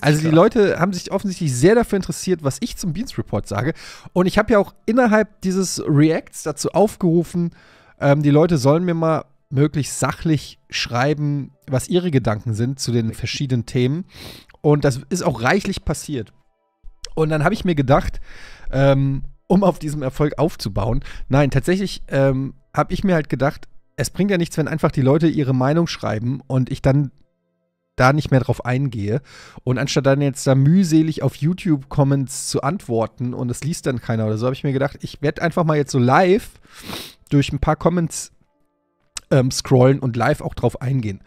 Also die Leute haben sich offensichtlich sehr dafür interessiert, was ich zum Beans Report sage. Und ich habe ja auch innerhalb dieses Reacts dazu aufgerufen, ähm, die Leute sollen mir mal möglichst sachlich schreiben, was ihre Gedanken sind zu den verschiedenen Themen. Und das ist auch reichlich passiert. Und dann habe ich mir gedacht, ähm, um auf diesem Erfolg aufzubauen, nein, tatsächlich ähm, habe ich mir halt gedacht, es bringt ja nichts, wenn einfach die Leute ihre Meinung schreiben und ich dann da nicht mehr drauf eingehe. Und anstatt dann jetzt da mühselig auf YouTube-Comments zu antworten und es liest dann keiner oder so, habe ich mir gedacht, ich werde einfach mal jetzt so live durch ein paar Comments ähm, scrollen und live auch drauf eingehen.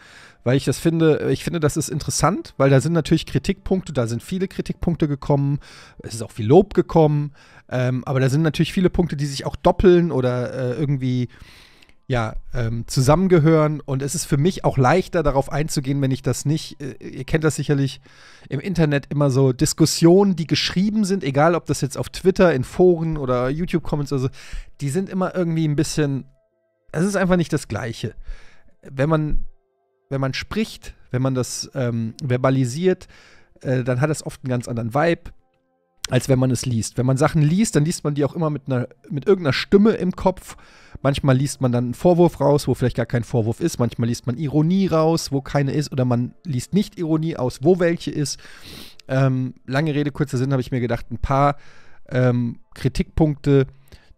Weil ich das finde, ich finde, das ist interessant, weil da sind natürlich Kritikpunkte, da sind viele Kritikpunkte gekommen, es ist auch viel Lob gekommen, ähm, aber da sind natürlich viele Punkte, die sich auch doppeln oder äh, irgendwie ja, ähm, zusammengehören und es ist für mich auch leichter darauf einzugehen, wenn ich das nicht, äh, ihr kennt das sicherlich im Internet immer so, Diskussionen, die geschrieben sind, egal ob das jetzt auf Twitter, in Foren oder YouTube-Comments oder so, die sind immer irgendwie ein bisschen, es ist einfach nicht das Gleiche. Wenn man, wenn man spricht, wenn man das ähm, verbalisiert, äh, dann hat das oft einen ganz anderen Vibe, als wenn man es liest. Wenn man Sachen liest, dann liest man die auch immer mit, einer, mit irgendeiner Stimme im Kopf. Manchmal liest man dann einen Vorwurf raus, wo vielleicht gar kein Vorwurf ist. Manchmal liest man Ironie raus, wo keine ist. Oder man liest nicht Ironie aus, wo welche ist. Ähm, lange Rede, kurzer Sinn, habe ich mir gedacht, ein paar ähm, Kritikpunkte,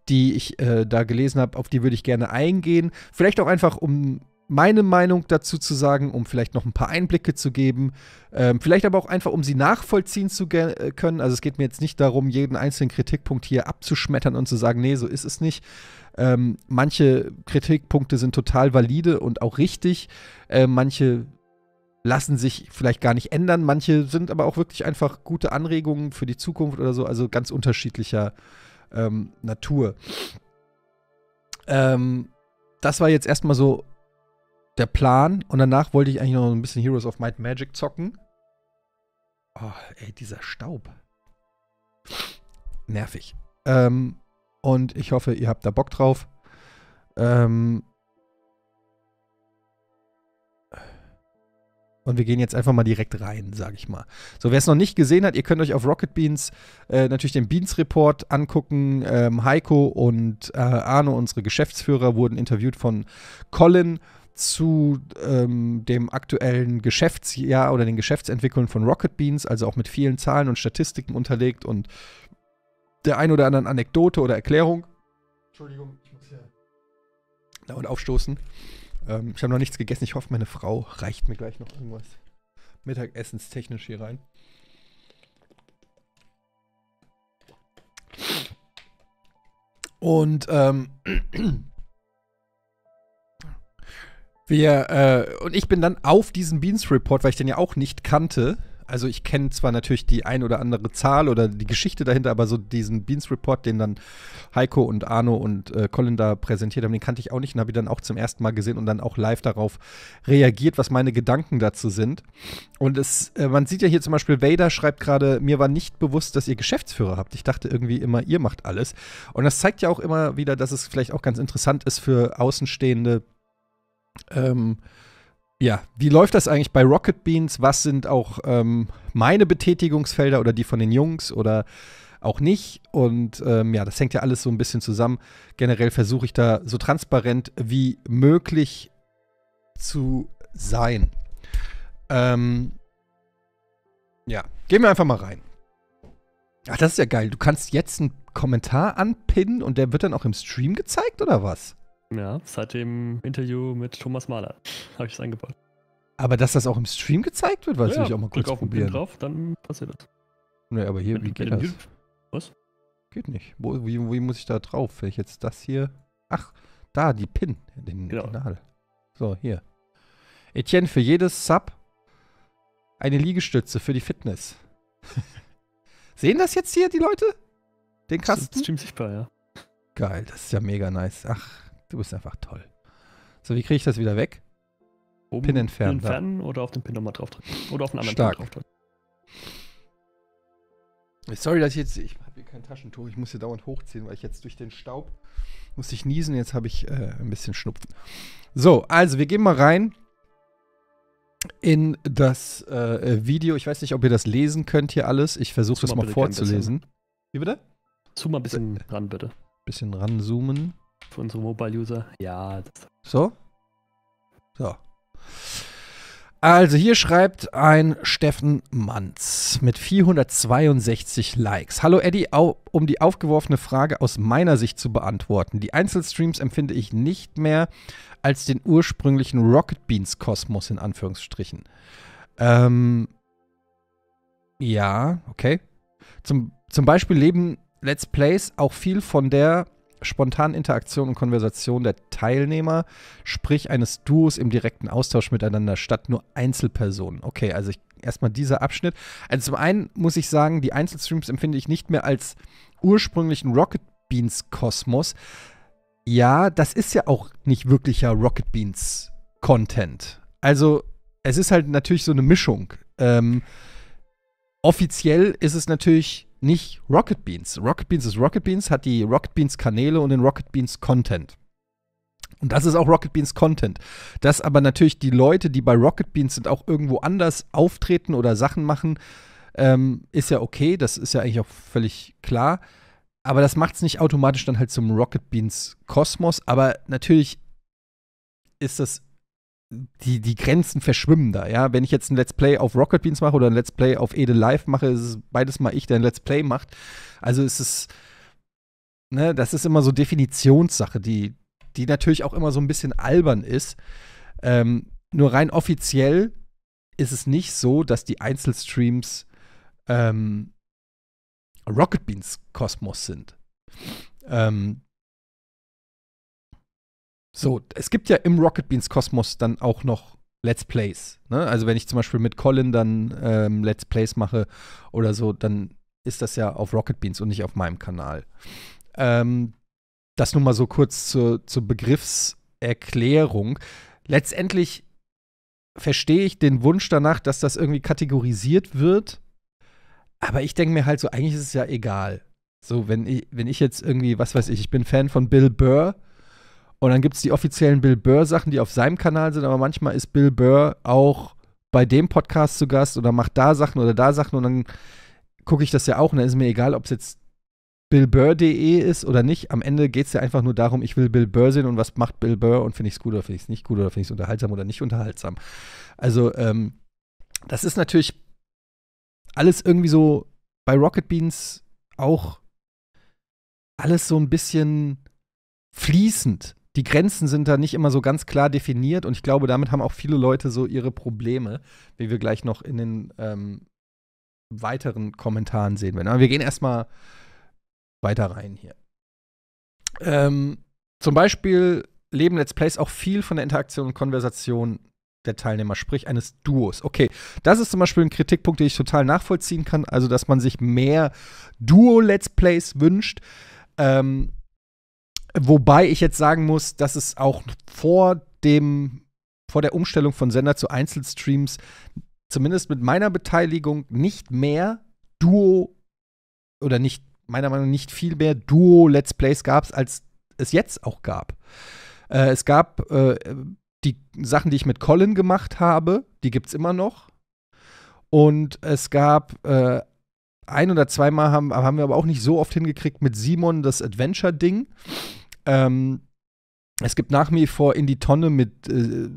die ich äh, da gelesen habe, auf die würde ich gerne eingehen. Vielleicht auch einfach, um meine Meinung dazu zu sagen, um vielleicht noch ein paar Einblicke zu geben, ähm, vielleicht aber auch einfach, um sie nachvollziehen zu äh, können. Also es geht mir jetzt nicht darum, jeden einzelnen Kritikpunkt hier abzuschmettern und zu sagen, nee, so ist es nicht. Ähm, manche Kritikpunkte sind total valide und auch richtig. Äh, manche lassen sich vielleicht gar nicht ändern. Manche sind aber auch wirklich einfach gute Anregungen für die Zukunft oder so. Also ganz unterschiedlicher ähm, Natur. Ähm, das war jetzt erstmal so der Plan. Und danach wollte ich eigentlich noch ein bisschen Heroes of Might Magic zocken. Oh, ey, dieser Staub. Nervig. Ähm, und ich hoffe, ihr habt da Bock drauf. Ähm und wir gehen jetzt einfach mal direkt rein, sage ich mal. So, wer es noch nicht gesehen hat, ihr könnt euch auf Rocket Beans äh, natürlich den Beans Report angucken. Ähm, Heiko und äh, Arno, unsere Geschäftsführer, wurden interviewt von Colin zu ähm, dem aktuellen Geschäftsjahr oder den Geschäftsentwicklungen von Rocket Beans, also auch mit vielen Zahlen und Statistiken unterlegt und der ein oder anderen Anekdote oder Erklärung. Entschuldigung, ich muss hier laut aufstoßen. Ähm, ich habe noch nichts gegessen. Ich hoffe, meine Frau reicht mir gleich noch irgendwas Mittagessenstechnisch hier rein. Und ähm, Wir, äh, und ich bin dann auf diesen Beans Report, weil ich den ja auch nicht kannte. Also ich kenne zwar natürlich die ein oder andere Zahl oder die Geschichte dahinter, aber so diesen Beans Report, den dann Heiko und Arno und äh, Colin da präsentiert haben, den kannte ich auch nicht und habe ihn dann auch zum ersten Mal gesehen und dann auch live darauf reagiert, was meine Gedanken dazu sind. Und es, äh, man sieht ja hier zum Beispiel, Vader schreibt gerade, mir war nicht bewusst, dass ihr Geschäftsführer habt. Ich dachte irgendwie immer, ihr macht alles. Und das zeigt ja auch immer wieder, dass es vielleicht auch ganz interessant ist für Außenstehende, ähm, ja, wie läuft das eigentlich bei Rocket Beans? Was sind auch ähm, meine Betätigungsfelder oder die von den Jungs oder auch nicht? Und ähm, ja, das hängt ja alles so ein bisschen zusammen. Generell versuche ich da so transparent wie möglich zu sein. Ähm, ja, gehen wir einfach mal rein. Ach, das ist ja geil. Du kannst jetzt einen Kommentar anpinnen und der wird dann auch im Stream gezeigt oder was? Ja, seit dem Interview mit Thomas Mahler habe ich es eingebaut. Aber dass das auch im Stream gezeigt wird, weil ja, ich auch mal kurz auf probieren. Klick drauf, dann passiert das. Naja, aber hier, mit, wie geht das? YouTube? Was? Geht nicht. Wo, wie, wie, muss ich da drauf? Wenn ich jetzt das hier. Ach, da, die Pin, den genau. Kanal. So, hier. Etienne, für jedes Sub eine Liegestütze für die Fitness. Sehen das jetzt hier die Leute? Den Kasten? Stream sichtbar, ja. Geil, das ist ja mega nice. Ach, Du bist einfach toll. So, wie kriege ich das wieder weg? Oben Pin entfernen. Pin entfernen oder auf den Pin nochmal draufdrücken. Oder auf einen anderen Stark. Pin draufdrücken. Sorry, dass ich jetzt. Ich habe hier kein Taschentuch. Ich muss hier dauernd hochziehen, weil ich jetzt durch den Staub muss ich niesen. Jetzt habe ich äh, ein bisschen Schnupfen. So, also wir gehen mal rein in das äh, Video. Ich weiß nicht, ob ihr das lesen könnt hier alles. Ich versuche das mal vorzulesen. Wie bitte? Zoom mal ein bisschen ran, bitte. Bisschen ranzoomen. Für unsere Mobile-User. Ja. so? So. Also hier schreibt ein Steffen Manz mit 462 Likes. Hallo Eddie, um die aufgeworfene Frage aus meiner Sicht zu beantworten. Die Einzelstreams empfinde ich nicht mehr als den ursprünglichen Rocket Beans Kosmos in Anführungsstrichen. Ähm, ja, okay. Zum, zum Beispiel leben Let's Plays auch viel von der spontanen Interaktion und Konversation der Teilnehmer, sprich eines Duos im direkten Austausch miteinander statt nur Einzelpersonen. Okay, also ich, erstmal dieser Abschnitt. Also zum einen muss ich sagen, die Einzelstreams empfinde ich nicht mehr als ursprünglichen Rocket Beans Kosmos. Ja, das ist ja auch nicht wirklicher Rocket Beans Content. Also es ist halt natürlich so eine Mischung. Ähm, offiziell ist es natürlich nicht Rocket Beans. Rocket Beans ist Rocket Beans, hat die Rocket Beans Kanäle und den Rocket Beans Content. Und das ist auch Rocket Beans Content. Dass aber natürlich die Leute, die bei Rocket Beans sind, auch irgendwo anders auftreten oder Sachen machen, ähm, ist ja okay. Das ist ja eigentlich auch völlig klar. Aber das macht es nicht automatisch dann halt zum Rocket Beans Kosmos. Aber natürlich ist das die, die Grenzen verschwimmen da, ja. Wenn ich jetzt ein Let's Play auf Rocket Beans mache oder ein Let's Play auf Edel Live mache, ist es beides mal ich, der ein Let's Play macht. Also ist es, ne, das ist immer so Definitionssache, die, die natürlich auch immer so ein bisschen albern ist. Ähm, nur rein offiziell ist es nicht so, dass die Einzelstreams ähm, Rocket Beans Kosmos sind. Ähm, so, es gibt ja im Rocket Beans Kosmos dann auch noch Let's Plays. Ne? Also wenn ich zum Beispiel mit Colin dann ähm, Let's Plays mache oder so, dann ist das ja auf Rocket Beans und nicht auf meinem Kanal. Ähm, das nur mal so kurz zur, zur Begriffserklärung. Letztendlich verstehe ich den Wunsch danach, dass das irgendwie kategorisiert wird. Aber ich denke mir halt so, eigentlich ist es ja egal. So, wenn ich, wenn ich jetzt irgendwie, was weiß ich, ich bin Fan von Bill Burr und dann gibt es die offiziellen Bill Burr-Sachen, die auf seinem Kanal sind, aber manchmal ist Bill Burr auch bei dem Podcast zu Gast oder macht da Sachen oder da Sachen und dann gucke ich das ja auch und dann ist mir egal, ob es jetzt billburr.de ist oder nicht. Am Ende geht es ja einfach nur darum, ich will Bill Burr sehen und was macht Bill Burr und finde ich es gut oder finde ich es nicht gut oder finde ich es unterhaltsam oder nicht unterhaltsam. Also, ähm, das ist natürlich alles irgendwie so bei Rocket Beans auch alles so ein bisschen fließend die Grenzen sind da nicht immer so ganz klar definiert und ich glaube, damit haben auch viele Leute so ihre Probleme, wie wir gleich noch in den ähm, weiteren Kommentaren sehen werden. Aber wir gehen erstmal weiter rein hier. Ähm, zum Beispiel leben Let's Plays auch viel von der Interaktion und Konversation der Teilnehmer, sprich eines Duos. Okay, das ist zum Beispiel ein Kritikpunkt, den ich total nachvollziehen kann, also dass man sich mehr Duo-Let's Plays wünscht. Ähm, Wobei ich jetzt sagen muss, dass es auch vor dem, vor der Umstellung von Sender zu Einzelstreams, zumindest mit meiner Beteiligung, nicht mehr Duo oder nicht, meiner Meinung nach nicht viel mehr Duo-Let's Plays gab als es jetzt auch gab. Äh, es gab äh, die Sachen, die ich mit Colin gemacht habe, die gibt es immer noch. Und es gab äh, ein oder zweimal haben, haben wir aber auch nicht so oft hingekriegt mit Simon das Adventure-Ding. Ähm, es gibt nach wie vor in die Tonne mit, äh,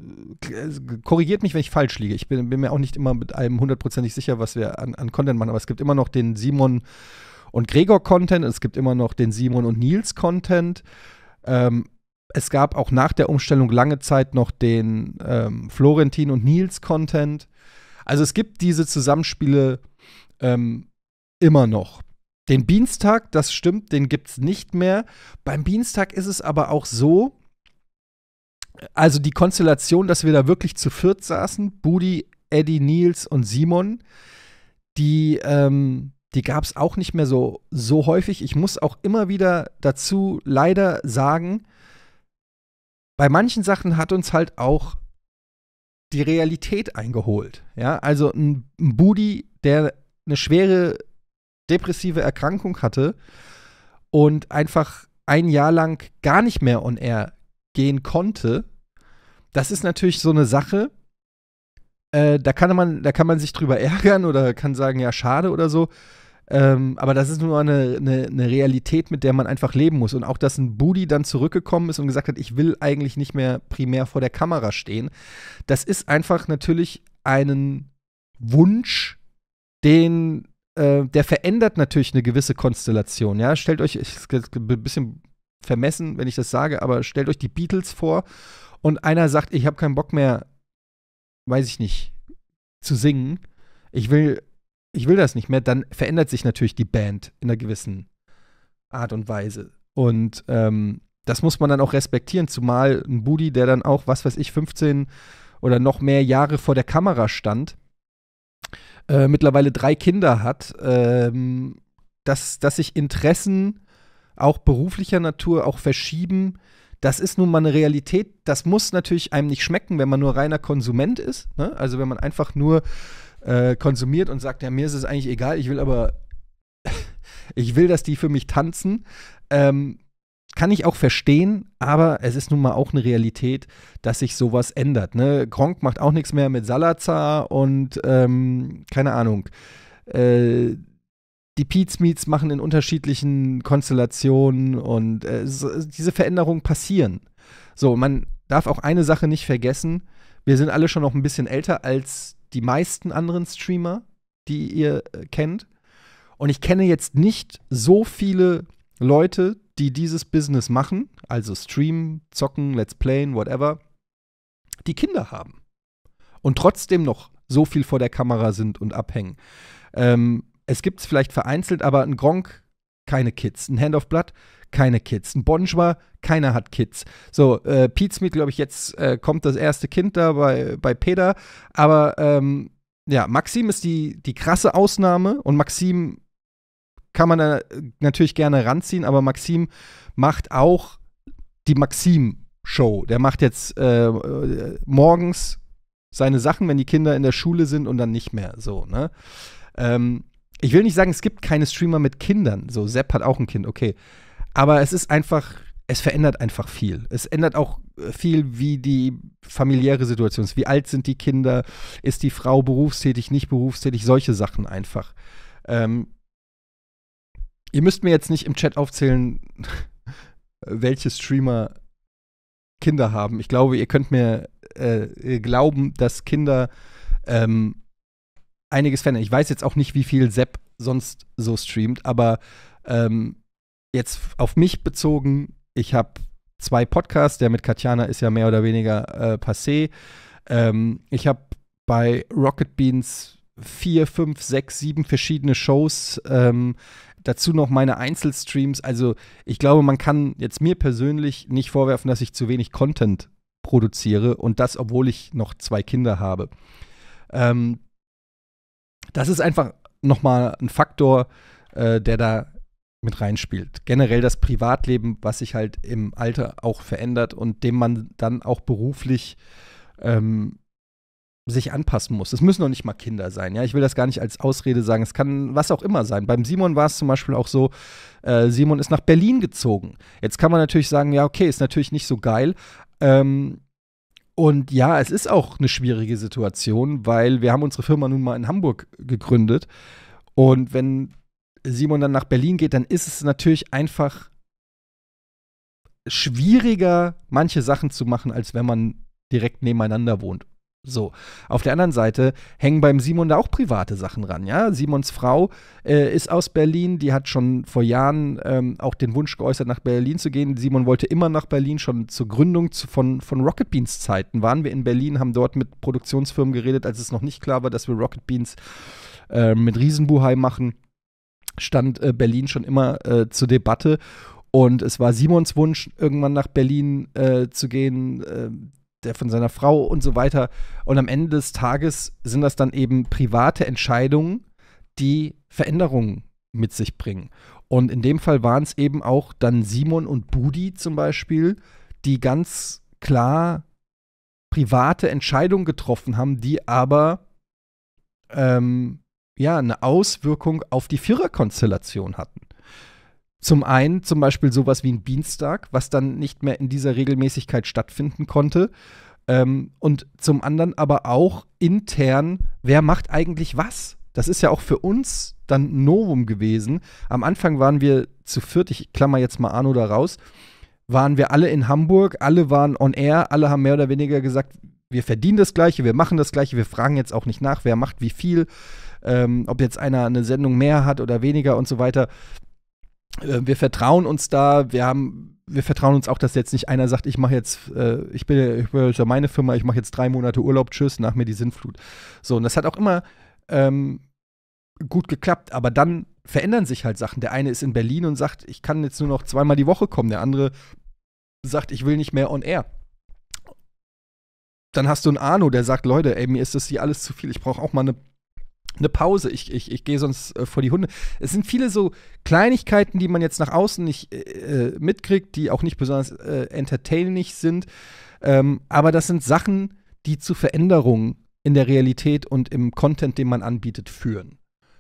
also korrigiert mich, wenn ich falsch liege. Ich bin, bin mir auch nicht immer mit allem hundertprozentig sicher, was wir an, an, Content machen, aber es gibt immer noch den Simon und Gregor Content, es gibt immer noch den Simon und Nils Content. Ähm, es gab auch nach der Umstellung lange Zeit noch den ähm, Florentin und Nils Content. Also es gibt diese Zusammenspiele ähm, immer noch. Den Beanstag, das stimmt, den gibt es nicht mehr. Beim Beanstag ist es aber auch so, also die Konstellation, dass wir da wirklich zu viert saßen, Budi, Eddie, Nils und Simon, die, ähm, die gab es auch nicht mehr so, so häufig. Ich muss auch immer wieder dazu leider sagen, bei manchen Sachen hat uns halt auch die Realität eingeholt. Ja, also ein, ein Budi, der eine schwere depressive Erkrankung hatte und einfach ein Jahr lang gar nicht mehr on air gehen konnte, das ist natürlich so eine Sache, äh, da, kann man, da kann man sich drüber ärgern oder kann sagen, ja, schade oder so. Ähm, aber das ist nur eine, eine, eine, Realität, mit der man einfach leben muss. Und auch, dass ein Booty dann zurückgekommen ist und gesagt hat, ich will eigentlich nicht mehr primär vor der Kamera stehen, das ist einfach natürlich einen Wunsch, den äh, der verändert natürlich eine gewisse Konstellation. Ja, stellt euch, ich ein bisschen vermessen, wenn ich das sage, aber stellt euch die Beatles vor und einer sagt, ich habe keinen Bock mehr, weiß ich nicht, zu singen. Ich will, ich will das nicht mehr. Dann verändert sich natürlich die Band in einer gewissen Art und Weise. Und ähm, das muss man dann auch respektieren, zumal ein Booty, der dann auch, was weiß ich, 15 oder noch mehr Jahre vor der Kamera stand, äh, mittlerweile drei Kinder hat, ähm, dass, dass sich Interessen auch beruflicher Natur auch verschieben, das ist nun mal eine Realität. Das muss natürlich einem nicht schmecken, wenn man nur reiner Konsument ist. Ne? Also wenn man einfach nur äh, konsumiert und sagt, ja, mir ist es eigentlich egal, ich will aber, ich will, dass die für mich tanzen. Ähm, kann ich auch verstehen, aber es ist nun mal auch eine Realität, dass sich sowas ändert. Ne? Gronk macht auch nichts mehr mit Salazar und ähm, keine Ahnung. Äh, die Pizmeets machen in unterschiedlichen Konstellationen und äh, so, diese Veränderungen passieren. So, man darf auch eine Sache nicht vergessen. Wir sind alle schon noch ein bisschen älter als die meisten anderen Streamer, die ihr äh, kennt. Und ich kenne jetzt nicht so viele Leute, die dieses Business machen, also streamen, zocken, let's playen, whatever, die Kinder haben und trotzdem noch so viel vor der Kamera sind und abhängen. Ähm, es gibt es vielleicht vereinzelt, aber ein Gronk, keine Kids. Ein Hand of Blood, keine Kids. Ein Bonjwa, keiner hat Kids. So, äh, Pete Smith, glaube ich, jetzt äh, kommt das erste Kind da bei, bei Peter. Aber ähm, ja, Maxim ist die, die krasse Ausnahme und Maxim kann man da natürlich gerne ranziehen, aber Maxim macht auch die Maxim-Show. Der macht jetzt äh, morgens seine Sachen, wenn die Kinder in der Schule sind und dann nicht mehr. So, ne? Ähm, ich will nicht sagen, es gibt keine Streamer mit Kindern. So, Sepp hat auch ein Kind, okay. Aber es ist einfach, es verändert einfach viel. Es ändert auch äh, viel, wie die familiäre Situation ist. Wie alt sind die Kinder? Ist die Frau berufstätig, nicht berufstätig? Solche Sachen einfach. Ähm, Ihr müsst mir jetzt nicht im Chat aufzählen, welche Streamer Kinder haben. Ich glaube, ihr könnt mir äh, äh glauben, dass Kinder ähm, einiges fänden. Ich weiß jetzt auch nicht, wie viel Sepp sonst so streamt, aber ähm, jetzt auf mich bezogen, ich habe zwei Podcasts, der mit Katjana ist ja mehr oder weniger äh, passé. Ähm, ich habe bei Rocket Beans vier, fünf, sechs, sieben verschiedene Shows. Ähm, Dazu noch meine Einzelstreams. Also ich glaube, man kann jetzt mir persönlich nicht vorwerfen, dass ich zu wenig Content produziere und das, obwohl ich noch zwei Kinder habe. Ähm, das ist einfach nochmal ein Faktor, äh, der da mit reinspielt. Generell das Privatleben, was sich halt im Alter auch verändert und dem man dann auch beruflich ähm, sich anpassen muss. Es müssen noch nicht mal Kinder sein. Ja, ich will das gar nicht als Ausrede sagen. Es kann was auch immer sein. Beim Simon war es zum Beispiel auch so. Äh, Simon ist nach Berlin gezogen. Jetzt kann man natürlich sagen, ja, okay, ist natürlich nicht so geil. Ähm, und ja, es ist auch eine schwierige Situation, weil wir haben unsere Firma nun mal in Hamburg gegründet. Und wenn Simon dann nach Berlin geht, dann ist es natürlich einfach schwieriger, manche Sachen zu machen, als wenn man direkt nebeneinander wohnt. So. Auf der anderen Seite hängen beim Simon da auch private Sachen ran, ja. Simons Frau äh, ist aus Berlin, die hat schon vor Jahren ähm, auch den Wunsch geäußert, nach Berlin zu gehen. Simon wollte immer nach Berlin, schon zur Gründung zu, von, von Rocket Beans Zeiten waren wir in Berlin, haben dort mit Produktionsfirmen geredet, als es noch nicht klar war, dass wir Rocket Beans äh, mit Riesenbuhai machen, stand äh, Berlin schon immer äh, zur Debatte. Und es war Simons Wunsch, irgendwann nach Berlin äh, zu gehen. Äh, der von seiner Frau und so weiter. Und am Ende des Tages sind das dann eben private Entscheidungen, die Veränderungen mit sich bringen. Und in dem Fall waren es eben auch dann Simon und Budi zum Beispiel, die ganz klar private Entscheidungen getroffen haben, die aber ähm, ja eine Auswirkung auf die Viererkonstellation hatten. Zum einen zum Beispiel sowas wie ein Dienstag, was dann nicht mehr in dieser Regelmäßigkeit stattfinden konnte. Ähm, und zum anderen aber auch intern, wer macht eigentlich was? Das ist ja auch für uns dann Novum gewesen. Am Anfang waren wir zu viert, ich klammer jetzt mal Arno da raus, waren wir alle in Hamburg, alle waren on air, alle haben mehr oder weniger gesagt, wir verdienen das Gleiche, wir machen das Gleiche, wir fragen jetzt auch nicht nach, wer macht wie viel, ähm, ob jetzt einer eine Sendung mehr hat oder weniger und so weiter. Äh, wir vertrauen uns da, wir haben wir vertrauen uns auch, dass jetzt nicht einer sagt, ich mache jetzt, äh, ich bin ja meine Firma, ich mache jetzt drei Monate Urlaub, tschüss, nach mir die Sinnflut. So, und das hat auch immer ähm, gut geklappt, aber dann verändern sich halt Sachen. Der eine ist in Berlin und sagt, ich kann jetzt nur noch zweimal die Woche kommen, der andere sagt, ich will nicht mehr on air. Dann hast du einen Arno, der sagt, Leute, ey, mir ist das hier alles zu viel, ich brauche auch mal eine eine Pause. Ich, ich, ich gehe sonst äh, vor die Hunde. Es sind viele so Kleinigkeiten, die man jetzt nach außen nicht äh, äh mitkriegt, die auch nicht besonders äh, entertaining sind. Ähm, aber das sind Sachen, die zu Veränderungen in der Realität und im Content, den man anbietet, führen.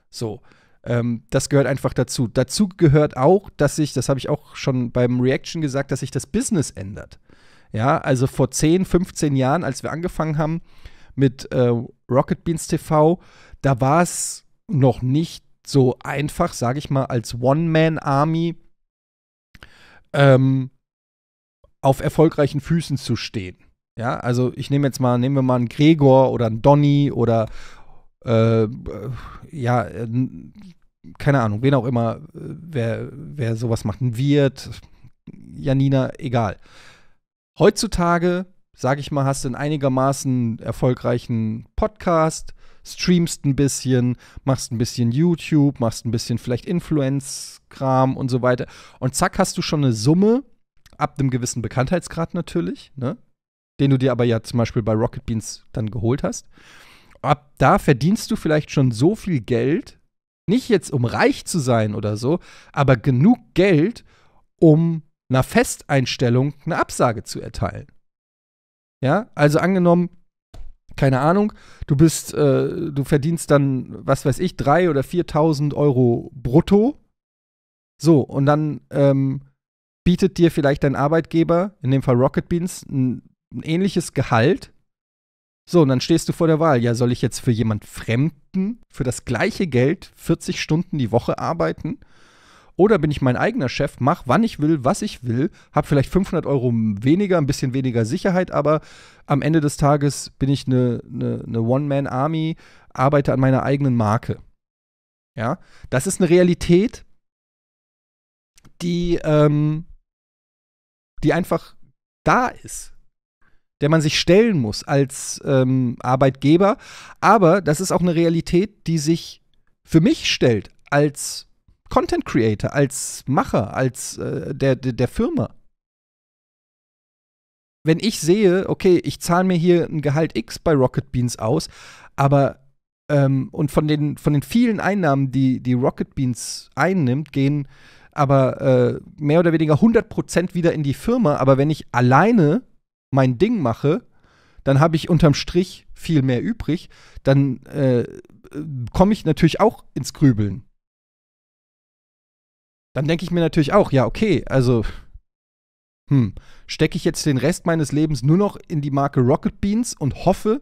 So. Ähm, das gehört einfach dazu. Dazu gehört auch, dass sich, das habe ich auch schon beim Reaction gesagt, dass sich das Business ändert. Ja, also vor 10, 15 Jahren, als wir angefangen haben mit äh, Rocket Beans TV, da war es noch nicht so einfach, sage ich mal, als One-Man-Army ähm, auf erfolgreichen Füßen zu stehen. Ja, also ich nehme jetzt mal, nehmen wir mal einen Gregor oder einen Donny oder äh, ja, äh, keine Ahnung, wen auch immer, wer, wer sowas machen wird, Janina, egal. Heutzutage, sage ich mal, hast du einen einigermaßen erfolgreichen Podcast, streamst ein bisschen, machst ein bisschen YouTube, machst ein bisschen vielleicht Influence-Kram und so weiter. Und zack, hast du schon eine Summe, ab einem gewissen Bekanntheitsgrad natürlich, ne? den du dir aber ja zum Beispiel bei Rocket Beans dann geholt hast. Ab da verdienst du vielleicht schon so viel Geld, nicht jetzt um reich zu sein oder so, aber genug Geld, um einer Festeinstellung eine Absage zu erteilen. Ja, also angenommen, keine Ahnung, du bist, äh, du verdienst dann, was weiß ich, 3.000 oder 4.000 Euro brutto. So, und dann ähm, bietet dir vielleicht dein Arbeitgeber, in dem Fall Rocket Beans, ein, ein ähnliches Gehalt. So, und dann stehst du vor der Wahl. Ja, soll ich jetzt für jemand Fremden für das gleiche Geld 40 Stunden die Woche arbeiten? Oder bin ich mein eigener Chef, mach wann ich will, was ich will, habe vielleicht 500 Euro weniger, ein bisschen weniger Sicherheit, aber am Ende des Tages bin ich eine, eine, eine One-Man-Army, arbeite an meiner eigenen Marke. Ja, das ist eine Realität, die, ähm, die einfach da ist, der man sich stellen muss als ähm, Arbeitgeber. Aber das ist auch eine Realität, die sich für mich stellt als Content Creator, als Macher, als äh, der, der, der Firma. Wenn ich sehe, okay, ich zahle mir hier ein Gehalt X bei Rocket Beans aus, aber ähm, und von den, von den vielen Einnahmen, die, die Rocket Beans einnimmt, gehen aber äh, mehr oder weniger 100% wieder in die Firma. Aber wenn ich alleine mein Ding mache, dann habe ich unterm Strich viel mehr übrig. Dann äh, komme ich natürlich auch ins Grübeln dann denke ich mir natürlich auch, ja, okay, also, hm, stecke ich jetzt den Rest meines Lebens nur noch in die Marke Rocket Beans und hoffe,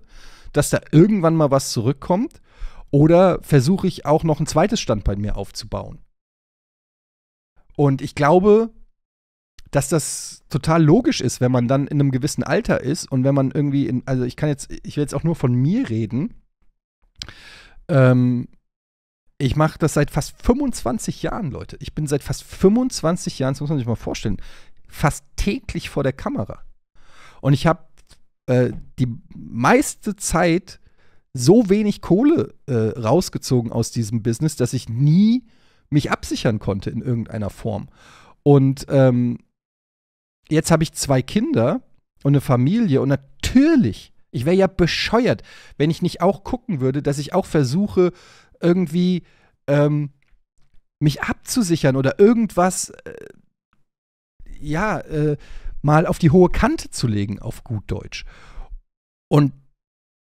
dass da irgendwann mal was zurückkommt? Oder versuche ich auch noch ein zweites Standbein mir aufzubauen? Und ich glaube, dass das total logisch ist, wenn man dann in einem gewissen Alter ist und wenn man irgendwie in, also ich kann jetzt, ich will jetzt auch nur von mir reden. Ähm, ich mache das seit fast 25 Jahren, Leute. Ich bin seit fast 25 Jahren, das muss man sich mal vorstellen, fast täglich vor der Kamera. Und ich habe äh, die meiste Zeit so wenig Kohle äh, rausgezogen aus diesem Business, dass ich nie mich absichern konnte in irgendeiner Form. Und ähm, jetzt habe ich zwei Kinder und eine Familie und natürlich, ich wäre ja bescheuert, wenn ich nicht auch gucken würde, dass ich auch versuche, irgendwie ähm, mich abzusichern oder irgendwas, äh, ja, äh, mal auf die hohe Kante zu legen, auf gut Deutsch. Und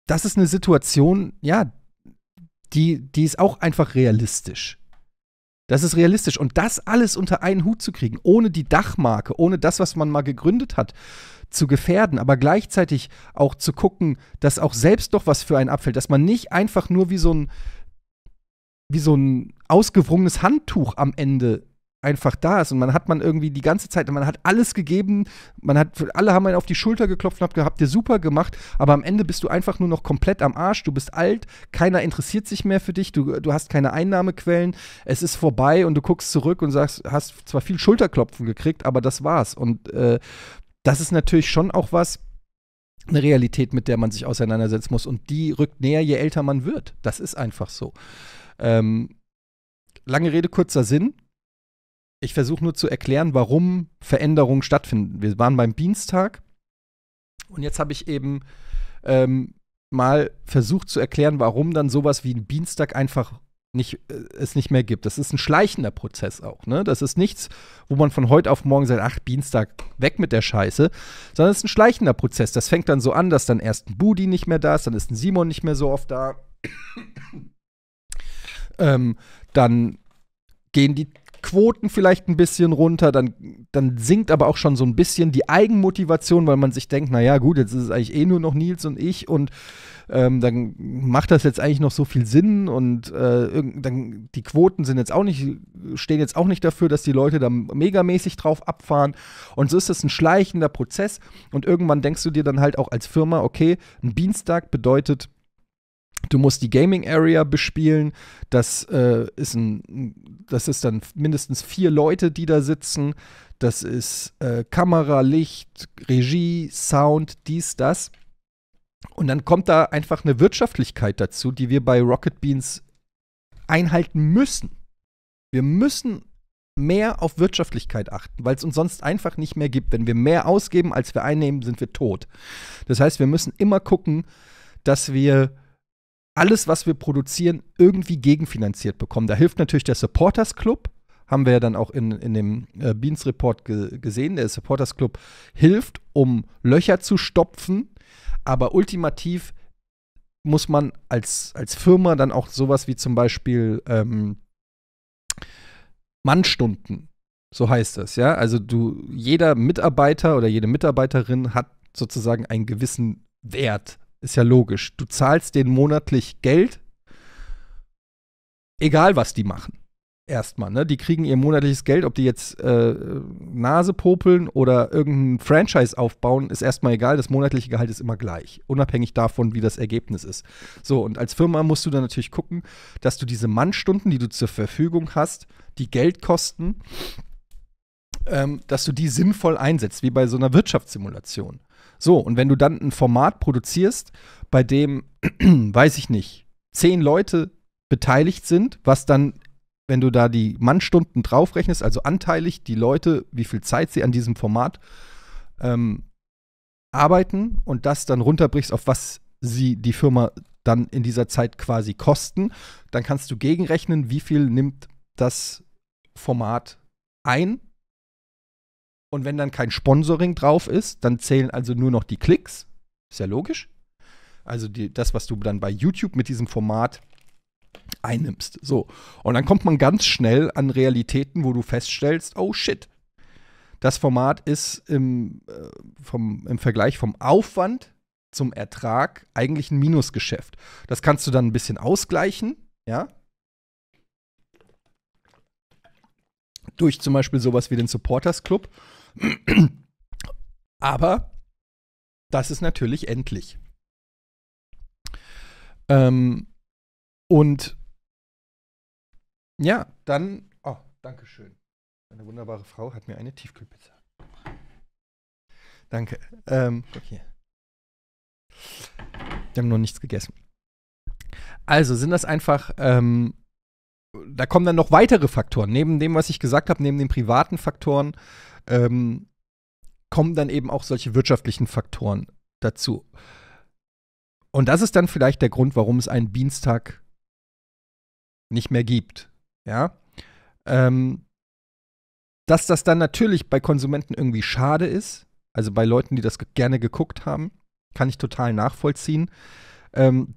das ist eine Situation, ja, die, die ist auch einfach realistisch. Das ist realistisch. Und das alles unter einen Hut zu kriegen, ohne die Dachmarke, ohne das, was man mal gegründet hat, zu gefährden, aber gleichzeitig auch zu gucken, dass auch selbst doch was für einen abfällt, dass man nicht einfach nur wie so ein, wie so ein ausgewrungenes Handtuch am Ende einfach da ist und man hat man irgendwie die ganze Zeit, man hat alles gegeben, man hat, alle haben einen auf die Schulter geklopft und habt, habt ihr super gemacht, aber am Ende bist du einfach nur noch komplett am Arsch, du bist alt, keiner interessiert sich mehr für dich, du, du hast keine Einnahmequellen, es ist vorbei und du guckst zurück und sagst, hast zwar viel Schulterklopfen gekriegt, aber das war's und äh, das ist natürlich schon auch was, eine Realität, mit der man sich auseinandersetzen muss und die rückt näher, je älter man wird, das ist einfach so. Ähm, lange Rede, kurzer Sinn. Ich versuche nur zu erklären, warum Veränderungen stattfinden. Wir waren beim Dienstag und jetzt habe ich eben ähm, mal versucht zu erklären, warum dann sowas wie ein Dienstag einfach nicht, äh, es nicht mehr gibt. Das ist ein schleichender Prozess auch. Ne? Das ist nichts, wo man von heute auf morgen sagt, ach, Dienstag, weg mit der Scheiße, sondern es ist ein schleichender Prozess. Das fängt dann so an, dass dann erst ein Budi nicht mehr da ist, dann ist ein Simon nicht mehr so oft da ähm, dann gehen die Quoten vielleicht ein bisschen runter, dann, dann sinkt aber auch schon so ein bisschen die Eigenmotivation, weil man sich denkt, naja gut, jetzt ist es eigentlich eh nur noch Nils und ich und ähm, dann macht das jetzt eigentlich noch so viel Sinn und äh, dann, die Quoten sind jetzt auch nicht, stehen jetzt auch nicht dafür, dass die Leute da megamäßig drauf abfahren. Und so ist das ein schleichender Prozess und irgendwann denkst du dir dann halt auch als Firma, okay, ein Dienstag bedeutet Du musst die Gaming Area bespielen. Das, äh, ist ein, das ist dann mindestens vier Leute, die da sitzen. Das ist äh, Kamera, Licht, Regie, Sound, dies, das. Und dann kommt da einfach eine Wirtschaftlichkeit dazu, die wir bei Rocket Beans einhalten müssen. Wir müssen mehr auf Wirtschaftlichkeit achten, weil es uns sonst einfach nicht mehr gibt. Wenn wir mehr ausgeben, als wir einnehmen, sind wir tot. Das heißt, wir müssen immer gucken, dass wir alles, was wir produzieren, irgendwie gegenfinanziert bekommen. Da hilft natürlich der Supporters Club, haben wir ja dann auch in, in dem äh, Beans Report ge gesehen. Der Supporters Club hilft, um Löcher zu stopfen, aber ultimativ muss man als, als Firma dann auch sowas wie zum Beispiel ähm, Mannstunden, so heißt das, ja. Also du, jeder Mitarbeiter oder jede Mitarbeiterin hat sozusagen einen gewissen Wert. Ist ja logisch. Du zahlst denen monatlich Geld, egal was die machen. Erstmal, ne? Die kriegen ihr monatliches Geld, ob die jetzt äh, Nase popeln oder irgendein Franchise aufbauen, ist erstmal egal. Das monatliche Gehalt ist immer gleich, unabhängig davon, wie das Ergebnis ist. So, und als Firma musst du dann natürlich gucken, dass du diese Mannstunden, die du zur Verfügung hast, die Geld kosten, ähm, dass du die sinnvoll einsetzt, wie bei so einer Wirtschaftssimulation. So, und wenn du dann ein Format produzierst, bei dem, weiß ich nicht, zehn Leute beteiligt sind, was dann, wenn du da die Mannstunden draufrechnest, also anteilig die Leute, wie viel Zeit sie an diesem Format ähm, arbeiten und das dann runterbrichst, auf was sie die Firma dann in dieser Zeit quasi kosten, dann kannst du gegenrechnen, wie viel nimmt das Format ein und wenn dann kein Sponsoring drauf ist, dann zählen also nur noch die Klicks. Ist ja logisch. Also die, das, was du dann bei YouTube mit diesem Format einnimmst. So. Und dann kommt man ganz schnell an Realitäten, wo du feststellst, oh shit. Das Format ist im, äh, vom, im Vergleich vom Aufwand zum Ertrag eigentlich ein Minusgeschäft. Das kannst du dann ein bisschen ausgleichen, ja. Durch zum Beispiel sowas wie den Supporters Club aber das ist natürlich endlich. Ähm, und ja, dann. Oh, danke schön. Meine wunderbare Frau hat mir eine Tiefkühlpizza. Danke. Ähm, guck hier. Wir haben noch nichts gegessen. Also sind das einfach, ähm, da kommen dann noch weitere Faktoren. Neben dem, was ich gesagt habe, neben den privaten Faktoren, ähm, kommen dann eben auch solche wirtschaftlichen Faktoren dazu. Und das ist dann vielleicht der Grund, warum es einen Dienstag nicht mehr gibt. Ja. Ähm, dass das dann natürlich bei Konsumenten irgendwie schade ist, also bei Leuten, die das gerne geguckt haben, kann ich total nachvollziehen. Ähm,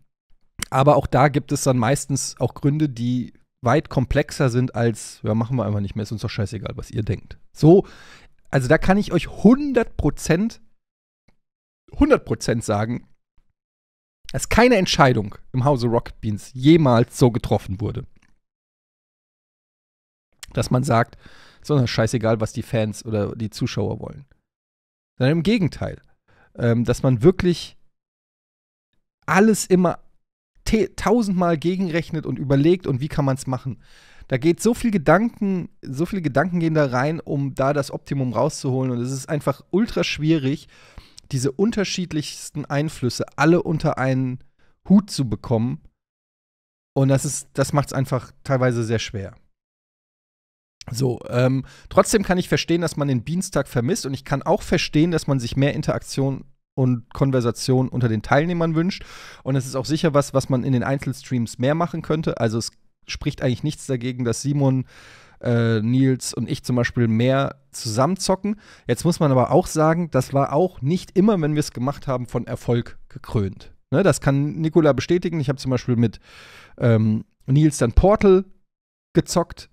aber auch da gibt es dann meistens auch Gründe, die weit komplexer sind als, ja, machen wir einfach nicht mehr, ist uns doch scheißegal, was ihr denkt. So, also da kann ich euch 100%, 100% sagen, dass keine Entscheidung im Hause Rocket Beans jemals so getroffen wurde. Dass man sagt, sondern scheißegal, was die Fans oder die Zuschauer wollen. Sondern im Gegenteil, ähm, dass man wirklich alles immer tausendmal gegenrechnet und überlegt und wie kann man es machen. Da geht so viel Gedanken, so viele Gedanken gehen da rein, um da das Optimum rauszuholen. Und es ist einfach ultra schwierig, diese unterschiedlichsten Einflüsse alle unter einen Hut zu bekommen. Und das ist, das macht es einfach teilweise sehr schwer. So, ähm, trotzdem kann ich verstehen, dass man den Beanstag vermisst und ich kann auch verstehen, dass man sich mehr Interaktion und Konversation unter den Teilnehmern wünscht. Und es ist auch sicher was, was man in den Einzelstreams mehr machen könnte. Also es spricht eigentlich nichts dagegen, dass Simon, äh, Nils und ich zum Beispiel mehr zusammenzocken. Jetzt muss man aber auch sagen, das war auch nicht immer, wenn wir es gemacht haben, von Erfolg gekrönt. Ne? Das kann Nikola bestätigen. Ich habe zum Beispiel mit ähm, Nils dann Portal gezockt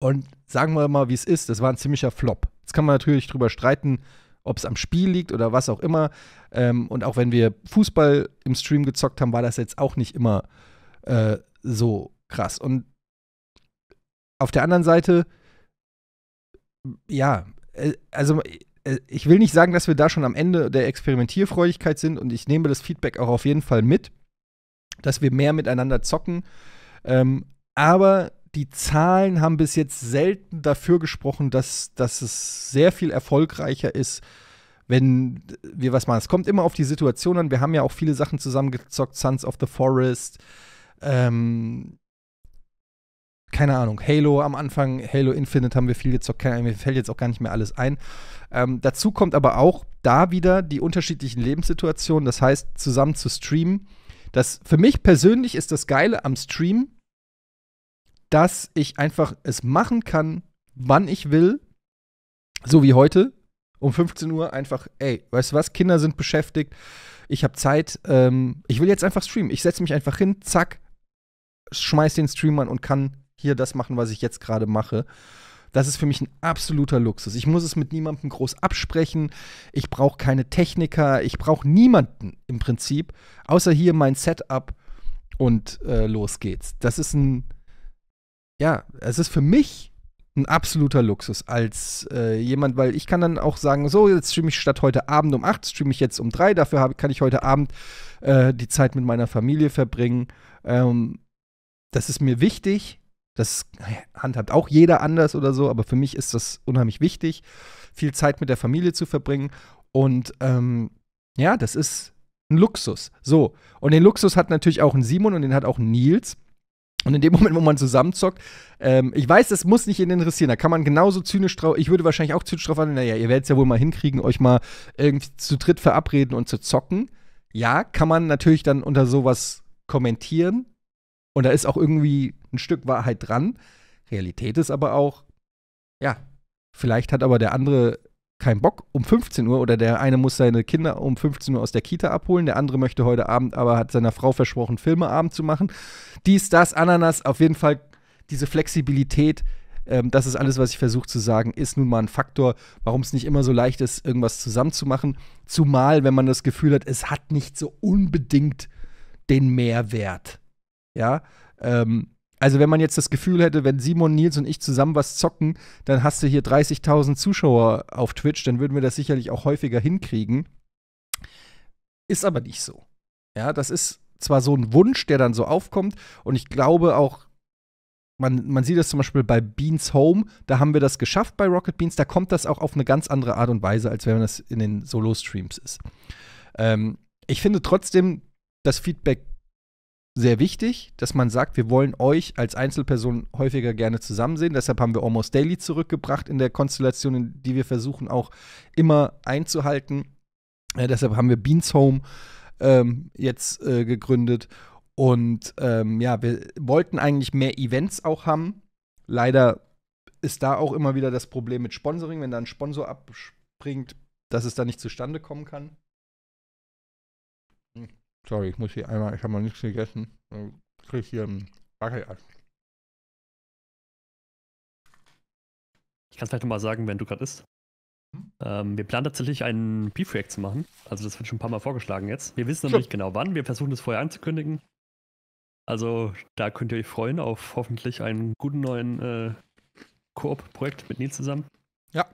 und sagen wir mal, wie es ist, das war ein ziemlicher Flop. Jetzt kann man natürlich drüber streiten, ob es am Spiel liegt oder was auch immer. Ähm, und auch wenn wir Fußball im Stream gezockt haben, war das jetzt auch nicht immer äh, so krass. Und auf der anderen Seite, ja, äh, also äh, ich will nicht sagen, dass wir da schon am Ende der Experimentierfreudigkeit sind und ich nehme das Feedback auch auf jeden Fall mit, dass wir mehr miteinander zocken. Ähm, aber die Zahlen haben bis jetzt selten dafür gesprochen, dass, dass es sehr viel erfolgreicher ist, wenn wir was machen. Es kommt immer auf die Situation an. Wir haben ja auch viele Sachen zusammengezockt, Sons of the Forest, ähm, keine Ahnung, Halo am Anfang, Halo Infinite haben wir viel gezockt, keine Ahnung, mir fällt jetzt auch gar nicht mehr alles ein. Ähm, dazu kommt aber auch da wieder die unterschiedlichen Lebenssituationen, das heißt, zusammen zu streamen. Das, für mich persönlich ist das Geile am Stream, dass ich einfach es machen kann, wann ich will, so wie heute, um 15 Uhr einfach, ey, weißt du was, Kinder sind beschäftigt, ich habe Zeit, ähm, ich will jetzt einfach streamen. Ich setze mich einfach hin, zack, schmeiß den Stream an und kann hier das machen, was ich jetzt gerade mache. Das ist für mich ein absoluter Luxus. Ich muss es mit niemandem groß absprechen. Ich brauche keine Techniker. Ich brauche niemanden im Prinzip, außer hier mein Setup und äh, los geht's. Das ist ein ja, es ist für mich ein absoluter Luxus als äh, jemand, weil ich kann dann auch sagen, so, jetzt streame ich statt heute Abend um 8, streame ich jetzt um 3, dafür hab, kann ich heute Abend äh, die Zeit mit meiner Familie verbringen. Ähm, das ist mir wichtig. Das handhabt auch jeder anders oder so, aber für mich ist das unheimlich wichtig, viel Zeit mit der Familie zu verbringen. Und ähm, ja, das ist ein Luxus. So, und den Luxus hat natürlich auch ein Simon und den hat auch ein Nils. Und in dem Moment, wo man zusammenzockt, ähm, ich weiß, das muss nicht ihn interessieren. Da kann man genauso zynisch drauf, ich würde wahrscheinlich auch zynisch drauf an, naja, ihr werdet es ja wohl mal hinkriegen, euch mal irgendwie zu dritt verabreden und zu zocken. Ja, kann man natürlich dann unter sowas kommentieren. Und da ist auch irgendwie ein Stück Wahrheit dran. Realität ist aber auch, ja, vielleicht hat aber der andere keinen Bock um 15 Uhr oder der eine muss seine Kinder um 15 Uhr aus der Kita abholen, der andere möchte heute Abend aber hat seiner Frau versprochen, Filmeabend zu machen. Dies, das, Ananas, auf jeden Fall diese Flexibilität, ähm, das ist alles, was ich versuche zu sagen, ist nun mal ein Faktor, warum es nicht immer so leicht ist, irgendwas zusammenzumachen. Zumal, wenn man das Gefühl hat, es hat nicht so unbedingt den Mehrwert. Ja, ähm, also, wenn man jetzt das Gefühl hätte, wenn Simon, Nils und ich zusammen was zocken, dann hast du hier 30.000 Zuschauer auf Twitch, dann würden wir das sicherlich auch häufiger hinkriegen. Ist aber nicht so. Ja, das ist zwar so ein Wunsch, der dann so aufkommt, und ich glaube auch, man, man, sieht das zum Beispiel bei Beans Home, da haben wir das geschafft bei Rocket Beans, da kommt das auch auf eine ganz andere Art und Weise, als wenn das in den Solo-Streams ist. Ähm, ich finde trotzdem das Feedback sehr wichtig, dass man sagt, wir wollen euch als Einzelperson häufiger gerne zusammen sehen. Deshalb haben wir Almost Daily zurückgebracht in der Konstellation, die wir versuchen auch immer einzuhalten. Äh, deshalb haben wir Beans Home ähm, jetzt äh, gegründet. Und ähm, ja, wir wollten eigentlich mehr Events auch haben. Leider ist da auch immer wieder das Problem mit Sponsoring, wenn da ein Sponsor abspringt, dass es da nicht zustande kommen kann. Sorry, ich muss hier einmal, ich habe noch nichts gegessen. Ich krieg hier einen Wackelatsch. Ich kann es vielleicht nochmal sagen, wenn du gerade isst. Hm? Ähm, wir planen tatsächlich einen Beef-React zu machen. Also das wird schon ein paar Mal vorgeschlagen jetzt. Wir wissen noch sure. nicht genau wann. Wir versuchen es vorher anzukündigen. Also da könnt ihr euch freuen auf hoffentlich einen guten neuen äh, Koop-Projekt mit Nils zusammen. Ja,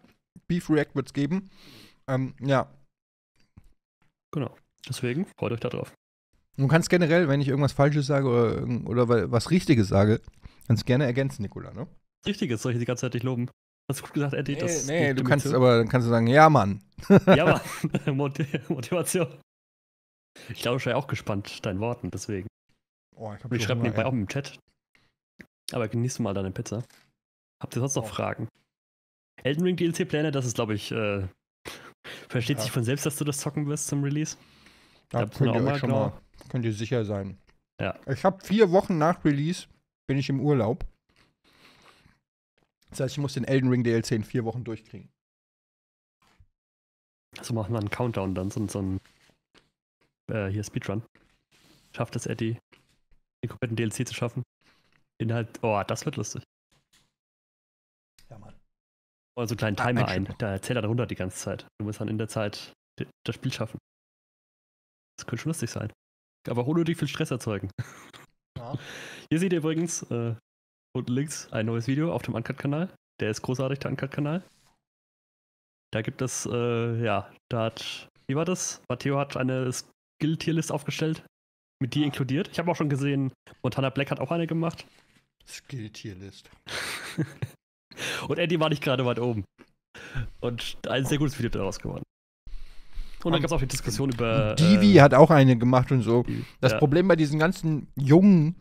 Beef React wird es geben. Ähm, ja. Genau. Deswegen freut euch darauf. Du kannst generell, wenn ich irgendwas Falsches sage oder, oder was Richtiges sage, kannst gerne ergänzen, Nikola, ne? Richtiges, soll ich die ganze Zeit dich loben? Hast du gut gesagt, Eddie? Nee, nee du kannst zu. aber kannst du sagen, ja, Mann. ja, Mann. Motivation. Ich glaube, ich war ja auch gespannt deinen Worten, deswegen. Oh, ich, ich schreibe nebenbei auch im Chat. Aber genießt mal deine Pizza. Habt ihr sonst noch oh. Fragen? Elden Ring DLC-Pläne, das ist, glaube ich, äh, versteht ja. sich von selbst, dass du das zocken wirst zum Release. Da Gab's könnt ihr euch schon mal, könnt ihr sicher sein. Ja. Ich habe vier Wochen nach Release, bin ich im Urlaub. Das heißt, ich muss den Elden Ring DLC in vier Wochen durchkriegen. Also machen wir einen Countdown dann, so, so ein äh, hier Speedrun. Schafft es Eddie, den kompletten DLC zu schaffen? Inhalt, oh, das wird lustig. Ja, Mann. Oder so einen kleinen Timer ein, ein. da zählt er darunter die ganze Zeit. Du musst dann in der Zeit das Spiel schaffen. Das könnte schon lustig sein. Aber unnötig viel Stress erzeugen. Ja. Hier seht ihr übrigens äh, unten links ein neues Video auf dem Uncut-Kanal. Der ist großartig, der Uncut-Kanal. Da gibt es, äh, ja, da hat, wie war das? Matteo hat eine Skill-Tierlist aufgestellt, mit die ah. inkludiert. Ich habe auch schon gesehen, Montana Black hat auch eine gemacht. Skill-Tierlist. Und Eddie war nicht gerade weit oben. Und ein sehr gutes Video daraus geworden. Und dann gab es auch die Diskussion über. Divi äh, hat auch eine gemacht und so. das ja. Problem bei diesen ganzen jungen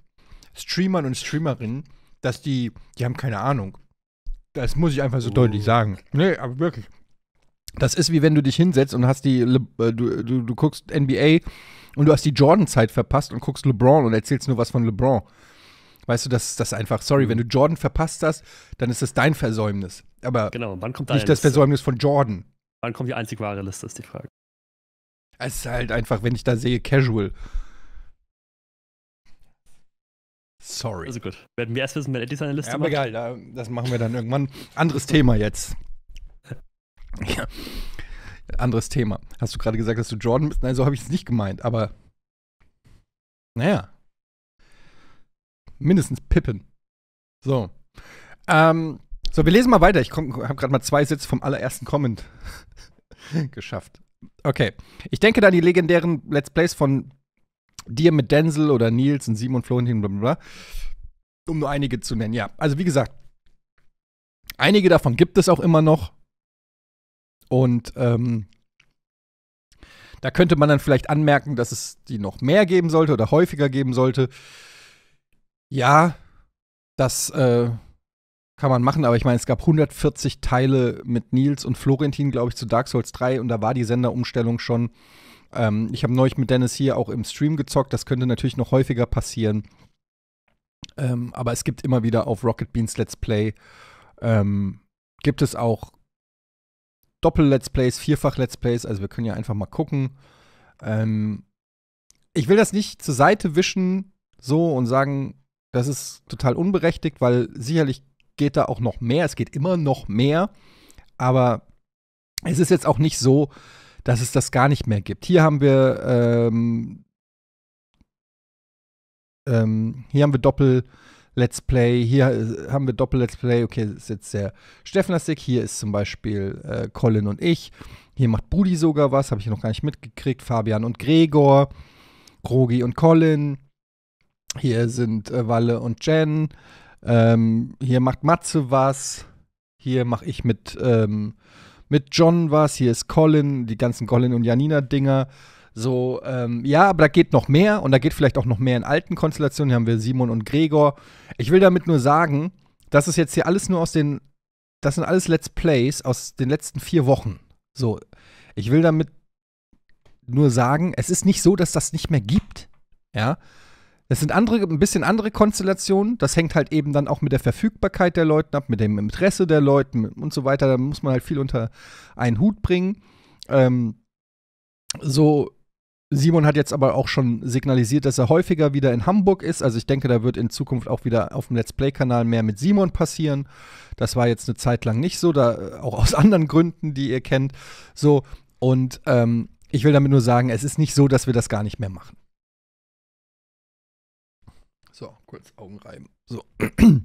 Streamern und Streamerinnen, dass die, die haben keine Ahnung. Das muss ich einfach so uh. deutlich oh. sagen. Nee, aber wirklich. Das ist wie wenn du dich hinsetzt und hast die, äh, du, du, du guckst NBA und du hast die Jordan-Zeit verpasst und guckst LeBron und erzählst nur was von LeBron. Weißt du, das ist das einfach, sorry, mhm. wenn du Jordan verpasst hast, dann ist das dein Versäumnis. Aber genau, wann kommt nicht das Versäumnis von Jordan. Wann kommt die einzig wahre Liste, ist die Frage. Es ist halt einfach, wenn ich da sehe, casual. Sorry. Also gut. Werden wir erst wissen, wenn Eddie seine Liste ja, aber macht. egal, das machen wir dann irgendwann. Anderes Thema jetzt. Ja. Anderes Thema. Hast du gerade gesagt, dass du Jordan bist? Nein, so habe ich es nicht gemeint, aber. Naja. Mindestens Pippen. So. Ähm, so, wir lesen mal weiter. Ich habe gerade mal zwei Sätze vom allerersten Comment geschafft. Okay. Ich denke da an die legendären Let's Plays von dir mit Denzel oder Nils und Simon und Flo Florentin, blablabla. Um nur einige zu nennen, ja. Also, wie gesagt, einige davon gibt es auch immer noch. Und ähm, da könnte man dann vielleicht anmerken, dass es die noch mehr geben sollte oder häufiger geben sollte. Ja, das äh, kann man machen, aber ich meine, es gab 140 Teile mit Nils und Florentin, glaube ich, zu Dark Souls 3 und da war die Senderumstellung schon. Ähm, ich habe neulich mit Dennis hier auch im Stream gezockt, das könnte natürlich noch häufiger passieren. Ähm, aber es gibt immer wieder auf Rocket Beans Let's Play, ähm, gibt es auch Doppel-Let's Plays, Vierfach-Let's Plays, also wir können ja einfach mal gucken. Ähm, ich will das nicht zur Seite wischen so und sagen, das ist total unberechtigt, weil sicherlich geht da auch noch mehr. Es geht immer noch mehr. Aber es ist jetzt auch nicht so, dass es das gar nicht mehr gibt. Hier haben wir ähm, ähm, hier haben wir Doppel Let's Play, hier äh, haben wir Doppel Let's Play, okay, das ist jetzt der Steffenastik, hier ist zum Beispiel äh, Colin und ich, hier macht Brudi sogar was, habe ich noch gar nicht mitgekriegt, Fabian und Gregor, Rogi und Colin, hier sind äh, Walle und Jen, ähm, hier macht Matze was, hier mache ich mit, ähm, mit John was, hier ist Colin, die ganzen Colin und Janina-Dinger. So, ähm, ja, aber da geht noch mehr und da geht vielleicht auch noch mehr in alten Konstellationen. Hier haben wir Simon und Gregor. Ich will damit nur sagen, das ist jetzt hier alles nur aus den, das sind alles Let's Plays aus den letzten vier Wochen. So, ich will damit nur sagen, es ist nicht so, dass das nicht mehr gibt. Ja, es sind andere, ein bisschen andere Konstellationen. Das hängt halt eben dann auch mit der Verfügbarkeit der Leuten ab, mit dem Interesse der Leuten und so weiter. Da muss man halt viel unter einen Hut bringen. Ähm, so, Simon hat jetzt aber auch schon signalisiert, dass er häufiger wieder in Hamburg ist. Also ich denke, da wird in Zukunft auch wieder auf dem Let's Play-Kanal mehr mit Simon passieren. Das war jetzt eine Zeit lang nicht so, da äh, auch aus anderen Gründen, die ihr kennt. So, und ähm, ich will damit nur sagen, es ist nicht so, dass wir das gar nicht mehr machen. So, kurz Augen reiben. So. Und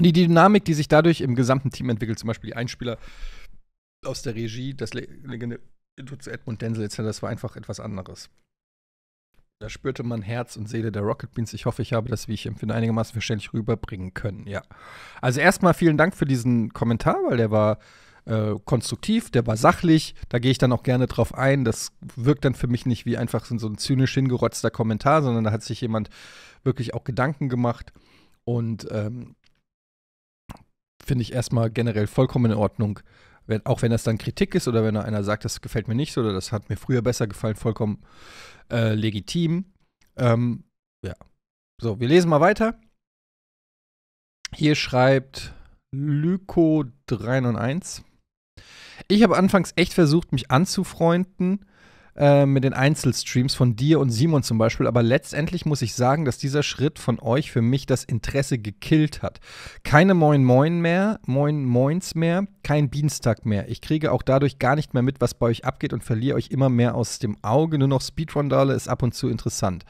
die Dynamik, die sich dadurch im gesamten Team entwickelt, zum Beispiel die Einspieler aus der Regie, das legende zu Edmund Denzel etc., das war einfach etwas anderes. Da spürte man Herz und Seele der Rocket Beans. Ich hoffe, ich habe das, wie ich empfinde, einigermaßen verständlich rüberbringen können. Ja. Also erstmal vielen Dank für diesen Kommentar, weil der war äh, konstruktiv, der war sachlich, da gehe ich dann auch gerne drauf ein. Das wirkt dann für mich nicht wie einfach so ein zynisch hingerotzter Kommentar, sondern da hat sich jemand wirklich auch Gedanken gemacht und ähm, finde ich erstmal generell vollkommen in Ordnung. Wenn, auch wenn das dann Kritik ist oder wenn einer sagt, das gefällt mir nicht oder das hat mir früher besser gefallen, vollkommen äh, legitim. Ähm, ja. So, wir lesen mal weiter. Hier schreibt Lyko 3 und 1. Ich habe anfangs echt versucht, mich anzufreunden äh, mit den Einzelstreams von dir und Simon zum Beispiel, aber letztendlich muss ich sagen, dass dieser Schritt von euch für mich das Interesse gekillt hat. Keine Moin Moin mehr, Moin Moins mehr, kein Dienstag mehr. Ich kriege auch dadurch gar nicht mehr mit, was bei euch abgeht und verliere euch immer mehr aus dem Auge. Nur noch Speedrondale ist ab und zu interessant.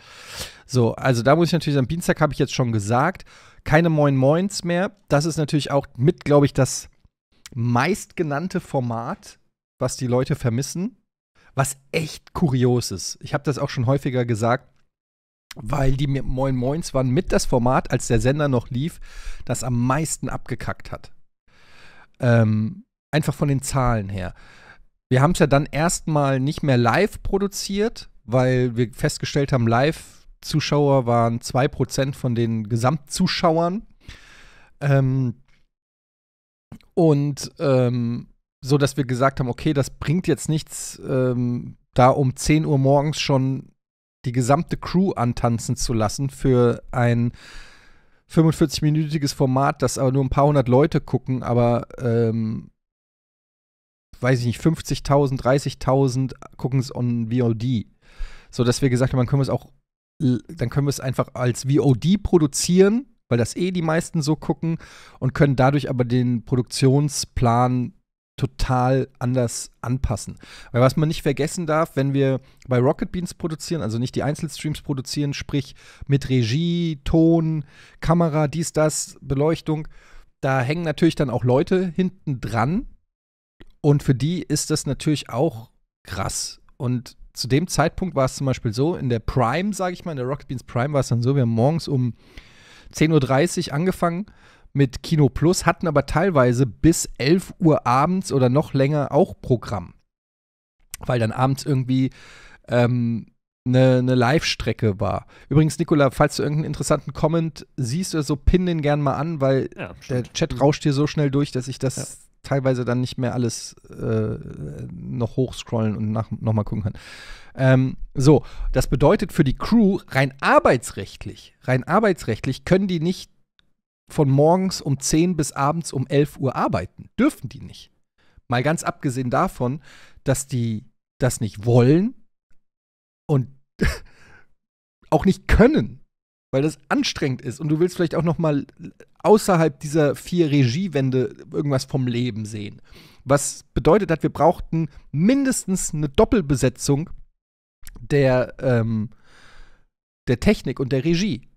So, also da muss ich natürlich sagen, Dienstag habe ich jetzt schon gesagt, keine Moin Moins mehr. Das ist natürlich auch mit, glaube ich, das meistgenannte Format, was die Leute vermissen, was echt kurios ist. Ich habe das auch schon häufiger gesagt, weil die Moin Moins waren mit das Format, als der Sender noch lief, das am meisten abgekackt hat. Ähm, einfach von den Zahlen her. Wir haben es ja dann erstmal nicht mehr live produziert, weil wir festgestellt haben, Live-Zuschauer waren 2% von den Gesamtzuschauern. Ähm, und ähm, so, dass wir gesagt haben, okay, das bringt jetzt nichts, ähm, da um 10 Uhr morgens schon die gesamte Crew antanzen zu lassen für ein 45-minütiges Format, das aber nur ein paar hundert Leute gucken, aber ähm, weiß ich nicht, 50.000, 30.000 gucken es on VOD. So dass wir gesagt haben, dann können wir es auch, dann können wir es einfach als VOD produzieren weil das eh die meisten so gucken und können dadurch aber den Produktionsplan total anders anpassen. Weil was man nicht vergessen darf, wenn wir bei Rocket Beans produzieren, also nicht die Einzelstreams produzieren, sprich mit Regie, Ton, Kamera, dies, das, Beleuchtung, da hängen natürlich dann auch Leute hinten dran und für die ist das natürlich auch krass. Und zu dem Zeitpunkt war es zum Beispiel so, in der Prime, sage ich mal, in der Rocket Beans Prime war es dann so, wir haben morgens um 10.30 Uhr angefangen mit Kino Plus, hatten aber teilweise bis 11 Uhr abends oder noch länger auch Programm. Weil dann abends irgendwie ähm, eine, ne Live-Strecke war. Übrigens, Nicola, falls du irgendeinen interessanten Comment siehst oder so, pin den gern mal an, weil ja, der Chat rauscht hier so schnell durch, dass ich das ja. teilweise dann nicht mehr alles äh, noch hochscrollen und nochmal gucken kann. Ähm, so, das bedeutet für die Crew rein arbeitsrechtlich, rein arbeitsrechtlich können die nicht von morgens um 10 bis abends um 11 Uhr arbeiten. Dürfen die nicht. Mal ganz abgesehen davon, dass die das nicht wollen und auch nicht können, weil das anstrengend ist und du willst vielleicht auch noch mal außerhalb dieser vier Regiewände irgendwas vom Leben sehen. Was bedeutet hat, wir brauchten mindestens eine Doppelbesetzung der, ähm, der Technik und der Regie.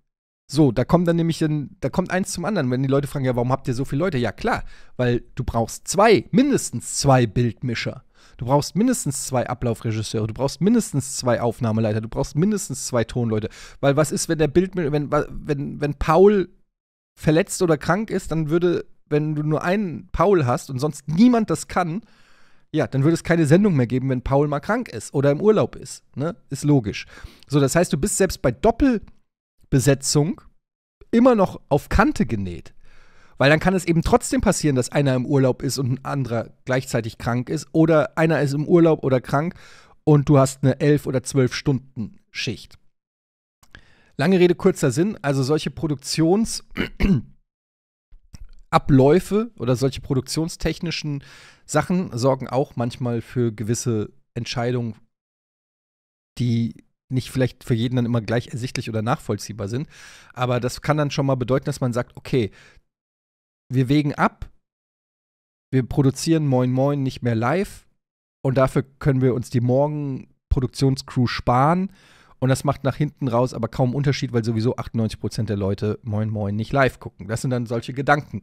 So, da kommt dann nämlich, ein, da kommt eins zum anderen. Wenn die Leute fragen, ja, warum habt ihr so viele Leute? Ja, klar, weil du brauchst zwei, mindestens zwei Bildmischer. Du brauchst mindestens zwei Ablaufregisseure, du brauchst mindestens zwei Aufnahmeleiter, du brauchst mindestens zwei Tonleute. Weil was ist, wenn der Bildmischer, wenn, wenn, wenn Paul verletzt oder krank ist, dann würde, wenn du nur einen Paul hast und sonst niemand das kann, ja, dann würde es keine Sendung mehr geben, wenn Paul mal krank ist oder im Urlaub ist. Ne? Ist logisch. So, das heißt, du bist selbst bei Doppelbesetzung immer noch auf Kante genäht. Weil dann kann es eben trotzdem passieren, dass einer im Urlaub ist und ein anderer gleichzeitig krank ist. Oder einer ist im Urlaub oder krank und du hast eine 11 oder 12 Stunden Schicht. Lange Rede, kurzer Sinn. Also solche Produktions- Abläufe oder solche produktionstechnischen Sachen sorgen auch manchmal für gewisse Entscheidungen, die nicht vielleicht für jeden dann immer gleich ersichtlich oder nachvollziehbar sind. Aber das kann dann schon mal bedeuten, dass man sagt, okay, wir wägen ab, wir produzieren Moin Moin nicht mehr live und dafür können wir uns die Morgen Produktionscrew sparen und das macht nach hinten raus aber kaum Unterschied, weil sowieso 98% der Leute Moin Moin nicht live gucken. Das sind dann solche Gedanken.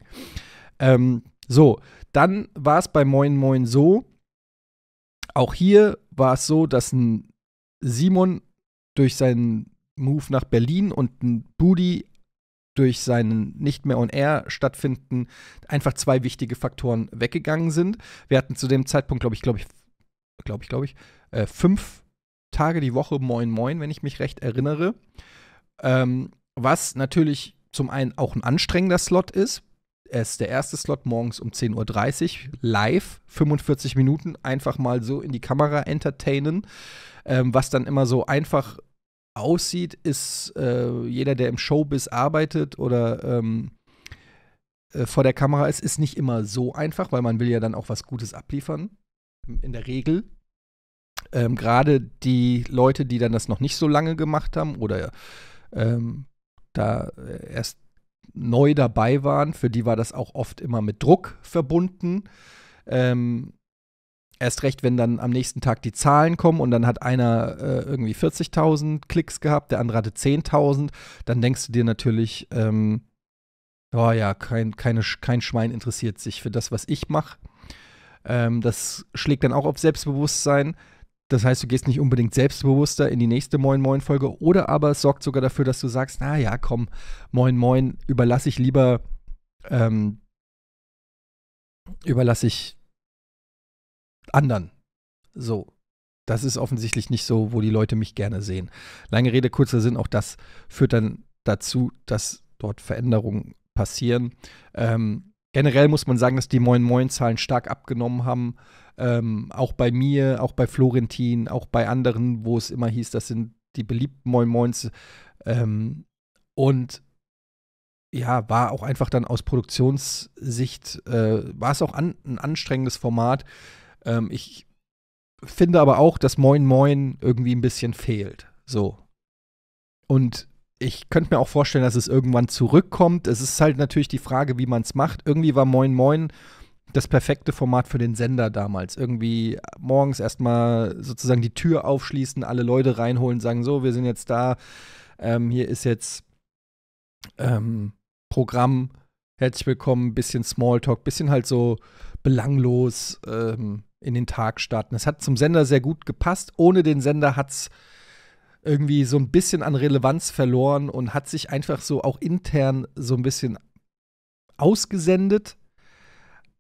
Ähm, so, dann war es bei Moin Moin so, auch hier war es so, dass ein Simon durch seinen Move nach Berlin und ein Booty durch seinen nicht mehr on air stattfinden einfach zwei wichtige Faktoren weggegangen sind. Wir hatten zu dem Zeitpunkt, glaube ich, glaube ich, glaube ich, glaube ich, äh, fünf Tage die Woche Moin Moin, wenn ich mich recht erinnere. Ähm, was natürlich zum einen auch ein anstrengender Slot ist. Es ist der erste Slot morgens um 10.30 Uhr, live, 45 Minuten, einfach mal so in die Kamera entertainen. Ähm, was dann immer so einfach aussieht, ist äh, jeder, der im Showbiz arbeitet oder ähm, äh, vor der Kamera ist, ist nicht immer so einfach, weil man will ja dann auch was Gutes abliefern. In der Regel ähm, gerade die Leute, die dann das noch nicht so lange gemacht haben oder ähm, da äh, erst neu dabei waren, für die war das auch oft immer mit Druck verbunden. Ähm, erst recht, wenn dann am nächsten Tag die Zahlen kommen und dann hat einer äh, irgendwie 40.000 Klicks gehabt, der andere hatte 10.000, dann denkst du dir natürlich, ähm, oh ja, kein, keine, kein Schwein interessiert sich für das, was ich mache. Ähm, das schlägt dann auch auf Selbstbewusstsein. Das heißt, du gehst nicht unbedingt selbstbewusster in die nächste Moin Moin Folge oder aber es sorgt sogar dafür, dass du sagst, na ja, komm, Moin Moin, überlasse ich lieber, ähm, überlasse ich anderen. So. Das ist offensichtlich nicht so, wo die Leute mich gerne sehen. Lange Rede, kurzer Sinn, auch das führt dann dazu, dass dort Veränderungen passieren. Ähm, generell muss man sagen, dass die Moin Moin Zahlen stark abgenommen haben. Ähm, auch bei mir, auch bei Florentin, auch bei anderen, wo es immer hieß, das sind die beliebten Moin Moins. Ähm, und ja, war auch einfach dann aus Produktionssicht, äh, war es auch an, ein anstrengendes Format. Ähm, ich finde aber auch, dass Moin Moin irgendwie ein bisschen fehlt. So. Und ich könnte mir auch vorstellen, dass es irgendwann zurückkommt. Es ist halt natürlich die Frage, wie man es macht. Irgendwie war Moin Moin das perfekte Format für den Sender damals. Irgendwie morgens erstmal sozusagen die Tür aufschließen, alle Leute reinholen, sagen so, wir sind jetzt da, ähm, hier ist jetzt ähm, Programm, herzlich willkommen, bisschen Smalltalk, bisschen halt so belanglos ähm, in den Tag starten. Es hat zum Sender sehr gut gepasst. Ohne den Sender hat es irgendwie so ein bisschen an Relevanz verloren und hat sich einfach so auch intern so ein bisschen ausgesendet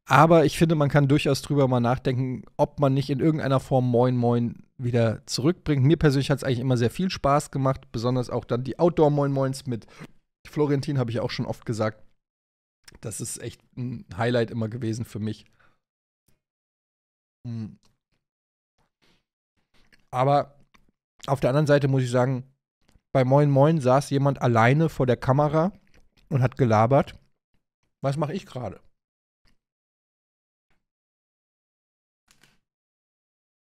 aber ich finde, man kann durchaus drüber mal nachdenken, ob man nicht in irgendeiner Form Moin Moin wieder zurückbringt. Mir persönlich hat es eigentlich immer sehr viel Spaß gemacht, besonders auch dann die Outdoor Moin Moins mit Florentin habe ich auch schon oft gesagt. Das ist echt ein Highlight immer gewesen für mich. Hm. Aber auf der anderen Seite muss ich sagen, bei Moin Moin saß jemand alleine vor der Kamera und hat gelabert. Was mache ich gerade?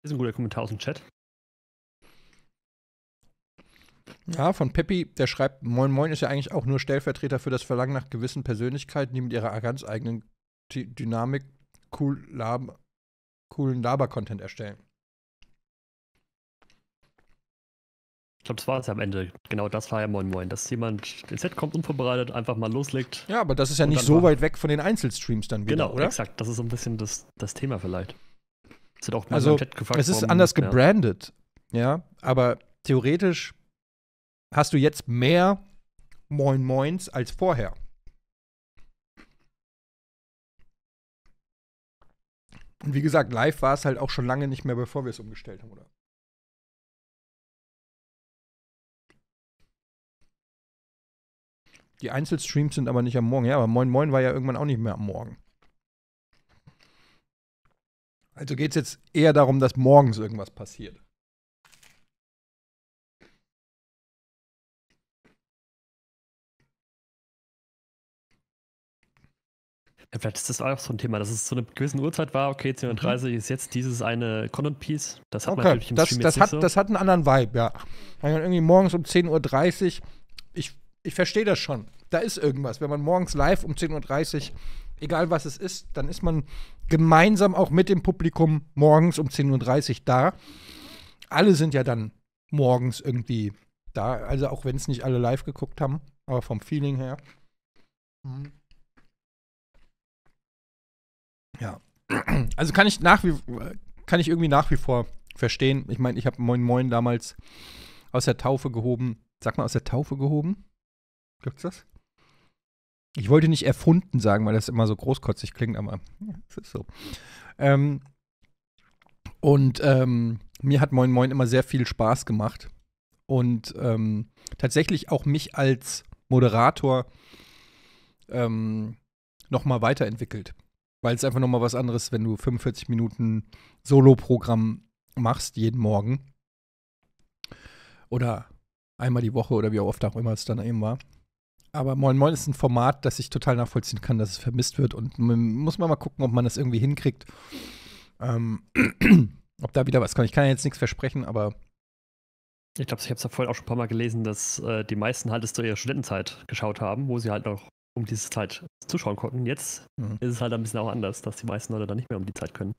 Das ist ein guter Kommentar aus dem Chat. Ja, von Peppi, der schreibt, Moin Moin ist ja eigentlich auch nur Stellvertreter für das Verlangen nach gewissen Persönlichkeiten, die mit ihrer ganz eigenen T Dynamik cool Lab coolen Laber-Content erstellen. Ich glaube, das war es ja am Ende. Genau das war ja Moin Moin, dass jemand ins Set kommt unvorbereitet, einfach mal loslegt. Ja, aber das ist ja nicht so weit weg von den Einzelstreams dann wieder, genau, oder? Genau, exakt. Das ist so ein bisschen das, das Thema vielleicht. Das hat auch mal also, im Chat gefragt. Es ist worden, anders gebrandet, ja. Aber theoretisch hast du jetzt mehr Moin Moins als vorher. Und wie gesagt, live war es halt auch schon lange nicht mehr, bevor wir es umgestellt haben, oder? Die Einzelstreams sind aber nicht am Morgen. Ja, aber Moin Moin war ja irgendwann auch nicht mehr am Morgen. Also geht es jetzt eher darum, dass morgens irgendwas passiert. Ja, vielleicht ist das auch so ein Thema, dass es zu einer gewissen Uhrzeit war, okay, 10.30 Uhr mhm. ist jetzt dieses eine Content-Piece. Das hat okay. man natürlich im das, Stream das hat, so. das hat einen anderen Vibe, ja. Also irgendwie morgens um 10.30 Uhr, ich, ich verstehe das schon. Da ist irgendwas. Wenn man morgens live um 10.30 Uhr, egal was es ist, dann ist man gemeinsam auch mit dem Publikum morgens um 10.30 Uhr da. Alle sind ja dann morgens irgendwie da, also auch wenn es nicht alle live geguckt haben, aber vom Feeling her. Mhm. Ja. Also kann ich nach wie kann ich irgendwie nach wie vor verstehen. Ich meine, ich habe Moin Moin damals aus der Taufe gehoben. Sag mal, aus der Taufe gehoben? Gibt's das? Ich wollte nicht erfunden sagen, weil das immer so großkotzig klingt, aber es ist so. Ähm, und ähm, mir hat Moin Moin immer sehr viel Spaß gemacht. Und ähm, tatsächlich auch mich als Moderator ähm, nochmal weiterentwickelt. Weil es einfach nochmal was anderes, wenn du 45 Minuten Solo-Programm machst, jeden Morgen. Oder einmal die Woche oder wie oft auch immer es dann eben war. Aber Moin Moin ist ein Format, das ich total nachvollziehen kann, dass es vermisst wird. Und man muss man mal gucken, ob man das irgendwie hinkriegt. Ähm, ob da wieder was kommt. Ich kann ja jetzt nichts versprechen, aber. Ich glaube, ich habe es ja vorhin auch schon ein paar Mal gelesen, dass äh, die meisten halt es zu ihrer Studentenzeit geschaut haben, wo sie halt noch um diese Zeit zuschauen konnten. Jetzt mhm. ist es halt ein bisschen auch anders, dass die meisten Leute dann nicht mehr um die Zeit können.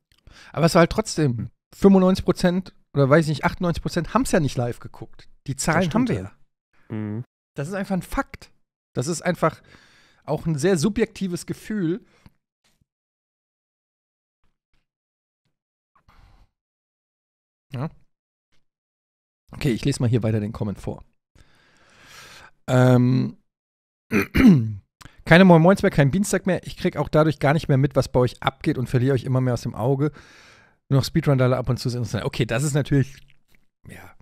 Aber es war halt trotzdem 95 Prozent oder weiß ich nicht, 98 Prozent haben es ja nicht live geguckt. Die Zahlen haben wir ja. Mhm. Das ist einfach ein Fakt. Das ist einfach auch ein sehr subjektives Gefühl. Ja. Okay, ich lese mal hier weiter den Comment vor. Ähm. Keine Moin Moins mehr, kein Dienstag mehr. Ich kriege auch dadurch gar nicht mehr mit, was bei euch abgeht und verliere euch immer mehr aus dem Auge. Nur noch speedrun dalle ab und zu sind. Okay, das ist natürlich. Ja,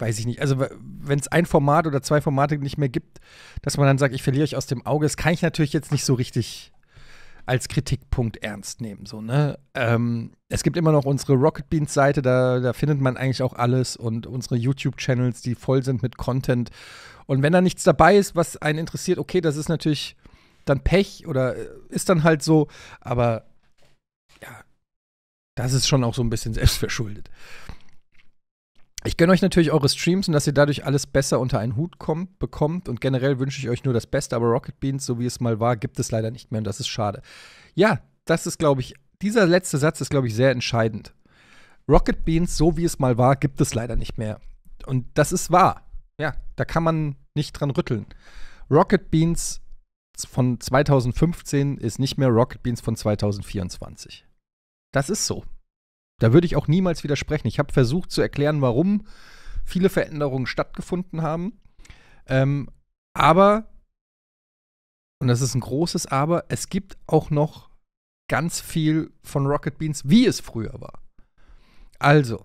weiß ich nicht, also wenn es ein Format oder zwei Formate nicht mehr gibt, dass man dann sagt, ich verliere euch aus dem Auge, das kann ich natürlich jetzt nicht so richtig als Kritikpunkt ernst nehmen. So, ne? Ähm, es gibt immer noch unsere Rocket Beans Seite, da, da findet man eigentlich auch alles und unsere YouTube-Channels, die voll sind mit Content. Und wenn da nichts dabei ist, was einen interessiert, okay, das ist natürlich dann Pech oder äh, ist dann halt so, aber ja, das ist schon auch so ein bisschen selbstverschuldet. Ich gönne euch natürlich eure Streams und dass ihr dadurch alles besser unter einen Hut kommt, bekommt. Und generell wünsche ich euch nur das Beste, aber Rocket Beans, so wie es mal war, gibt es leider nicht mehr und das ist schade. Ja, das ist, glaube ich, dieser letzte Satz ist, glaube ich, sehr entscheidend. Rocket Beans, so wie es mal war, gibt es leider nicht mehr. Und das ist wahr. Ja, da kann man nicht dran rütteln. Rocket Beans von 2015 ist nicht mehr Rocket Beans von 2024. Das ist so. Da würde ich auch niemals widersprechen. Ich habe versucht zu erklären, warum viele Veränderungen stattgefunden haben. Ähm, aber, und das ist ein großes Aber, es gibt auch noch ganz viel von Rocket Beans, wie es früher war. Also,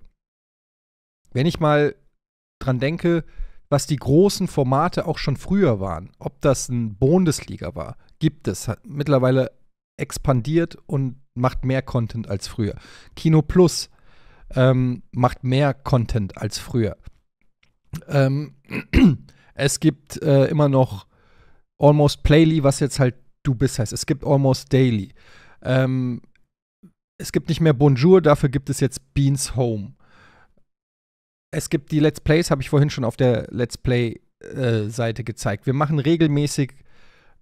wenn ich mal dran denke, was die großen Formate auch schon früher waren, ob das ein Bundesliga war, gibt es mittlerweile expandiert und macht mehr Content als früher. Kino Plus ähm, macht mehr Content als früher. Ähm, es gibt äh, immer noch Almost Playly, was jetzt halt Du bist heißt. Es gibt Almost Daily. Ähm, es gibt nicht mehr Bonjour, dafür gibt es jetzt Beans Home. Es gibt die Let's Plays, habe ich vorhin schon auf der Let's Play-Seite äh, gezeigt. Wir machen regelmäßig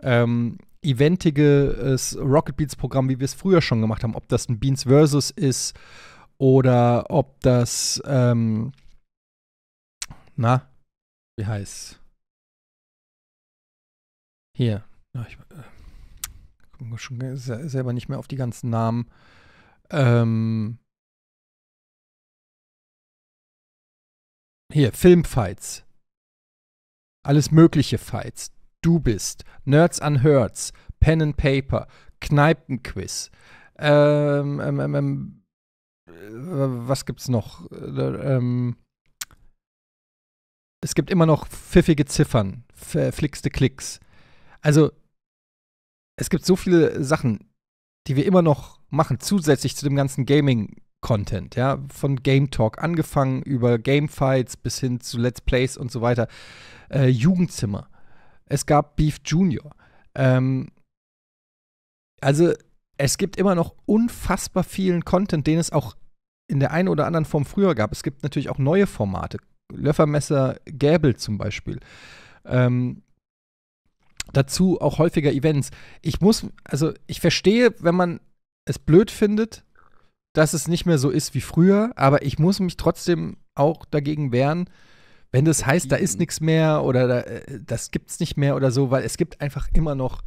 ähm, eventiges äh, Rocket Beats Programm, wie wir es früher schon gemacht haben, ob das ein Beans versus ist oder ob das ähm, na, wie heißt hier, ich äh, komme schon selber nicht mehr auf die ganzen Namen. Ähm, hier, Filmfights. Alles mögliche Fights. Du bist, Nerds an Herds, Pen and Paper, Kneipenquiz, ähm, ähm, ähm, ähm äh, was gibt's noch? Äh, ähm, es gibt immer noch pfiffige Ziffern, flickste Klicks. Also, es gibt so viele Sachen, die wir immer noch machen, zusätzlich zu dem ganzen Gaming-Content, ja. Von Game Talk angefangen, über Gamefights bis hin zu Let's Plays und so weiter. Äh, Jugendzimmer es gab Beef Junior. Ähm, also es gibt immer noch unfassbar vielen Content, den es auch in der einen oder anderen Form früher gab. Es gibt natürlich auch neue Formate. Löffermesser Gäbel zum Beispiel. Ähm, dazu auch häufiger Events. Ich muss, also ich verstehe, wenn man es blöd findet, dass es nicht mehr so ist wie früher, aber ich muss mich trotzdem auch dagegen wehren, wenn das heißt, da ist mhm. nichts mehr oder da, äh, das es nicht mehr oder so, weil es gibt einfach immer noch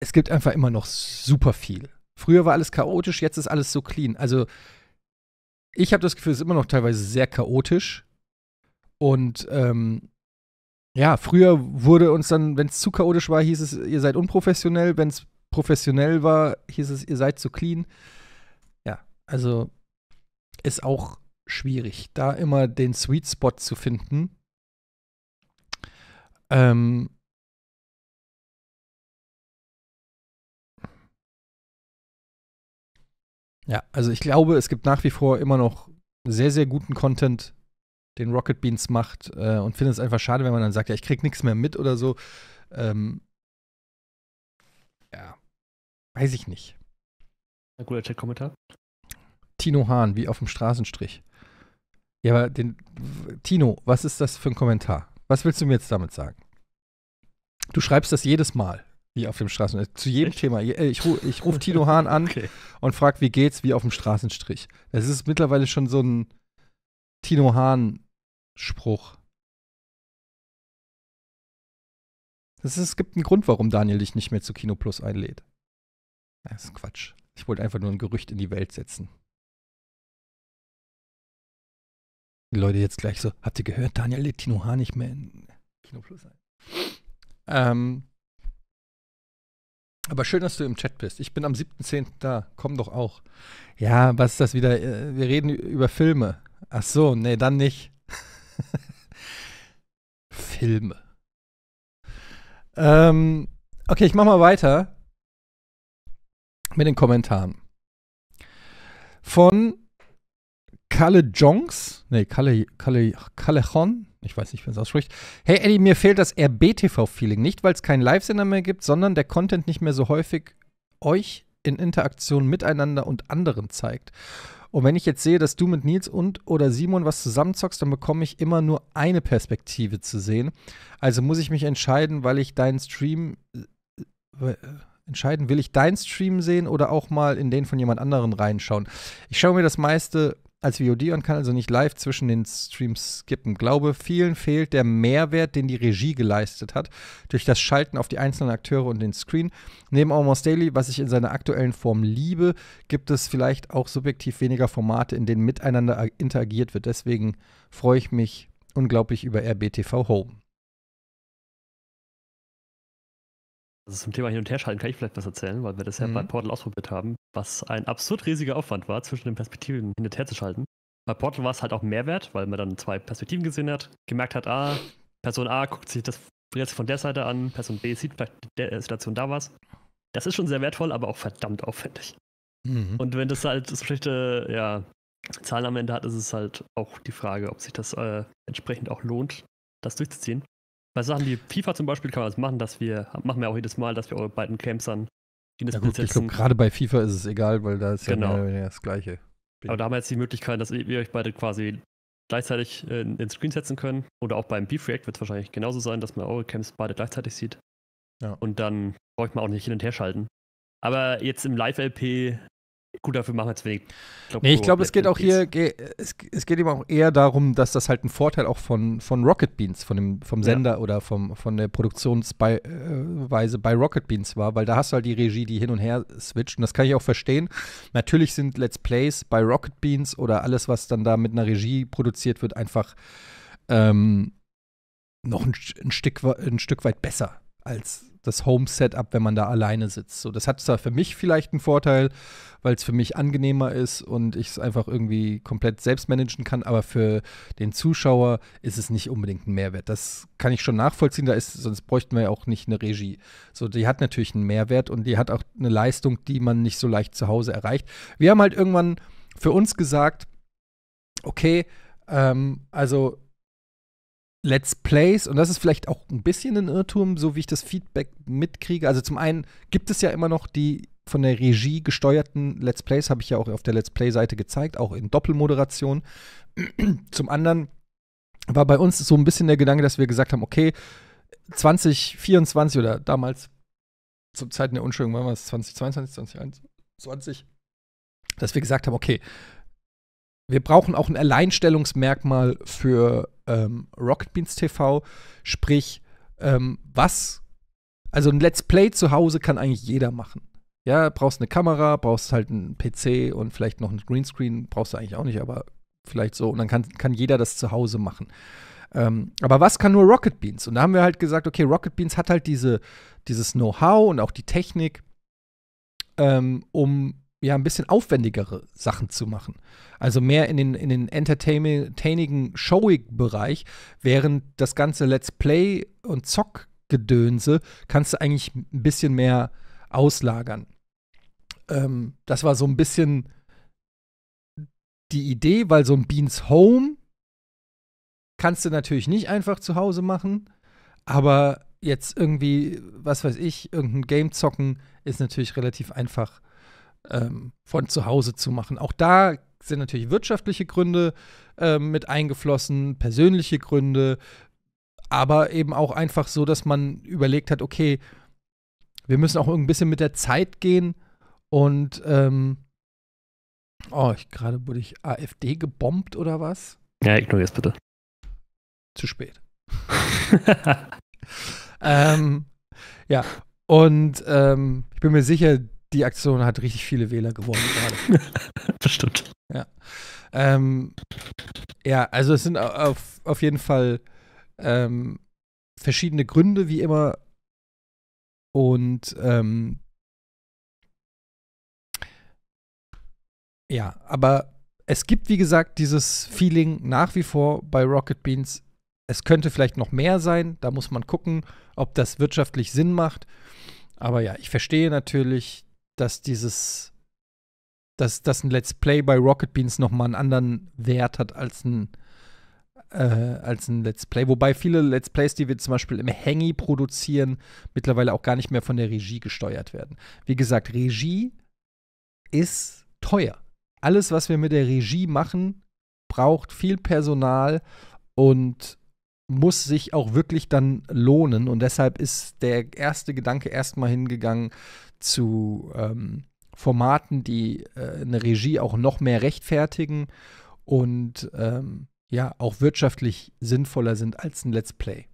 es gibt einfach immer noch super viel. Früher war alles chaotisch, jetzt ist alles so clean. Also ich habe das Gefühl, es ist immer noch teilweise sehr chaotisch. Und ähm, ja, früher wurde uns dann, wenn es zu chaotisch war, hieß es, ihr seid unprofessionell. Wenn es professionell war, hieß es, ihr seid zu clean. Ja, also ist auch schwierig, da immer den Sweet Spot zu finden. Ähm, Ja, also ich glaube, es gibt nach wie vor immer noch sehr, sehr guten Content, den Rocket Beans macht äh, und finde es einfach schade, wenn man dann sagt, ja, ich krieg nichts mehr mit oder so. Ähm, ja, weiß ich nicht. Ein guter Chat-Kommentar. Tino Hahn, wie auf dem Straßenstrich. Ja, aber den, Tino, was ist das für ein Kommentar? Was willst du mir jetzt damit sagen? Du schreibst das jedes Mal, wie auf dem Straßenstrich, äh, Zu jedem Echt? Thema. Äh, ich, ru ich rufe Tino Hahn an okay. und frage, wie geht's, wie auf dem Straßenstrich. Das ist mittlerweile schon so ein Tino Hahn-Spruch. es gibt einen Grund, warum Daniel dich nicht mehr zu Kino Plus einlädt. Das ist Quatsch. Ich wollte einfach nur ein Gerücht in die Welt setzen. Die Leute jetzt gleich so, habt ihr gehört, Daniel lädt Tino Hahn nicht mehr in Kino Plus ein. Ähm, aber schön, dass du im Chat bist. Ich bin am 7.10. da. Komm doch auch. Ja, was ist das wieder? Äh, wir reden über Filme. Ach so, nee, dann nicht. Filme. Ähm, okay, ich mach mal weiter mit den Kommentaren. Von Kalle Jonks, nee, Kalle, Kalle, Kallejon, ich weiß nicht, wer es ausspricht. Hey Eddie, mir fehlt das RBTV-Feeling nicht, weil es keinen Live-Sender mehr gibt, sondern der Content nicht mehr so häufig euch in Interaktion miteinander und anderen zeigt. Und wenn ich jetzt sehe, dass du mit Nils und oder Simon was zusammenzockst, dann bekomme ich immer nur eine Perspektive zu sehen. Also muss ich mich entscheiden, weil ich deinen Stream äh, äh, entscheiden, will ich deinen Stream sehen oder auch mal in den von jemand anderen reinschauen. Ich schaue mir das meiste als VOD und kann also nicht live zwischen den Streams skippen. Glaube, vielen fehlt der Mehrwert, den die Regie geleistet hat, durch das Schalten auf die einzelnen Akteure und den Screen. Neben Almost Daily, was ich in seiner aktuellen Form liebe, gibt es vielleicht auch subjektiv weniger Formate, in denen miteinander interagiert wird. Deswegen freue ich mich unglaublich über RBTV Home. Also zum Thema Hin- und Herschalten kann ich vielleicht was erzählen, weil wir das ja mhm. bei Portal ausprobiert haben, was ein absurd riesiger Aufwand war, zwischen den Perspektiven hin und her zu Bei Portal war es halt auch Mehrwert, weil man dann zwei Perspektiven gesehen hat, gemerkt hat, ah, Person A guckt sich das jetzt von der Seite an, Person B sieht vielleicht in der äh, Situation da was. Das ist schon sehr wertvoll, aber auch verdammt aufwendig. Mhm. Und wenn das halt so schlechte ja, Zahlen am Ende hat, ist es halt auch die Frage, ob sich das äh, entsprechend auch lohnt, das durchzuziehen. Bei Sachen wie FIFA zum Beispiel kann man das machen, dass wir, machen wir auch jedes Mal, dass wir eure beiden Camps dann in das ja, gut, ich glaube, gerade bei FIFA ist es egal, weil da ist genau. ja mehr, das Gleiche. Aber da haben wir jetzt die Möglichkeit, dass wir euch beide quasi gleichzeitig äh, ins Screen setzen können. Oder auch beim Beef React wird es wahrscheinlich genauso sein, dass man eure Camps beide gleichzeitig sieht. Ja. Und dann braucht man auch nicht hin und her schalten. Aber jetzt im Live-LP Gut, dafür machen wir zu wenig. Glaub, nee, ich glaube, es geht auch hier, ge es, es, geht eben auch eher darum, dass das halt ein Vorteil auch von, von Rocket Beans, von dem, vom Sender ja. oder vom, von der Produktionsweise äh, bei Rocket Beans war, weil da hast du halt die Regie, die hin und her switcht. Und das kann ich auch verstehen. Natürlich sind Let's Plays bei Rocket Beans oder alles, was dann da mit einer Regie produziert wird, einfach ähm, noch ein, ein, Stück, ein Stück weit besser als das Home-Setup, wenn man da alleine sitzt. So, das hat zwar für mich vielleicht einen Vorteil, weil es für mich angenehmer ist und ich es einfach irgendwie komplett selbst managen kann, aber für den Zuschauer ist es nicht unbedingt ein Mehrwert. Das kann ich schon nachvollziehen, da ist, sonst bräuchten wir ja auch nicht eine Regie. So, die hat natürlich einen Mehrwert und die hat auch eine Leistung, die man nicht so leicht zu Hause erreicht. Wir haben halt irgendwann für uns gesagt, okay, ähm, also Let's Plays, und das ist vielleicht auch ein bisschen ein Irrtum, so wie ich das Feedback mitkriege. Also zum einen gibt es ja immer noch die von der Regie gesteuerten Let's Plays, habe ich ja auch auf der Let's Play-Seite gezeigt, auch in Doppelmoderation. zum anderen war bei uns so ein bisschen der Gedanke, dass wir gesagt haben, okay, 2024 oder damals zum Zeiten der Unschuldigung, waren wir es 2022, 2021, 20, dass wir gesagt haben, okay, wir brauchen auch ein Alleinstellungsmerkmal für ähm, Rocket Beans TV, sprich, ähm, was, also ein Let's Play zu Hause kann eigentlich jeder machen. Ja, brauchst eine Kamera, brauchst halt einen PC und vielleicht noch einen Greenscreen, brauchst du eigentlich auch nicht, aber vielleicht so. Und dann kann, kann jeder das zu Hause machen. Ähm, aber was kann nur Rocket Beans? Und da haben wir halt gesagt, okay, Rocket Beans hat halt diese, dieses Know-how und auch die Technik, ähm, um ja ein bisschen aufwendigere Sachen zu machen. Also mehr in den, in den entertainigen, showigen Bereich, während das ganze Let's Play und Zockgedönse kannst du eigentlich ein bisschen mehr auslagern. Ähm, das war so ein bisschen die Idee, weil so ein Beans Home kannst du natürlich nicht einfach zu Hause machen, aber jetzt irgendwie, was weiß ich, irgendein Game zocken ist natürlich relativ einfach ähm, von zu Hause zu machen. Auch da sind natürlich wirtschaftliche Gründe ähm, mit eingeflossen, persönliche Gründe, aber eben auch einfach so, dass man überlegt hat, okay, wir müssen auch ein bisschen mit der Zeit gehen und ähm, oh, gerade wurde ich AfD gebombt oder was? Ja, ignoriere es bitte. Zu spät. ähm, ja, und ähm, ich bin mir sicher, die Aktion hat richtig viele Wähler gewonnen gerade. Bestimmt. Ja. Ähm, ja, also es sind auf, auf jeden Fall ähm, verschiedene Gründe, wie immer. Und ähm, ja, aber es gibt, wie gesagt, dieses Feeling nach wie vor bei Rocket Beans. Es könnte vielleicht noch mehr sein. Da muss man gucken, ob das wirtschaftlich Sinn macht. Aber ja, ich verstehe natürlich dass dieses, dass, dass ein Let's Play bei Rocket Beans nochmal einen anderen Wert hat als ein, äh, als ein Let's Play. Wobei viele Let's Plays, die wir zum Beispiel im Hangy produzieren, mittlerweile auch gar nicht mehr von der Regie gesteuert werden. Wie gesagt, Regie ist teuer. Alles, was wir mit der Regie machen, braucht viel Personal und muss sich auch wirklich dann lohnen. Und deshalb ist der erste Gedanke erstmal hingegangen zu ähm, Formaten, die äh, eine Regie auch noch mehr rechtfertigen und ähm, ja, auch wirtschaftlich sinnvoller sind als ein Let's Play.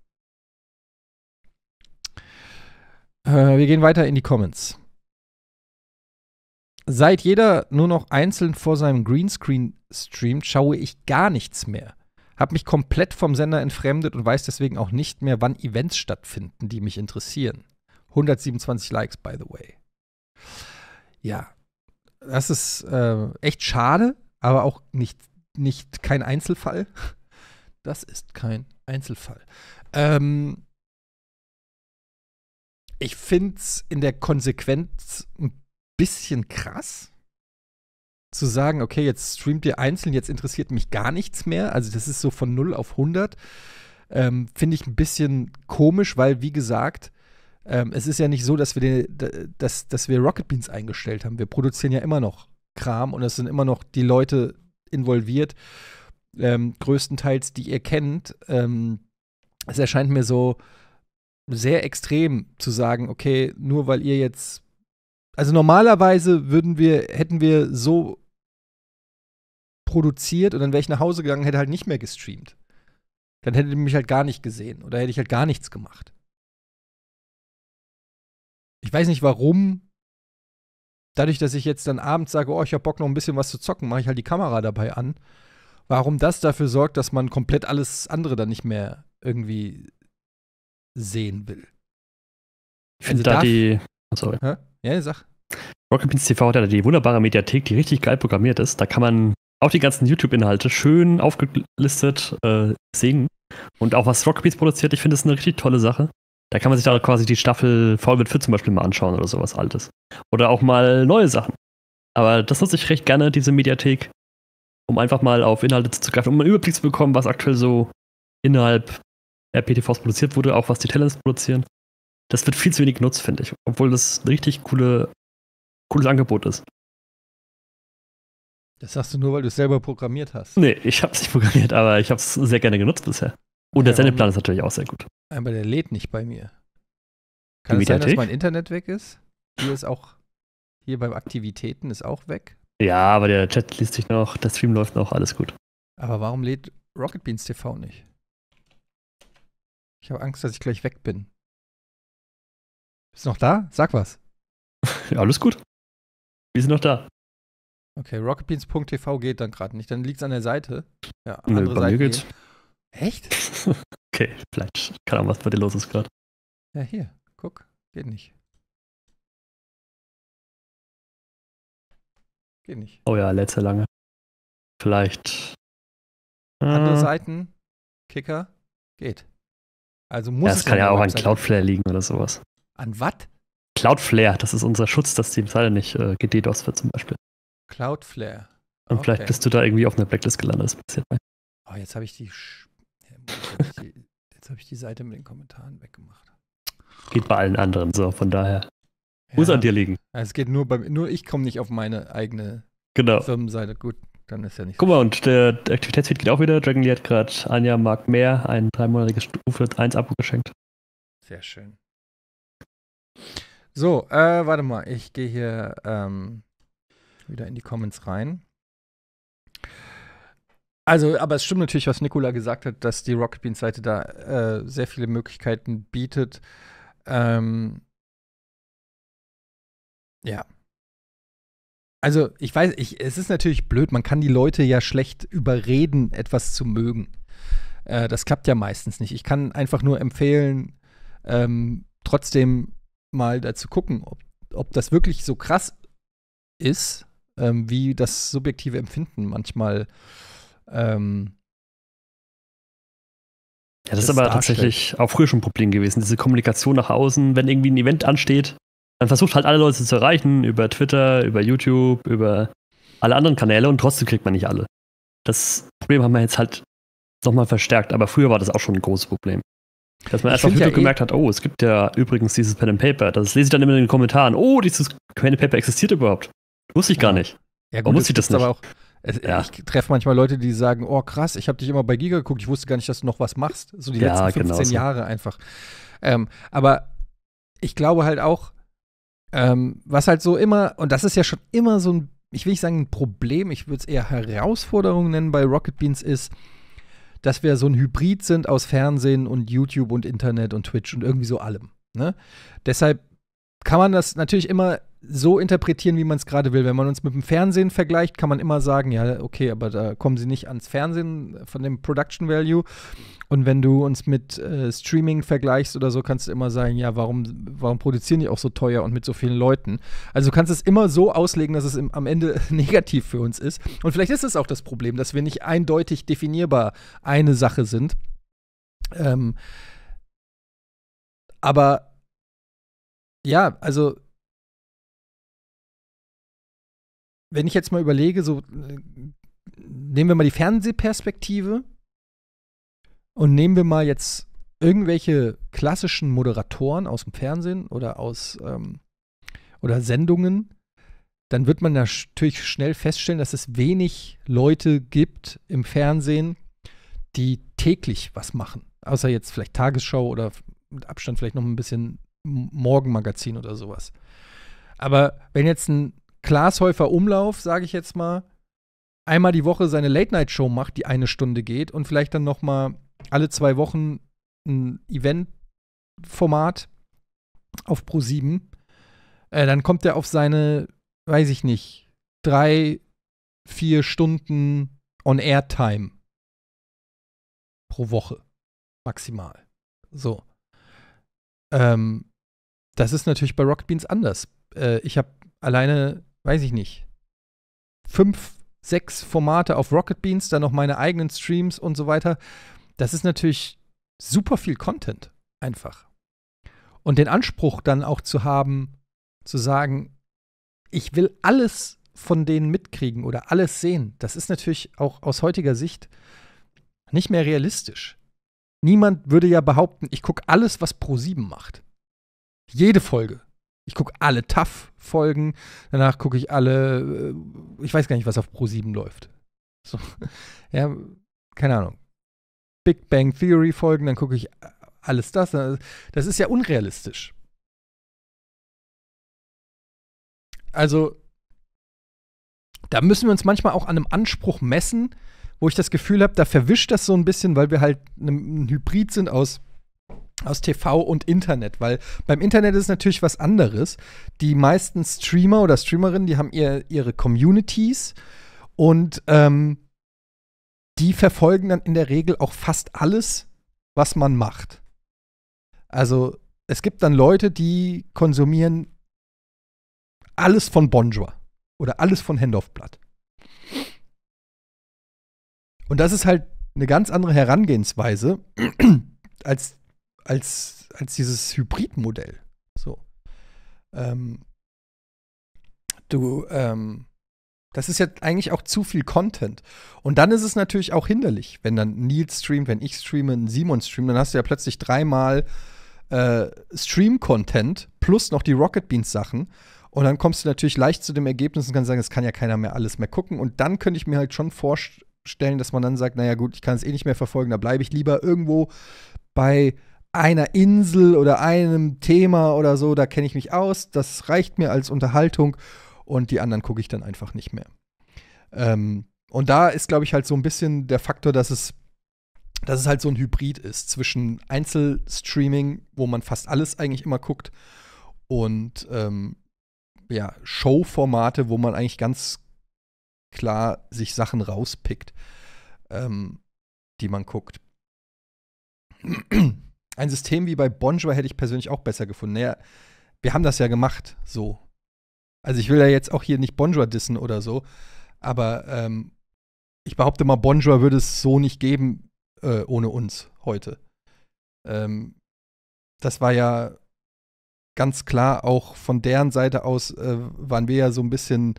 Äh, wir gehen weiter in die Comments. Seit jeder nur noch einzeln vor seinem Greenscreen streamt, schaue ich gar nichts mehr. Hab mich komplett vom Sender entfremdet und weiß deswegen auch nicht mehr, wann Events stattfinden, die mich interessieren. 127 Likes, by the way. Ja, das ist äh, echt schade, aber auch nicht, nicht kein Einzelfall. Das ist kein Einzelfall. Ähm, ich finde es in der Konsequenz ein bisschen krass zu sagen, okay, jetzt streamt ihr einzeln, jetzt interessiert mich gar nichts mehr. Also das ist so von 0 auf 100. Ähm, finde ich ein bisschen komisch, weil, wie gesagt, ähm, es ist ja nicht so, dass wir, den, dass, dass wir Rocket Beans eingestellt haben. Wir produzieren ja immer noch Kram und es sind immer noch die Leute involviert, ähm, größtenteils, die ihr kennt. Ähm, es erscheint mir so sehr extrem zu sagen, okay, nur weil ihr jetzt. Also normalerweise würden wir, hätten wir so produziert und dann wäre ich nach Hause gegangen, hätte halt nicht mehr gestreamt. Dann hätte ich mich halt gar nicht gesehen oder hätte ich halt gar nichts gemacht ich weiß nicht warum, dadurch, dass ich jetzt dann abends sage, oh, ich habe Bock noch ein bisschen was zu zocken, mache ich halt die Kamera dabei an. Warum das dafür sorgt, dass man komplett alles andere dann nicht mehr irgendwie sehen will. Ich finde also da darf, die. Ah, sorry. Hä? Ja, sag. Rocket Beans TV hat ja die wunderbare Mediathek, die richtig geil programmiert ist. Da kann man auch die ganzen YouTube-Inhalte schön aufgelistet äh, sehen. Und auch was Rocket Beans produziert, ich finde es eine richtig tolle Sache. Da kann man sich da quasi die Staffel Fallout 4 zum Beispiel mal anschauen oder sowas Altes. Oder auch mal neue Sachen. Aber das nutze ich recht gerne, diese Mediathek, um einfach mal auf Inhalte zu greifen, um einen Überblick zu bekommen, was aktuell so innerhalb RPTVs produziert wurde, auch was die Talents produzieren. Das wird viel zu wenig genutzt, finde ich. Obwohl das ein richtig coole, cooles Angebot ist. Das sagst du nur, weil du es selber programmiert hast. Nee, ich habe es nicht programmiert, aber ich habe es sehr gerne genutzt bisher. Und der ähm, Sendeplan ist natürlich auch sehr gut. Aber der lädt nicht bei mir. Kann es sein, dass mein Internet weg ist? Hier ist auch, hier beim Aktivitäten ist auch weg. Ja, aber der Chat liest sich noch, der Stream läuft noch, alles gut. Aber warum lädt Rocket Beans TV nicht? Ich habe Angst, dass ich gleich weg bin. Bist du noch da? Sag was. ja, alles gut. Wir sind noch da. Okay, rocketbeans.tv geht dann gerade nicht. Dann liegt es an der Seite. Ja, andere nee, Seite. Geht's. Echt? okay, vielleicht. Keine Ahnung, was bei dir los ist gerade. Ja, hier. Guck. Geht nicht. Geht nicht. Oh ja, letzte lange. Vielleicht. Andere äh, Seiten, Kicker, geht. Also muss ja, es. Das kann ja auch an Cloudflare liegen oder sowas. An was? Cloudflare, das ist unser Schutz, dass die Seite nicht äh, gededos wird zum Beispiel. Cloudflare. Und okay. vielleicht bist du da irgendwie auf einer Blacklist gelandet. Das passiert mal. Oh, jetzt habe ich die Sch Jetzt habe ich, die Seite mit den Kommentaren weggemacht. Geht bei allen anderen so, von daher. Ja. Muss an dir liegen. Es geht nur bei nur ich komme nicht auf meine eigene genau. Firmenseite. Gut, dann ist ja nicht. Guck so mal, und der Aktivitätsfeed geht auch wieder. Dragonly hat gerade Anja Mark mehr ein dreimonatiges Stufe 1 Abo geschenkt. Sehr schön. So, äh, warte mal, ich gehe hier ähm, wieder in die Comments rein. Also, aber es stimmt natürlich, was Nicola gesagt hat, dass die Rocket Beans Seite da äh, sehr viele Möglichkeiten bietet. Ähm, ja. Also, ich weiß, ich, es ist natürlich blöd, man kann die Leute ja schlecht überreden, etwas zu mögen. Äh, das klappt ja meistens nicht. Ich kann einfach nur empfehlen, ähm, trotzdem mal dazu gucken, ob, ob das wirklich so krass ist, ähm, wie das subjektive Empfinden manchmal äh, ähm, ja, das, das ist aber darstellt. tatsächlich auch früher schon ein Problem gewesen, diese Kommunikation nach außen, wenn irgendwie ein Event ansteht, dann versucht halt alle Leute zu erreichen, über Twitter, über YouTube, über alle anderen Kanäle und trotzdem kriegt man nicht alle. Das Problem haben wir jetzt halt nochmal verstärkt, aber früher war das auch schon ein großes Problem. Dass man erst auf YouTube ja eh gemerkt hat, oh, es gibt ja übrigens dieses Pen and Paper. Das lese ich dann immer in den Kommentaren. Oh, dieses Pen and Paper existiert überhaupt. Wusste ich ja. gar nicht. Ja, gut, Warum wusste ich das nicht? Aber auch, ja. Ich treffe manchmal Leute, die sagen, oh krass, ich habe dich immer bei Giga geguckt, ich wusste gar nicht, dass du noch was machst. So die ja, letzten 15 genauso. Jahre einfach. Ähm, aber ich glaube halt auch, ähm, was halt so immer, und das ist ja schon immer so ein, ich will nicht sagen ein Problem, ich würde es eher Herausforderung nennen bei Rocket Beans ist, dass wir so ein Hybrid sind aus Fernsehen und YouTube und Internet und Twitch und irgendwie so allem. Ne? Deshalb kann man das natürlich immer so interpretieren, wie man es gerade will. Wenn man uns mit dem Fernsehen vergleicht, kann man immer sagen, ja, okay, aber da kommen sie nicht ans Fernsehen von dem Production Value. Und wenn du uns mit äh, Streaming vergleichst oder so, kannst du immer sagen, ja, warum, warum produzieren die auch so teuer und mit so vielen Leuten? Also du kannst es immer so auslegen, dass es im, am Ende negativ für uns ist. Und vielleicht ist es auch das Problem, dass wir nicht eindeutig definierbar eine Sache sind. Ähm, aber ja, also wenn ich jetzt mal überlege, so äh, nehmen wir mal die Fernsehperspektive und nehmen wir mal jetzt irgendwelche klassischen Moderatoren aus dem Fernsehen oder aus ähm, oder Sendungen, dann wird man natürlich schnell feststellen, dass es wenig Leute gibt im Fernsehen, die täglich was machen. Außer jetzt vielleicht Tagesschau oder mit Abstand vielleicht noch ein bisschen Morgenmagazin oder sowas. Aber wenn jetzt ein Glashäufer Umlauf, sage ich jetzt mal, einmal die Woche seine Late-Night-Show macht, die eine Stunde geht und vielleicht dann noch mal alle zwei Wochen ein Event-Format auf Pro7, äh, dann kommt er auf seine, weiß ich nicht, drei, vier Stunden On-Air-Time pro Woche maximal. So. Ähm, das ist natürlich bei Rocket Beans anders. Äh, ich habe alleine weiß ich nicht, fünf, sechs Formate auf Rocket Beans, dann noch meine eigenen Streams und so weiter. Das ist natürlich super viel Content einfach. Und den Anspruch dann auch zu haben, zu sagen, ich will alles von denen mitkriegen oder alles sehen, das ist natürlich auch aus heutiger Sicht nicht mehr realistisch. Niemand würde ja behaupten, ich gucke alles, was Pro7 macht. Jede Folge, ich gucke alle TAF-Folgen, danach gucke ich alle, äh, ich weiß gar nicht, was auf Pro7 läuft. So, ja, keine Ahnung. Big Bang Theory-Folgen, dann gucke ich äh, alles das. Das ist ja unrealistisch. Also, da müssen wir uns manchmal auch an einem Anspruch messen, wo ich das Gefühl habe, da verwischt das so ein bisschen, weil wir halt ein Hybrid sind aus aus TV und Internet, weil beim Internet ist natürlich was anderes. Die meisten Streamer oder Streamerinnen, die haben ihr, ihre Communities und ähm, die verfolgen dann in der Regel auch fast alles, was man macht. Also es gibt dann Leute, die konsumieren alles von Bonjour oder alles von Hendorfblatt. Und das ist halt eine ganz andere Herangehensweise als die als, als dieses Hybridmodell. So. Ähm, du, ähm, das ist ja eigentlich auch zu viel Content. Und dann ist es natürlich auch hinderlich, wenn dann Nils streamt, wenn ich streame, Simon streamt, dann hast du ja plötzlich dreimal äh, Stream-Content plus noch die Rocket Beans-Sachen. Und dann kommst du natürlich leicht zu dem Ergebnis und kannst sagen, es kann ja keiner mehr alles mehr gucken. Und dann könnte ich mir halt schon vorstellen, dass man dann sagt, naja gut, ich kann es eh nicht mehr verfolgen, da bleibe ich lieber irgendwo bei einer Insel oder einem Thema oder so, da kenne ich mich aus, das reicht mir als Unterhaltung und die anderen gucke ich dann einfach nicht mehr. Ähm, und da ist, glaube ich, halt so ein bisschen der Faktor, dass es, dass es halt so ein Hybrid ist zwischen Einzelstreaming, wo man fast alles eigentlich immer guckt, und ähm, ja, show wo man eigentlich ganz klar sich Sachen rauspickt, ähm, die man guckt ein System wie bei Bonjour hätte ich persönlich auch besser gefunden. Naja, wir haben das ja gemacht, so. Also ich will ja jetzt auch hier nicht Bonjour dissen oder so, aber ähm, ich behaupte mal, Bonjour würde es so nicht geben äh, ohne uns heute. Ähm, das war ja ganz klar auch von deren Seite aus äh, waren wir ja so ein bisschen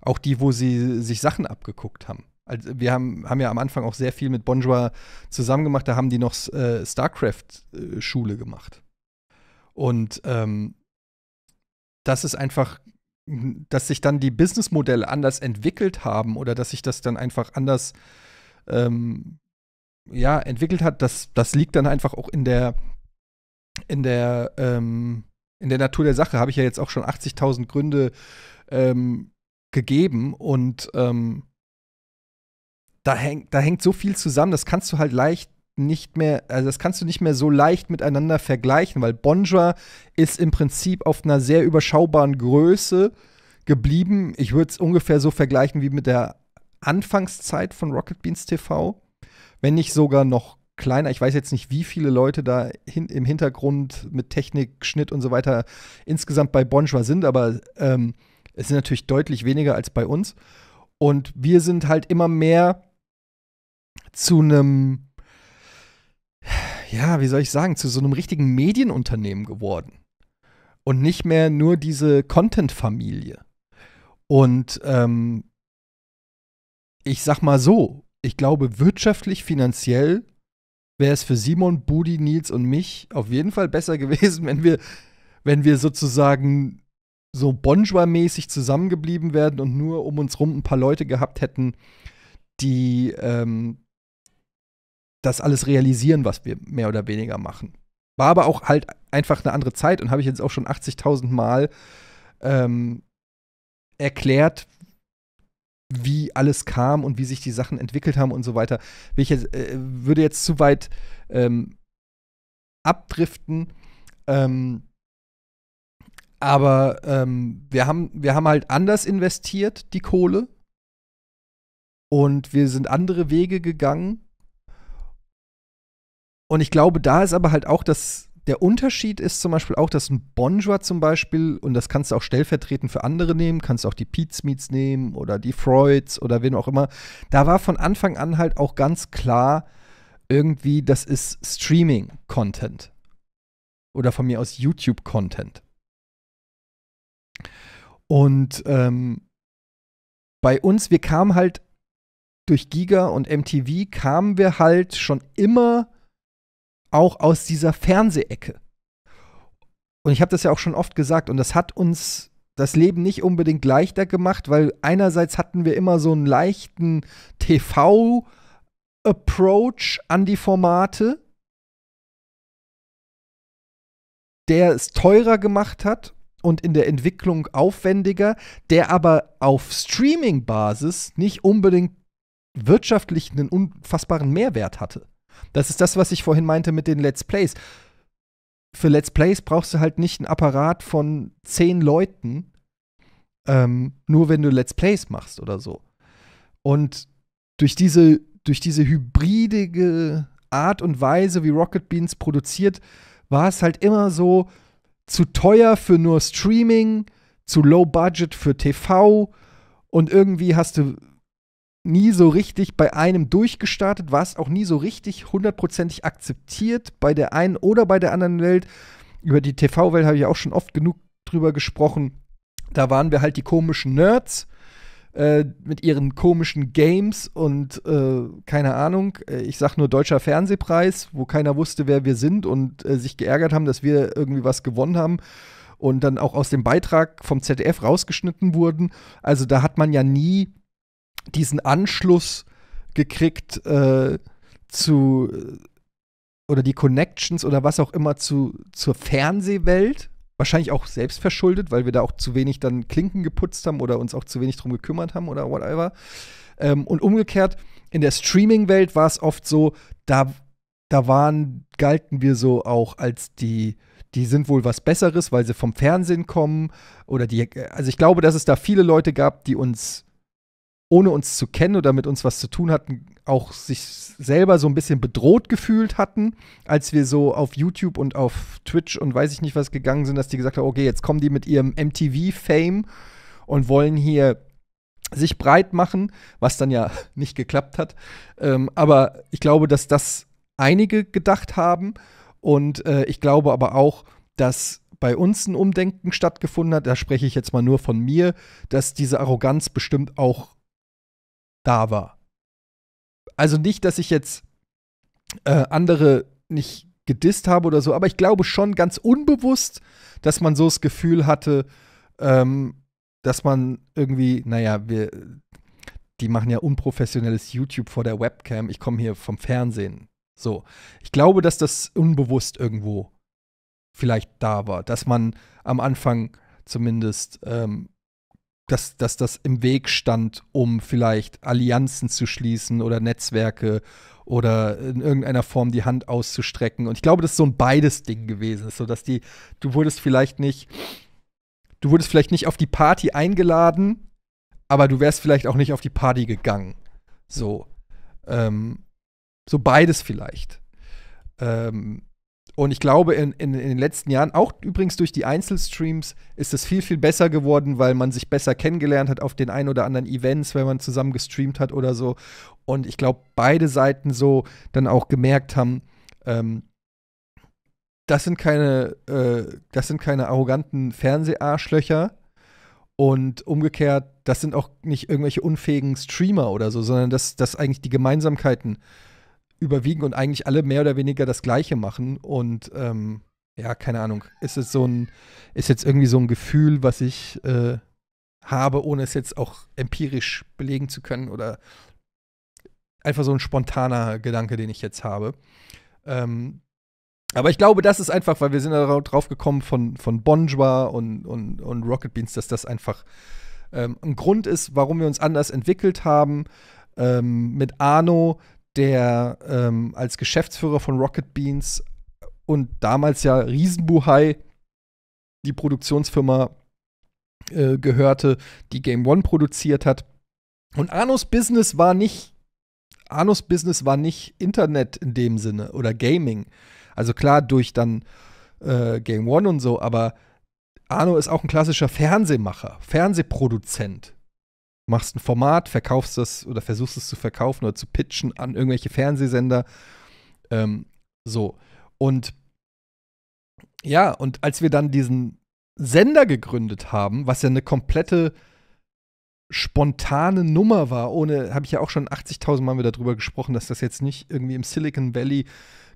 auch die, wo sie sich Sachen abgeguckt haben. Also wir haben, haben ja am Anfang auch sehr viel mit Bonjour zusammen gemacht. Da haben die noch äh, StarCraft-Schule äh, gemacht. Und ähm, das ist einfach, hm, dass sich dann die Businessmodelle anders entwickelt haben oder dass sich das dann einfach anders ähm, ja, entwickelt hat, das, das liegt dann einfach auch in der, in der, ähm, in der Natur der Sache. Habe ich ja jetzt auch schon 80.000 Gründe ähm, gegeben und ähm, da hängt, da hängt so viel zusammen, das kannst du halt leicht nicht mehr, also das kannst du nicht mehr so leicht miteinander vergleichen, weil Bonja ist im Prinzip auf einer sehr überschaubaren Größe geblieben. Ich würde es ungefähr so vergleichen wie mit der Anfangszeit von Rocket Beans TV, wenn nicht sogar noch kleiner. Ich weiß jetzt nicht, wie viele Leute da hin, im Hintergrund mit Technik, Schnitt und so weiter insgesamt bei Bonjwa sind, aber ähm, es sind natürlich deutlich weniger als bei uns. Und wir sind halt immer mehr zu einem, ja, wie soll ich sagen, zu so einem richtigen Medienunternehmen geworden. Und nicht mehr nur diese Content-Familie. Und ähm, ich sag mal so, ich glaube, wirtschaftlich, finanziell wäre es für Simon, Budi, Nils und mich auf jeden Fall besser gewesen, wenn wir, wenn wir sozusagen so Bonjour-mäßig zusammengeblieben wären und nur um uns rum ein paar Leute gehabt hätten, die ähm, das alles realisieren, was wir mehr oder weniger machen. War aber auch halt einfach eine andere Zeit und habe ich jetzt auch schon 80.000 Mal ähm, erklärt, wie alles kam und wie sich die Sachen entwickelt haben und so weiter. Ich jetzt, äh, würde jetzt zu weit ähm, abdriften. Ähm, aber ähm, wir, haben, wir haben halt anders investiert, die Kohle. Und wir sind andere Wege gegangen. Und ich glaube, da ist aber halt auch das, der Unterschied ist zum Beispiel auch, dass ein Bonjour zum Beispiel, und das kannst du auch stellvertretend für andere nehmen, kannst du auch die Pete's Meats nehmen oder die Freuds oder wen auch immer. Da war von Anfang an halt auch ganz klar irgendwie, das ist Streaming-Content. Oder von mir aus YouTube-Content. Und ähm, bei uns, wir kamen halt durch Giga und MTV, kamen wir halt schon immer auch aus dieser Fernsehecke. Und ich habe das ja auch schon oft gesagt und das hat uns das Leben nicht unbedingt leichter gemacht, weil einerseits hatten wir immer so einen leichten TV-Approach an die Formate, der es teurer gemacht hat und in der Entwicklung aufwendiger, der aber auf Streaming-Basis nicht unbedingt wirtschaftlich einen unfassbaren Mehrwert hatte. Das ist das, was ich vorhin meinte mit den Let's Plays. Für Let's Plays brauchst du halt nicht einen Apparat von zehn Leuten, ähm, nur wenn du Let's Plays machst oder so. Und durch diese, durch diese hybride Art und Weise, wie Rocket Beans produziert, war es halt immer so zu teuer für nur Streaming, zu low budget für TV und irgendwie hast du nie so richtig bei einem durchgestartet, warst auch nie so richtig hundertprozentig akzeptiert bei der einen oder bei der anderen Welt. Über die TV-Welt habe ich auch schon oft genug drüber gesprochen. Da waren wir halt die komischen Nerds äh, mit ihren komischen Games und äh, keine Ahnung, äh, ich sag nur deutscher Fernsehpreis, wo keiner wusste, wer wir sind und äh, sich geärgert haben, dass wir irgendwie was gewonnen haben und dann auch aus dem Beitrag vom ZDF rausgeschnitten wurden. Also da hat man ja nie diesen Anschluss gekriegt äh, zu oder die Connections oder was auch immer zu, zur Fernsehwelt. Wahrscheinlich auch selbst verschuldet, weil wir da auch zu wenig dann Klinken geputzt haben oder uns auch zu wenig drum gekümmert haben oder whatever. Ähm, und umgekehrt, in der Streaming-Welt war es oft so, da, da waren, galten wir so auch als die, die sind wohl was Besseres, weil sie vom Fernsehen kommen. Oder die, also ich glaube, dass es da viele Leute gab, die uns ohne uns zu kennen oder mit uns was zu tun hatten, auch sich selber so ein bisschen bedroht gefühlt hatten, als wir so auf YouTube und auf Twitch und weiß ich nicht was gegangen sind, dass die gesagt haben, okay, jetzt kommen die mit ihrem MTV-Fame und wollen hier sich breit machen, was dann ja nicht geklappt hat. Ähm, aber ich glaube, dass das einige gedacht haben und äh, ich glaube aber auch, dass bei uns ein Umdenken stattgefunden hat, da spreche ich jetzt mal nur von mir, dass diese Arroganz bestimmt auch da war. Also nicht, dass ich jetzt äh, andere nicht gedisst habe oder so, aber ich glaube schon ganz unbewusst, dass man so das Gefühl hatte, ähm, dass man irgendwie, naja, wir, die machen ja unprofessionelles YouTube vor der Webcam, ich komme hier vom Fernsehen. So. Ich glaube, dass das unbewusst irgendwo vielleicht da war, dass man am Anfang zumindest ähm, dass, dass das im Weg stand, um vielleicht Allianzen zu schließen oder Netzwerke oder in irgendeiner Form die Hand auszustrecken. Und ich glaube, das ist so ein beides Ding gewesen, so dass die, du wurdest vielleicht nicht, du wurdest vielleicht nicht auf die Party eingeladen, aber du wärst vielleicht auch nicht auf die Party gegangen. So, ähm, so beides vielleicht. Ähm, und ich glaube, in, in, in, den letzten Jahren, auch übrigens durch die Einzelstreams, ist es viel, viel besser geworden, weil man sich besser kennengelernt hat auf den ein oder anderen Events, wenn man zusammen gestreamt hat oder so. Und ich glaube, beide Seiten so dann auch gemerkt haben, ähm, das sind keine, äh, das sind keine arroganten Fernseharschlöcher. Und umgekehrt, das sind auch nicht irgendwelche unfähigen Streamer oder so, sondern dass das eigentlich die Gemeinsamkeiten überwiegen und eigentlich alle mehr oder weniger das Gleiche machen. Und ähm, ja, keine Ahnung, ist es so ein, ist jetzt irgendwie so ein Gefühl, was ich äh, habe, ohne es jetzt auch empirisch belegen zu können oder einfach so ein spontaner Gedanke, den ich jetzt habe. Ähm, aber ich glaube, das ist einfach, weil wir sind ja drauf gekommen von, von Bonjour und, und, und Rocket Beans, dass das einfach ähm, ein Grund ist, warum wir uns anders entwickelt haben. Ähm, mit Arno, der ähm, als Geschäftsführer von Rocket Beans und damals ja Riesenbuhai die Produktionsfirma äh, gehörte, die Game One produziert hat. Und Anus Business war nicht Anus Business war nicht Internet in dem Sinne oder Gaming. Also klar durch dann äh, Game One und so, aber Arno ist auch ein klassischer Fernsehmacher, Fernsehproduzent machst ein Format, verkaufst das oder versuchst es zu verkaufen oder zu pitchen an irgendwelche Fernsehsender. Ähm, so. Und ja, und als wir dann diesen Sender gegründet haben, was ja eine komplette spontane Nummer war, ohne, habe ich ja auch schon 80.000 Mal wieder drüber gesprochen, dass das jetzt nicht irgendwie im Silicon Valley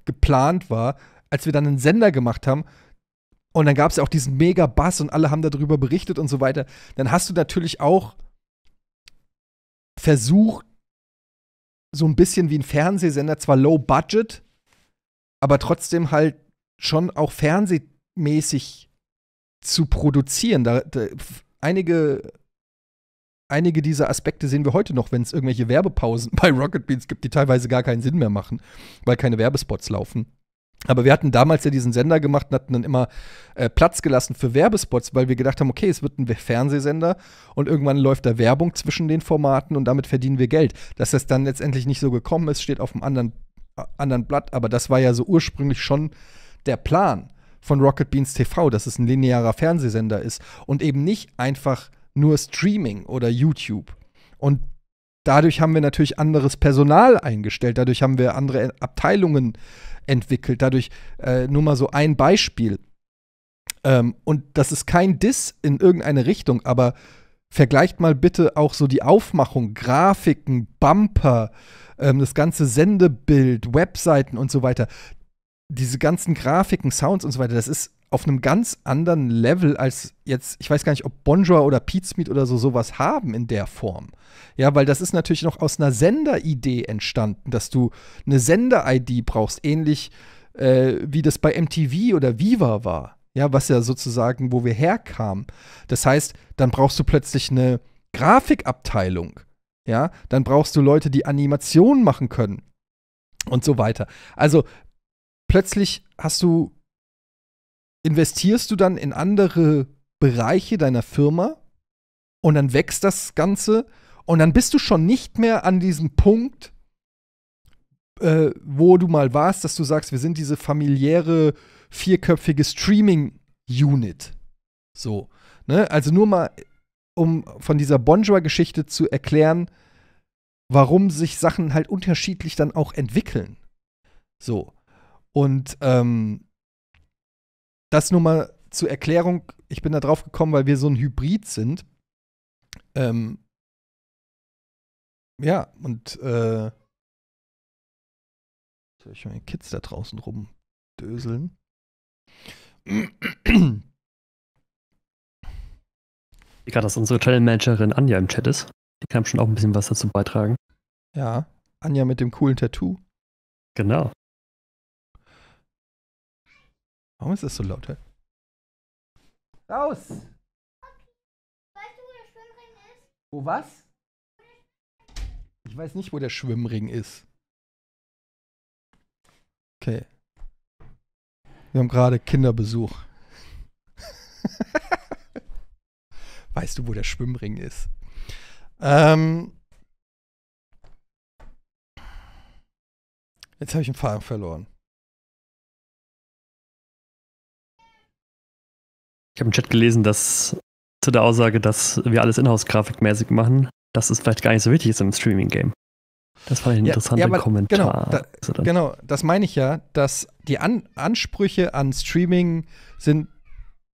geplant war, als wir dann einen Sender gemacht haben, und dann gab es ja auch diesen mega Bass und alle haben darüber berichtet und so weiter. Dann hast du natürlich auch versucht, so ein bisschen wie ein Fernsehsender, zwar low budget, aber trotzdem halt schon auch fernsehmäßig zu produzieren. Da, da, einige, einige dieser Aspekte sehen wir heute noch, wenn es irgendwelche Werbepausen bei Rocket Beans gibt, die teilweise gar keinen Sinn mehr machen, weil keine Werbespots laufen. Aber wir hatten damals ja diesen Sender gemacht und hatten dann immer äh, Platz gelassen für Werbespots, weil wir gedacht haben, okay, es wird ein Fernsehsender und irgendwann läuft da Werbung zwischen den Formaten und damit verdienen wir Geld. Dass das dann letztendlich nicht so gekommen ist, steht auf einem anderen, äh, anderen Blatt, aber das war ja so ursprünglich schon der Plan von Rocket Beans TV, dass es ein linearer Fernsehsender ist und eben nicht einfach nur Streaming oder YouTube. Und dadurch haben wir natürlich anderes Personal eingestellt, dadurch haben wir andere Abteilungen äh, entwickelt. Dadurch äh, nur mal so ein Beispiel. Ähm, und das ist kein Diss in irgendeine Richtung, aber vergleicht mal bitte auch so die Aufmachung, Grafiken, Bumper, ähm, das ganze Sendebild, Webseiten und so weiter. Diese ganzen Grafiken, Sounds und so weiter, das ist auf einem ganz anderen Level als jetzt, ich weiß gar nicht, ob Bonjour oder Pizmeet oder so sowas haben in der Form. Ja, weil das ist natürlich noch aus einer Senderidee entstanden, dass du eine Sender-ID brauchst, ähnlich äh, wie das bei MTV oder Viva war. Ja, was ja sozusagen, wo wir herkamen. Das heißt, dann brauchst du plötzlich eine Grafikabteilung. Ja, dann brauchst du Leute, die Animationen machen können und so weiter. Also plötzlich hast du investierst du dann in andere Bereiche deiner Firma und dann wächst das Ganze und dann bist du schon nicht mehr an diesem Punkt, äh, wo du mal warst, dass du sagst, wir sind diese familiäre, vierköpfige Streaming-Unit. So. Ne? Also nur mal, um von dieser Bonjour-Geschichte zu erklären, warum sich Sachen halt unterschiedlich dann auch entwickeln. So. Und ähm, das nur mal zur Erklärung. Ich bin da drauf gekommen, weil wir so ein Hybrid sind. Ähm, ja, und äh, soll ich meine Kids da draußen rumdöseln? Ich gerade, dass unsere Channel managerin Anja im Chat ist. Die kann schon auch ein bisschen was dazu beitragen. Ja, Anja mit dem coolen Tattoo. Genau. Warum ist das so laut? Hä? Raus! Weißt du, wo der Schwimmring ist? Wo was? Ich weiß nicht, wo der Schwimmring ist. Okay. Wir haben gerade Kinderbesuch. weißt du, wo der Schwimmring ist? Ähm Jetzt habe ich einen Faden verloren. Ich habe im Chat gelesen, dass zu der Aussage, dass wir alles Inhouse-Grafikmäßig machen, dass es vielleicht gar nicht so wichtig ist im Streaming-Game. Das war ein ja, interessanter ja, aber, Kommentar. Genau, da, genau, das meine ich ja, dass die an Ansprüche an Streaming sind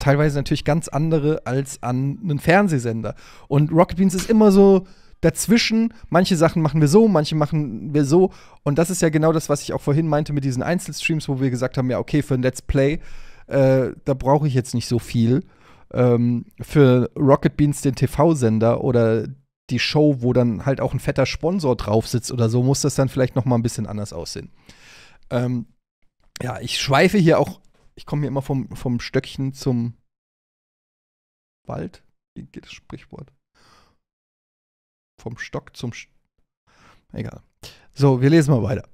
teilweise natürlich ganz andere als an einen Fernsehsender. Und Rocket Beans ist immer so dazwischen. Manche Sachen machen wir so, manche machen wir so. Und das ist ja genau das, was ich auch vorhin meinte mit diesen Einzelstreams, wo wir gesagt haben, ja, okay, für ein Let's Play äh, da brauche ich jetzt nicht so viel. Ähm, für Rocket Beans, den TV-Sender oder die Show, wo dann halt auch ein fetter Sponsor drauf sitzt oder so, muss das dann vielleicht noch mal ein bisschen anders aussehen. Ähm, ja, ich schweife hier auch, ich komme hier immer vom, vom Stöckchen zum Wald. Wie geht das Sprichwort? Vom Stock zum St Egal. So, wir lesen mal weiter.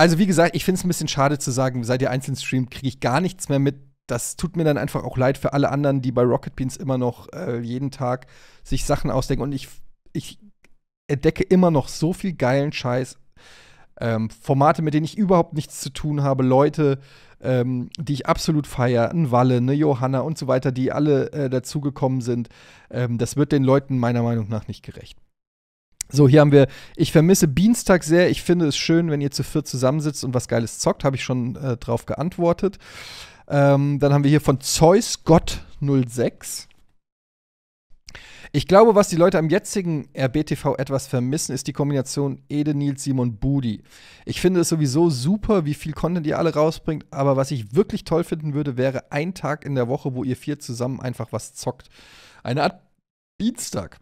Also, wie gesagt, ich finde es ein bisschen schade zu sagen, seit ihr einzeln streamt, kriege ich gar nichts mehr mit. Das tut mir dann einfach auch leid für alle anderen, die bei Rocket Beans immer noch äh, jeden Tag sich Sachen ausdenken. Und ich, ich entdecke immer noch so viel geilen Scheiß. Ähm, Formate, mit denen ich überhaupt nichts zu tun habe, Leute, ähm, die ich absolut feiere, ein Walle, eine Johanna und so weiter, die alle äh, dazugekommen sind. Ähm, das wird den Leuten meiner Meinung nach nicht gerecht. So, hier haben wir, ich vermisse Dienstag sehr. Ich finde es schön, wenn ihr zu viert zusammensitzt und was Geiles zockt. Habe ich schon äh, drauf geantwortet. Ähm, dann haben wir hier von Zeus Gott 06. Ich glaube, was die Leute am jetzigen RBTV etwas vermissen, ist die Kombination Ede, Nils, Simon, Budi. Ich finde es sowieso super, wie viel Content ihr alle rausbringt, aber was ich wirklich toll finden würde, wäre ein Tag in der Woche, wo ihr vier zusammen einfach was zockt. Eine Art Dienstag.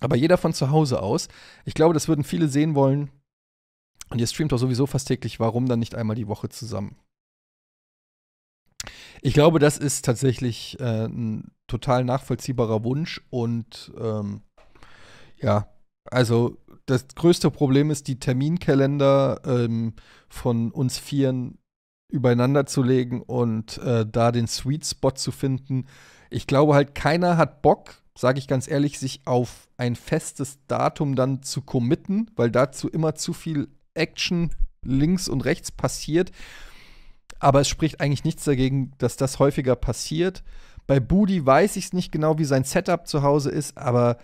Aber jeder von zu Hause aus. Ich glaube, das würden viele sehen wollen. Und ihr streamt doch sowieso fast täglich. Warum dann nicht einmal die Woche zusammen? Ich glaube, das ist tatsächlich äh, ein total nachvollziehbarer Wunsch. Und ähm, ja, also das größte Problem ist, die Terminkalender ähm, von uns Vieren übereinander zu legen und äh, da den Sweet Spot zu finden. Ich glaube halt, keiner hat Bock, sage ich ganz ehrlich, sich auf ein festes Datum dann zu committen, weil dazu immer zu viel Action links und rechts passiert. Aber es spricht eigentlich nichts dagegen, dass das häufiger passiert. Bei Booty weiß ich es nicht genau, wie sein Setup zu Hause ist, aber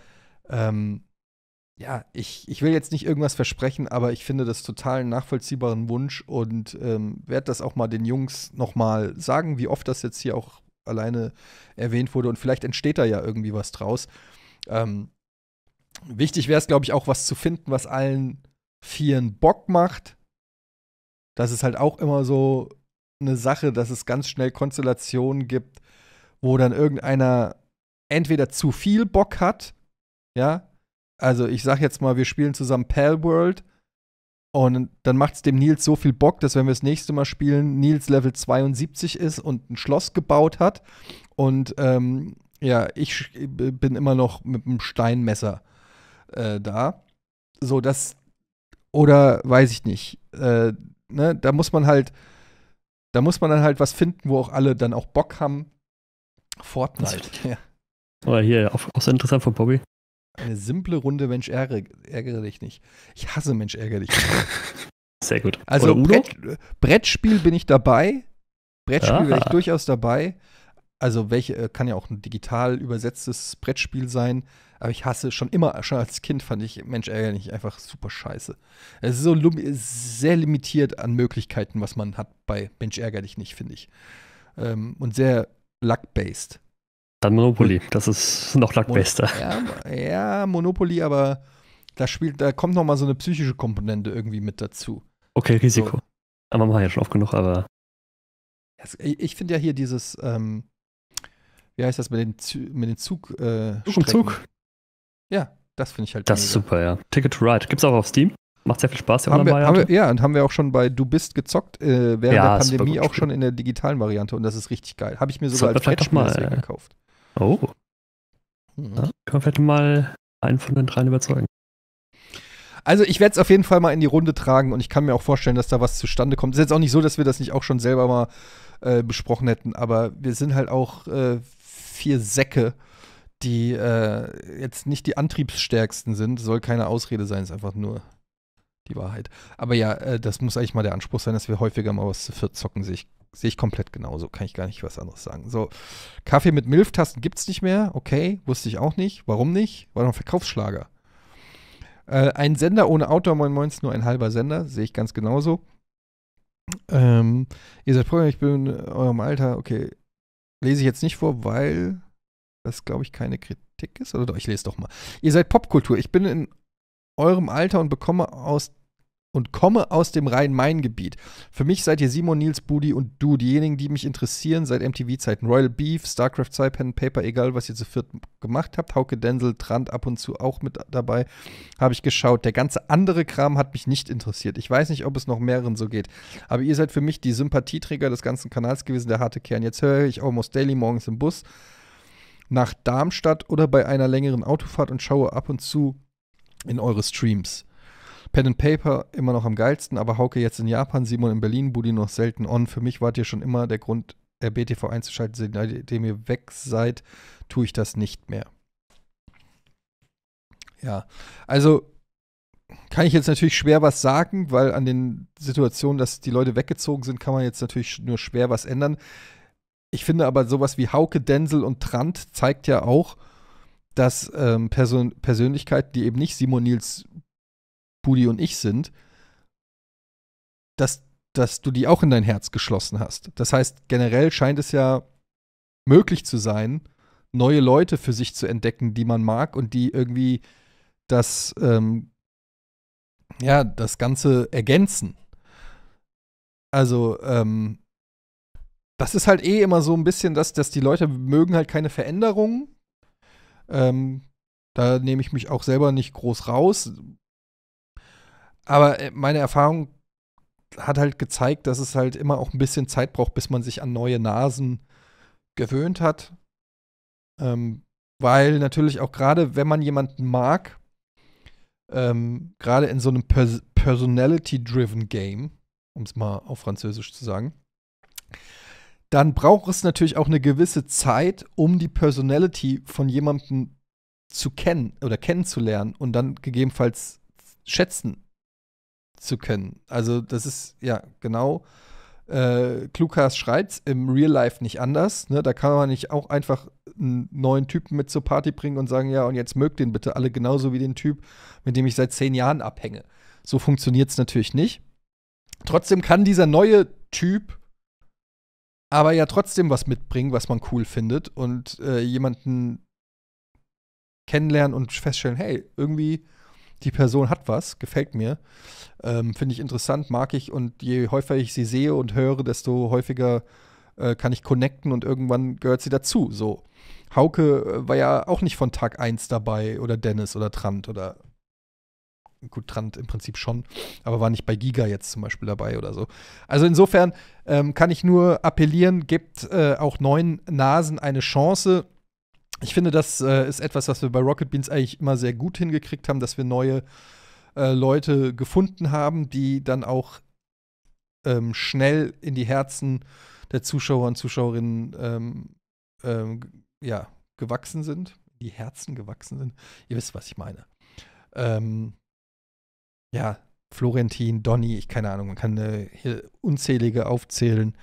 ähm, ja, ich, ich will jetzt nicht irgendwas versprechen, aber ich finde das total einen nachvollziehbaren Wunsch und ähm, werde das auch mal den Jungs nochmal sagen, wie oft das jetzt hier auch alleine erwähnt wurde. Und vielleicht entsteht da ja irgendwie was draus. Ähm, wichtig wäre es, glaube ich, auch was zu finden, was allen Vieren Bock macht. Das ist halt auch immer so eine Sache, dass es ganz schnell Konstellationen gibt, wo dann irgendeiner entweder zu viel Bock hat, ja, also ich sag jetzt mal, wir spielen zusammen Pal World, und dann macht es dem Nils so viel Bock, dass wenn wir das nächste Mal spielen, Nils Level 72 ist und ein Schloss gebaut hat. Und ähm, ja, ich bin immer noch mit einem Steinmesser äh, da. So, das. Oder weiß ich nicht. Äh, ne, da muss man halt. Da muss man dann halt was finden, wo auch alle dann auch Bock haben. Fortnite. Aber hier, auch, auch so interessant von Bobby. Eine simple Runde Mensch ärgere, ärgere dich nicht. Ich hasse Mensch ärgere dich. Nicht. Sehr gut. Also Brett, Brettspiel bin ich dabei. Brettspiel wäre ich ah. durchaus dabei. Also welche äh, kann ja auch ein digital übersetztes Brettspiel sein. Aber ich hasse schon immer, schon als Kind fand ich Mensch ärgere dich einfach super scheiße. Es ist so ist sehr limitiert an Möglichkeiten, was man hat bei Mensch ärgere dich nicht, finde ich. Ähm, und sehr luck-based. Dann Monopoly, hm. das ist noch lackbester. Ja, ja, Monopoly, aber da spielt, da kommt nochmal so eine psychische Komponente irgendwie mit dazu. Okay, Risiko. So. Aber man hat ja schon oft genug, aber. Ich finde ja hier dieses, ähm, wie heißt das mit den, Zü mit den Zug. Äh, Zug Zug. Ja, das finde ich halt. Das mega. ist super, ja. Ticket to Ride. Gibt's auch auf Steam. Macht sehr viel Spaß, der Online-Variante. Ja, und haben wir auch schon bei Du bist gezockt, äh, während ja, der Pandemie auch schon in der digitalen Variante und das ist richtig geil. Habe ich mir sogar so, als Flash mal, gekauft. Oh. Ja, mhm. können wir vielleicht mal einen von den dreien überzeugen. Also ich werde es auf jeden Fall mal in die Runde tragen und ich kann mir auch vorstellen, dass da was zustande kommt. ist jetzt auch nicht so, dass wir das nicht auch schon selber mal äh, besprochen hätten, aber wir sind halt auch äh, vier Säcke, die äh, jetzt nicht die antriebsstärksten sind. Soll keine Ausrede sein, ist einfach nur die Wahrheit. Aber ja, äh, das muss eigentlich mal der Anspruch sein, dass wir häufiger mal was zu viert zocken, sehe ich Sehe ich komplett genauso, kann ich gar nicht was anderes sagen. So, Kaffee mit Milftasten gibt es nicht mehr. Okay, wusste ich auch nicht. Warum nicht? War noch ein Verkaufsschlager. Äh, ein Sender ohne Outdoor Moin Moins, nur ein halber Sender, sehe ich ganz genauso. Ähm, ihr seid Programm, ich bin in äh, eurem Alter, okay. Lese ich jetzt nicht vor, weil das, glaube ich, keine Kritik ist. Oder doch, ich lese doch mal. Ihr seid Popkultur. Ich bin in eurem Alter und bekomme aus und komme aus dem Rhein-Main-Gebiet. Für mich seid ihr Simon, Nils, Budi und du, diejenigen, die mich interessieren seit MTV-Zeiten. Royal Beef, StarCraft 2, Pen Paper, egal was ihr zu viert gemacht habt. Hauke Denzel, Trant ab und zu auch mit dabei, habe ich geschaut. Der ganze andere Kram hat mich nicht interessiert. Ich weiß nicht, ob es noch mehreren so geht. Aber ihr seid für mich die Sympathieträger des ganzen Kanals gewesen, der harte Kern. Jetzt höre ich Almost Daily morgens im Bus nach Darmstadt oder bei einer längeren Autofahrt und schaue ab und zu in eure Streams. Pen and Paper immer noch am geilsten, aber Hauke jetzt in Japan, Simon in Berlin, Budi noch selten on. Für mich wart ihr schon immer der Grund, RBTV äh, einzuschalten. Seitdem ihr weg seid, tue ich das nicht mehr. Ja, also kann ich jetzt natürlich schwer was sagen, weil an den Situationen, dass die Leute weggezogen sind, kann man jetzt natürlich nur schwer was ändern. Ich finde aber sowas wie Hauke, Denzel und Trant zeigt ja auch, dass ähm, Persön Persönlichkeiten, die eben nicht Simon Nils Pudi und ich sind, dass, dass du die auch in dein Herz geschlossen hast. Das heißt, generell scheint es ja möglich zu sein, neue Leute für sich zu entdecken, die man mag und die irgendwie das, ähm, ja, das Ganze ergänzen. Also, ähm, das ist halt eh immer so ein bisschen das, dass die Leute mögen halt keine Veränderungen. Ähm, da nehme ich mich auch selber nicht groß raus. Aber äh, meine Erfahrung hat halt gezeigt, dass es halt immer auch ein bisschen Zeit braucht, bis man sich an neue Nasen gewöhnt hat. Ähm, weil natürlich auch gerade, wenn man jemanden mag, ähm, gerade in so einem Pers Personality-driven Game, um es mal auf Französisch zu sagen, dann braucht es natürlich auch eine gewisse Zeit, um die Personality von jemandem zu kennen oder kennenzulernen und dann gegebenenfalls schätzen zu können. Also das ist ja genau. Äh, Klukas schreit's im Real Life nicht anders. Ne? Da kann man nicht auch einfach einen neuen Typen mit zur Party bringen und sagen, ja, und jetzt mögt den bitte alle genauso wie den Typ, mit dem ich seit zehn Jahren abhänge. So funktioniert es natürlich nicht. Trotzdem kann dieser neue Typ aber ja trotzdem was mitbringen, was man cool findet und äh, jemanden kennenlernen und feststellen, hey, irgendwie die Person hat was, gefällt mir, ähm, finde ich interessant, mag ich und je häufiger ich sie sehe und höre, desto häufiger äh, kann ich connecten und irgendwann gehört sie dazu. So. Hauke äh, war ja auch nicht von Tag 1 dabei oder Dennis oder Trant oder gut, Trant im Prinzip schon, aber war nicht bei Giga jetzt zum Beispiel dabei oder so. Also insofern ähm, kann ich nur appellieren, gebt äh, auch neuen Nasen eine Chance ich finde, das äh, ist etwas, was wir bei Rocket Beans eigentlich immer sehr gut hingekriegt haben, dass wir neue äh, Leute gefunden haben, die dann auch ähm, schnell in die Herzen der Zuschauer und Zuschauerinnen ähm, ähm, ja, gewachsen sind. Die Herzen gewachsen sind. Ihr wisst, was ich meine. Ähm, ja, Florentin, Donny, ich keine Ahnung, man kann äh, unzählige aufzählen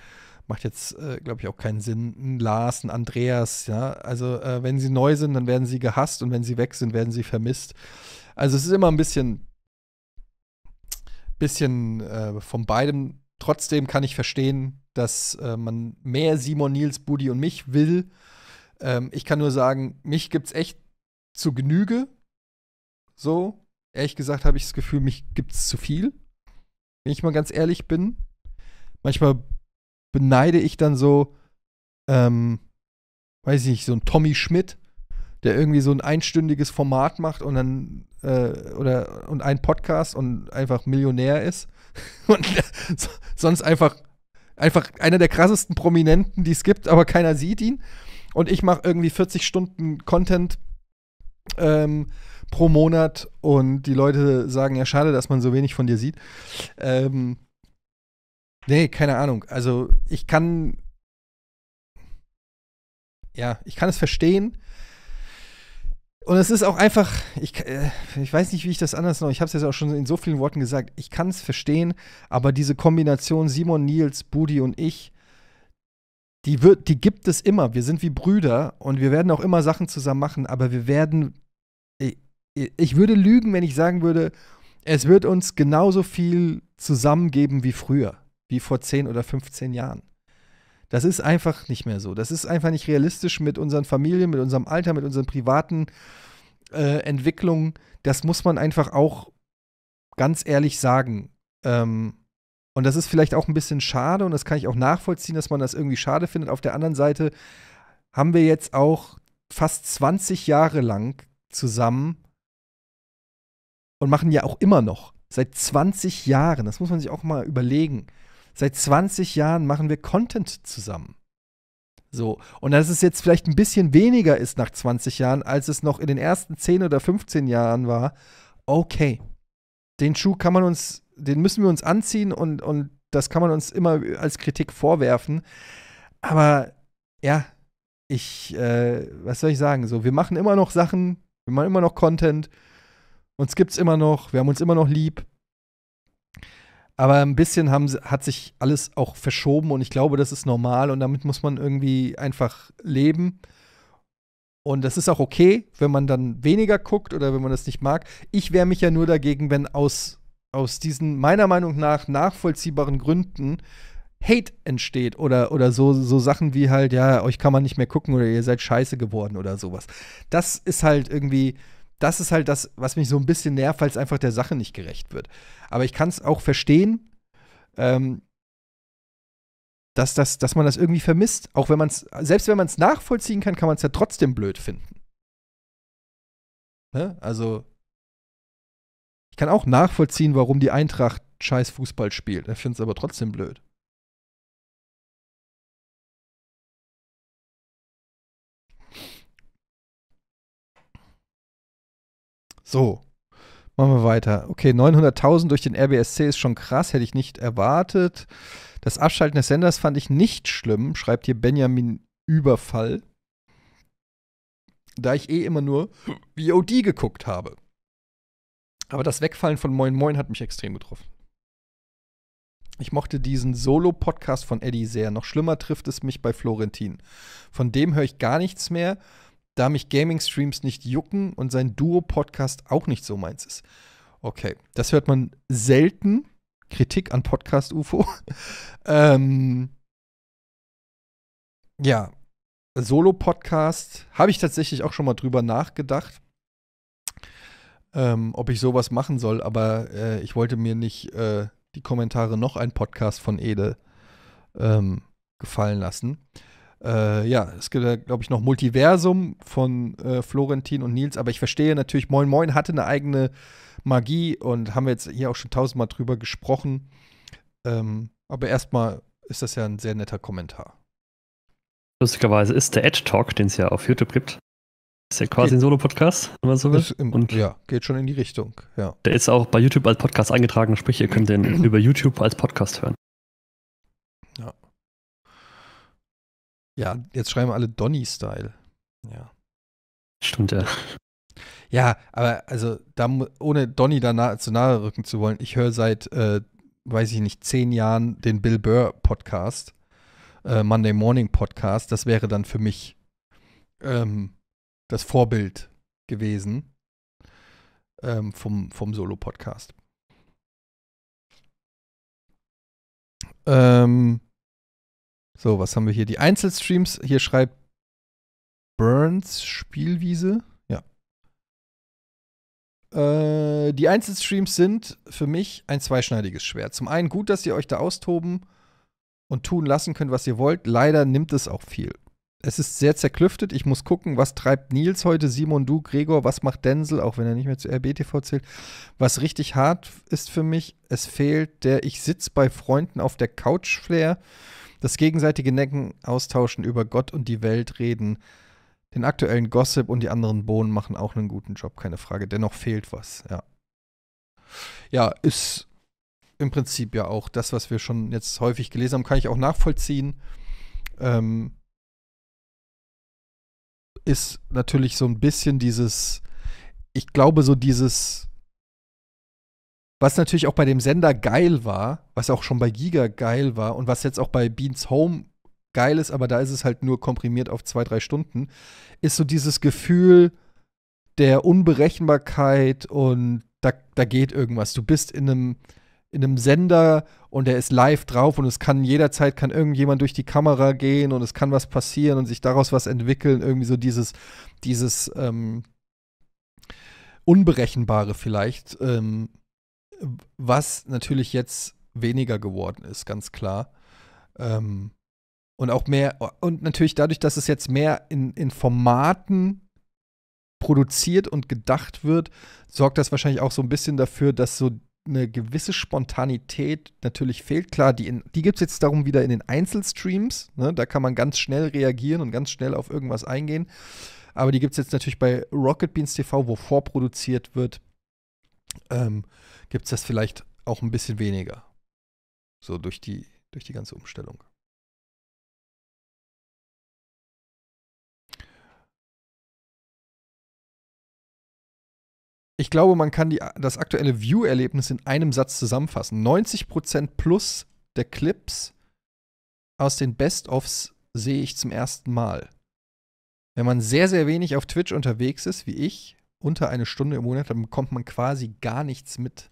macht jetzt, äh, glaube ich, auch keinen Sinn. Ein Lars, ein Andreas, ja. Also, äh, wenn sie neu sind, dann werden sie gehasst und wenn sie weg sind, werden sie vermisst. Also, es ist immer ein bisschen, bisschen äh, von beidem. Trotzdem kann ich verstehen, dass äh, man mehr Simon, Nils, Budi und mich will. Ähm, ich kann nur sagen, mich gibt es echt zu Genüge. So, ehrlich gesagt, habe ich das Gefühl, mich gibt es zu viel. Wenn ich mal ganz ehrlich bin. Manchmal beneide ich dann so, ähm, weiß ich nicht, so ein Tommy Schmidt, der irgendwie so ein einstündiges Format macht und dann äh, oder und ein Podcast und einfach Millionär ist und sonst einfach einfach einer der krassesten Prominenten, die es gibt, aber keiner sieht ihn und ich mache irgendwie 40 Stunden Content ähm, pro Monat und die Leute sagen ja schade, dass man so wenig von dir sieht. Ähm, Nee, keine Ahnung. Also ich kann. Ja, ich kann es verstehen. Und es ist auch einfach, ich, äh, ich weiß nicht, wie ich das anders noch, ich habe es jetzt auch schon in so vielen Worten gesagt, ich kann es verstehen, aber diese Kombination Simon, Nils, Budi und ich, die, wird, die gibt es immer. Wir sind wie Brüder und wir werden auch immer Sachen zusammen machen, aber wir werden, ich, ich würde lügen, wenn ich sagen würde, es wird uns genauso viel zusammengeben wie früher wie vor 10 oder 15 Jahren. Das ist einfach nicht mehr so. Das ist einfach nicht realistisch mit unseren Familien, mit unserem Alter, mit unseren privaten äh, Entwicklungen. Das muss man einfach auch ganz ehrlich sagen. Ähm, und das ist vielleicht auch ein bisschen schade und das kann ich auch nachvollziehen, dass man das irgendwie schade findet. Auf der anderen Seite haben wir jetzt auch fast 20 Jahre lang zusammen und machen ja auch immer noch seit 20 Jahren, das muss man sich auch mal überlegen, Seit 20 Jahren machen wir Content zusammen. So, und dass es jetzt vielleicht ein bisschen weniger ist nach 20 Jahren, als es noch in den ersten 10 oder 15 Jahren war, okay. Den Schuh kann man uns, den müssen wir uns anziehen und, und das kann man uns immer als Kritik vorwerfen. Aber ja, ich, äh, was soll ich sagen? So, wir machen immer noch Sachen, wir machen immer noch Content, uns gibt's immer noch, wir haben uns immer noch lieb. Aber ein bisschen haben, hat sich alles auch verschoben und ich glaube, das ist normal und damit muss man irgendwie einfach leben. Und das ist auch okay, wenn man dann weniger guckt oder wenn man das nicht mag. Ich wehre mich ja nur dagegen, wenn aus, aus diesen meiner Meinung nach nachvollziehbaren Gründen Hate entsteht oder, oder so, so Sachen wie halt, ja, euch kann man nicht mehr gucken oder ihr seid scheiße geworden oder sowas. Das ist halt irgendwie, das ist halt das, was mich so ein bisschen nervt, weil es einfach der Sache nicht gerecht wird. Aber ich kann es auch verstehen, ähm, dass, dass, dass man das irgendwie vermisst. Auch wenn man es, selbst wenn man es nachvollziehen kann, kann man es ja trotzdem blöd finden. Ne? Also, ich kann auch nachvollziehen, warum die Eintracht scheiß Fußball spielt. Ich finde es aber trotzdem blöd. So, machen wir weiter. Okay, 900.000 durch den RBSC ist schon krass, hätte ich nicht erwartet. Das Abschalten des Senders fand ich nicht schlimm, schreibt hier Benjamin Überfall. Da ich eh immer nur VOD geguckt habe. Aber das Wegfallen von Moin Moin hat mich extrem getroffen. Ich mochte diesen Solo-Podcast von Eddie sehr. Noch schlimmer trifft es mich bei Florentin. Von dem höre ich gar nichts mehr da mich Gaming-Streams nicht jucken und sein Duo-Podcast auch nicht so meins ist. Okay, das hört man selten. Kritik an Podcast UFO. ähm, ja, Solo-Podcast habe ich tatsächlich auch schon mal drüber nachgedacht, ähm, ob ich sowas machen soll, aber äh, ich wollte mir nicht äh, die Kommentare noch ein Podcast von Ede ähm, gefallen lassen. Äh, ja, es gibt ja, glaube ich, noch Multiversum von äh, Florentin und Nils, aber ich verstehe natürlich, Moin Moin hatte eine eigene Magie und haben wir jetzt hier auch schon tausendmal drüber gesprochen. Ähm, aber erstmal ist das ja ein sehr netter Kommentar. Lustigerweise ist der Edge Talk, den es ja auf YouTube gibt, ist ja quasi geht. ein Solo-Podcast, wenn man so will. Im, und ja, geht schon in die Richtung, ja. Der ist auch bei YouTube als Podcast eingetragen, sprich, ihr könnt den über YouTube als Podcast hören. Ja, jetzt schreiben alle Donny-Style. Ja. Stimmt, ja. Ja, aber also, da, ohne Donny da nah, zu nahe rücken zu wollen, ich höre seit, äh, weiß ich nicht, zehn Jahren den Bill Burr Podcast, äh, Monday Morning Podcast. Das wäre dann für mich ähm, das Vorbild gewesen ähm, vom, vom Solo-Podcast. Ähm, so, was haben wir hier? Die Einzelstreams. Hier schreibt Burns Spielwiese. Ja. Äh, die Einzelstreams sind für mich ein zweischneidiges Schwert. Zum einen gut, dass ihr euch da austoben und tun lassen könnt, was ihr wollt. Leider nimmt es auch viel. Es ist sehr zerklüftet. Ich muss gucken, was treibt Nils heute, Simon, du, Gregor, was macht Denzel, auch wenn er nicht mehr zu RBTV zählt. Was richtig hart ist für mich, es fehlt der Ich sitze bei Freunden auf der Couch Flair. Das gegenseitige Necken, Austauschen über Gott und die Welt, Reden, den aktuellen Gossip und die anderen Bohnen machen auch einen guten Job, keine Frage. Dennoch fehlt was, ja. Ja, ist im Prinzip ja auch das, was wir schon jetzt häufig gelesen haben, kann ich auch nachvollziehen. Ähm, ist natürlich so ein bisschen dieses, ich glaube, so dieses was natürlich auch bei dem Sender geil war, was auch schon bei Giga geil war und was jetzt auch bei Beans Home geil ist, aber da ist es halt nur komprimiert auf zwei, drei Stunden, ist so dieses Gefühl der Unberechenbarkeit und da, da geht irgendwas. Du bist in einem, in einem Sender und der ist live drauf und es kann jederzeit kann irgendjemand durch die Kamera gehen und es kann was passieren und sich daraus was entwickeln. Irgendwie so dieses, dieses ähm, Unberechenbare vielleicht. Ähm, was natürlich jetzt weniger geworden ist, ganz klar. Ähm, und auch mehr, und natürlich dadurch, dass es jetzt mehr in, in Formaten produziert und gedacht wird, sorgt das wahrscheinlich auch so ein bisschen dafür, dass so eine gewisse Spontanität natürlich fehlt. Klar, die, die gibt es jetzt darum wieder in den Einzelstreams. Ne? Da kann man ganz schnell reagieren und ganz schnell auf irgendwas eingehen. Aber die gibt es jetzt natürlich bei Rocket Beans TV, wo vorproduziert wird, ähm, gibt es das vielleicht auch ein bisschen weniger. So durch die, durch die ganze Umstellung. Ich glaube, man kann die, das aktuelle View-Erlebnis in einem Satz zusammenfassen. 90% plus der Clips aus den Best-ofs sehe ich zum ersten Mal. Wenn man sehr, sehr wenig auf Twitch unterwegs ist, wie ich, unter eine Stunde im Monat, dann bekommt man quasi gar nichts mit.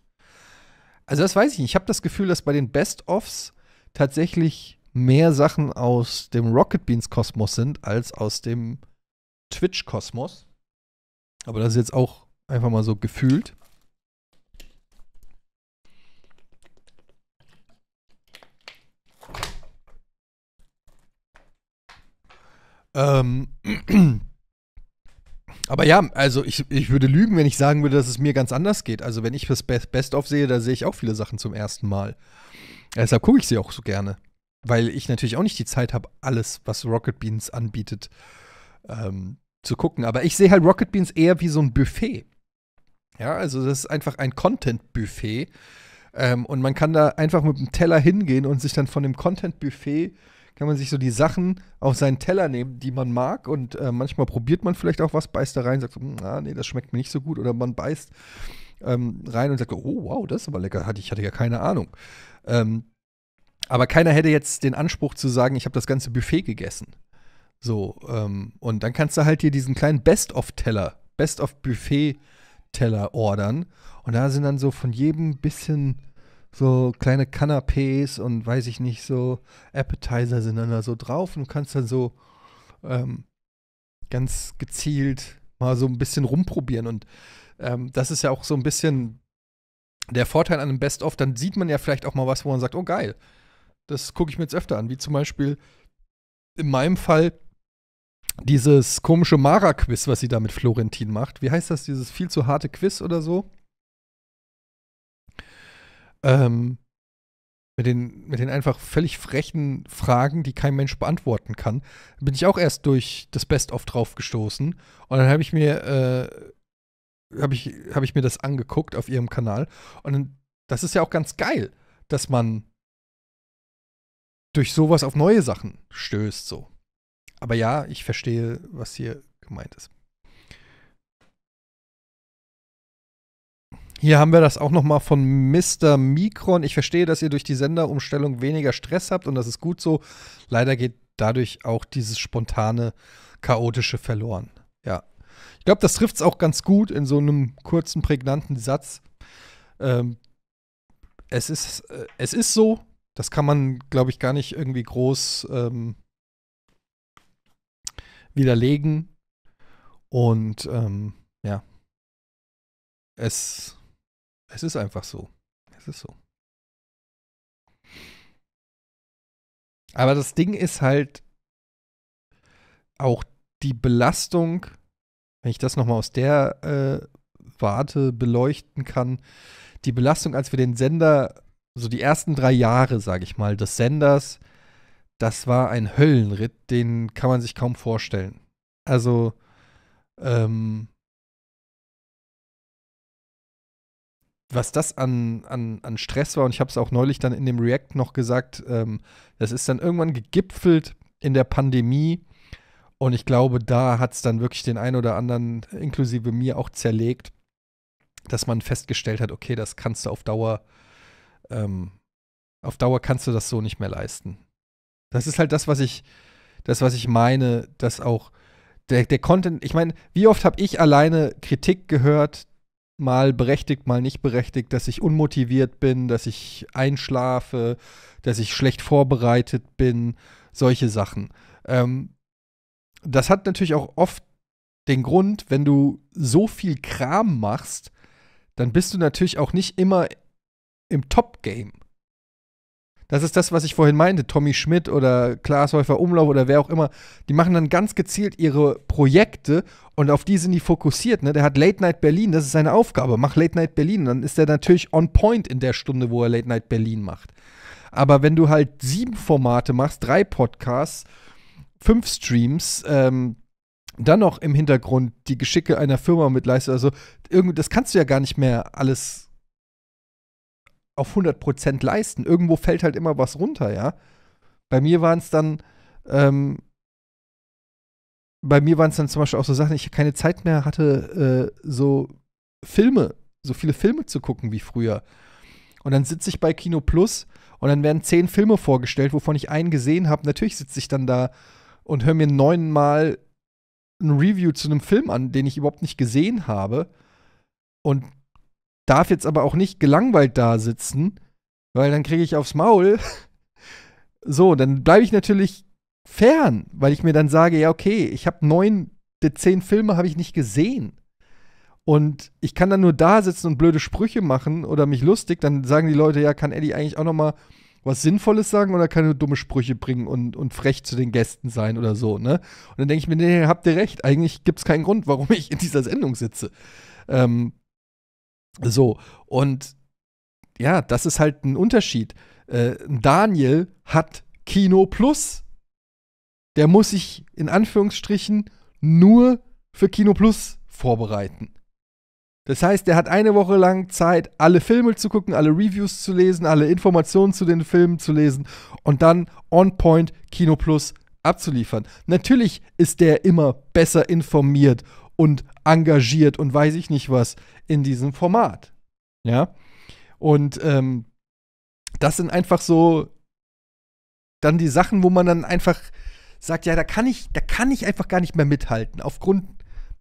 Also das weiß ich nicht. Ich habe das Gefühl, dass bei den Best-Offs tatsächlich mehr Sachen aus dem Rocket Beans Kosmos sind als aus dem Twitch Kosmos. Aber das ist jetzt auch einfach mal so gefühlt. Ähm Aber ja, also ich, ich würde lügen, wenn ich sagen würde, dass es mir ganz anders geht. Also wenn ich das Best-of sehe, da sehe ich auch viele Sachen zum ersten Mal. Deshalb gucke ich sie auch so gerne. Weil ich natürlich auch nicht die Zeit habe, alles, was Rocket Beans anbietet, ähm, zu gucken. Aber ich sehe halt Rocket Beans eher wie so ein Buffet. Ja, also das ist einfach ein Content-Buffet. Ähm, und man kann da einfach mit dem Teller hingehen und sich dann von dem Content-Buffet kann man sich so die Sachen auf seinen Teller nehmen, die man mag. Und äh, manchmal probiert man vielleicht auch was, beißt da rein, sagt, so, hm, ah, nee, das schmeckt mir nicht so gut. Oder man beißt ähm, rein und sagt, oh, wow, das ist aber lecker. Hatte ich hatte ja keine Ahnung. Ähm, aber keiner hätte jetzt den Anspruch zu sagen, ich habe das ganze Buffet gegessen. So, ähm, und dann kannst du halt hier diesen kleinen Best-of-Teller, Best-of-Buffet-Teller ordern. Und da sind dann so von jedem bisschen so kleine Canapés und weiß ich nicht, so Appetizer sind dann da so drauf und du kannst dann so ähm, ganz gezielt mal so ein bisschen rumprobieren. Und ähm, das ist ja auch so ein bisschen der Vorteil an einem Best-of, dann sieht man ja vielleicht auch mal was, wo man sagt, oh geil, das gucke ich mir jetzt öfter an. Wie zum Beispiel in meinem Fall dieses komische Mara-Quiz, was sie da mit Florentin macht. Wie heißt das, dieses viel zu harte Quiz oder so? Ähm, mit den, mit den einfach völlig frechen Fragen, die kein Mensch beantworten kann, bin ich auch erst durch das Best-of drauf gestoßen. Und dann habe ich mir, äh, habe ich, hab ich mir das angeguckt auf ihrem Kanal. Und das ist ja auch ganz geil, dass man durch sowas auf neue Sachen stößt, so. Aber ja, ich verstehe, was hier gemeint ist. Hier haben wir das auch noch mal von Mr. Mikron. Ich verstehe, dass ihr durch die Senderumstellung weniger Stress habt und das ist gut so. Leider geht dadurch auch dieses spontane, chaotische verloren. Ja. Ich glaube, das trifft es auch ganz gut in so einem kurzen, prägnanten Satz. Ähm, es, ist, äh, es ist so. Das kann man, glaube ich, gar nicht irgendwie groß ähm, widerlegen. Und ähm, ja. Es es ist einfach so. Es ist so. Aber das Ding ist halt auch die Belastung, wenn ich das nochmal aus der äh, Warte beleuchten kann, die Belastung, als wir den Sender, so die ersten drei Jahre, sage ich mal, des Senders, das war ein Höllenritt, den kann man sich kaum vorstellen. Also, ähm, was das an, an, an Stress war, und ich habe es auch neulich dann in dem React noch gesagt, ähm, das ist dann irgendwann gegipfelt in der Pandemie. Und ich glaube, da hat es dann wirklich den einen oder anderen, inklusive mir, auch zerlegt, dass man festgestellt hat, okay, das kannst du auf Dauer, ähm, auf Dauer kannst du das so nicht mehr leisten. Das ist halt das, was ich, das, was ich meine, dass auch der, der Content, ich meine, wie oft habe ich alleine Kritik gehört, mal berechtigt, mal nicht berechtigt, dass ich unmotiviert bin, dass ich einschlafe, dass ich schlecht vorbereitet bin, solche Sachen. Ähm, das hat natürlich auch oft den Grund, wenn du so viel Kram machst, dann bist du natürlich auch nicht immer im Top-Game. Das ist das, was ich vorhin meinte. Tommy Schmidt oder Klaas Häufer Umlauf oder wer auch immer, die machen dann ganz gezielt ihre Projekte und auf die sind die fokussiert. Ne? Der hat Late Night Berlin, das ist seine Aufgabe. Mach Late Night Berlin. Dann ist er natürlich on point in der Stunde, wo er Late Night Berlin macht. Aber wenn du halt sieben Formate machst, drei Podcasts, fünf Streams, ähm, dann noch im Hintergrund die Geschicke einer Firma mitleistest, also das kannst du ja gar nicht mehr alles auf 100% leisten. Irgendwo fällt halt immer was runter, ja. Bei mir waren es dann, ähm, bei mir waren es dann zum Beispiel auch so Sachen, ich keine Zeit mehr hatte, äh, so Filme, so viele Filme zu gucken wie früher. Und dann sitze ich bei Kino Plus und dann werden zehn Filme vorgestellt, wovon ich einen gesehen habe. Natürlich sitze ich dann da und höre mir neunmal ein Review zu einem Film an, den ich überhaupt nicht gesehen habe. Und darf jetzt aber auch nicht gelangweilt da sitzen, weil dann kriege ich aufs Maul. So, dann bleibe ich natürlich fern, weil ich mir dann sage, ja, okay, ich habe neun der zehn Filme habe ich nicht gesehen. Und ich kann dann nur da sitzen und blöde Sprüche machen oder mich lustig, dann sagen die Leute, ja, kann Eddie eigentlich auch noch mal was Sinnvolles sagen oder kann nur dumme Sprüche bringen und, und frech zu den Gästen sein oder so, ne? Und dann denke ich mir, nee, habt ihr recht, eigentlich gibt es keinen Grund, warum ich in dieser Sendung sitze. Ähm, so, und ja, das ist halt ein Unterschied. Äh, Daniel hat Kino Plus. Der muss sich in Anführungsstrichen nur für Kino Plus vorbereiten. Das heißt, er hat eine Woche lang Zeit, alle Filme zu gucken, alle Reviews zu lesen, alle Informationen zu den Filmen zu lesen und dann on point Kino Plus abzuliefern. Natürlich ist der immer besser informiert und engagiert und weiß ich nicht was in diesem Format. Ja. Und ähm, das sind einfach so dann die Sachen, wo man dann einfach sagt, ja, da kann ich, da kann ich einfach gar nicht mehr mithalten. Aufgrund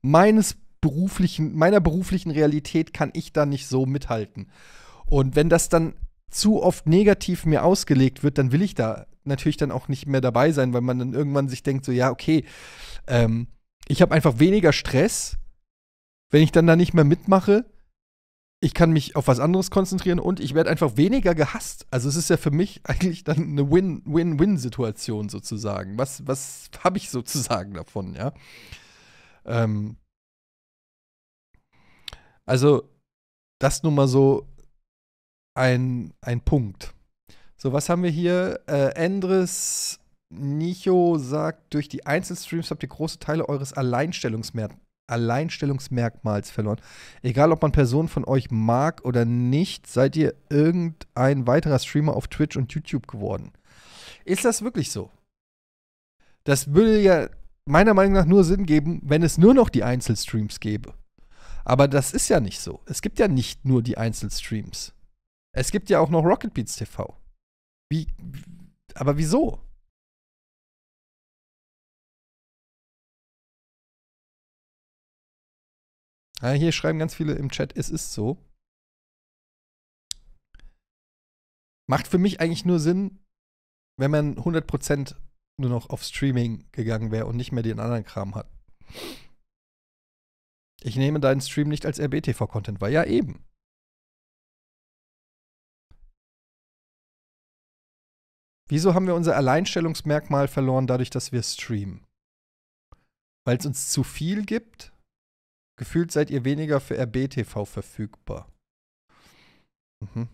meines beruflichen, meiner beruflichen Realität kann ich da nicht so mithalten. Und wenn das dann zu oft negativ mir ausgelegt wird, dann will ich da natürlich dann auch nicht mehr dabei sein, weil man dann irgendwann sich denkt, so ja, okay, ähm, ich habe einfach weniger Stress wenn ich dann da nicht mehr mitmache, ich kann mich auf was anderes konzentrieren und ich werde einfach weniger gehasst. Also es ist ja für mich eigentlich dann eine Win-Win-Win-Situation sozusagen. Was, was habe ich sozusagen davon, ja? Ähm also das nun mal so ein, ein Punkt. So, was haben wir hier? Äh, Andres Nicho sagt, durch die Einzelstreams habt ihr große Teile eures Alleinstellungsmerkmals Alleinstellungsmerkmals verloren. Egal, ob man Personen von euch mag oder nicht, seid ihr irgendein weiterer Streamer auf Twitch und YouTube geworden. Ist das wirklich so? Das würde ja meiner Meinung nach nur Sinn geben, wenn es nur noch die Einzelstreams gäbe. Aber das ist ja nicht so. Es gibt ja nicht nur die Einzelstreams. Es gibt ja auch noch Rocket Beats TV. Wie, aber wieso? Ah, hier schreiben ganz viele im Chat, es ist so. Macht für mich eigentlich nur Sinn, wenn man 100% nur noch auf Streaming gegangen wäre und nicht mehr den anderen Kram hat. Ich nehme deinen Stream nicht als RBTV-Content weil Ja, eben. Wieso haben wir unser Alleinstellungsmerkmal verloren dadurch, dass wir streamen? Weil es uns zu viel gibt? Gefühlt seid ihr weniger für RBTV verfügbar. Mhm.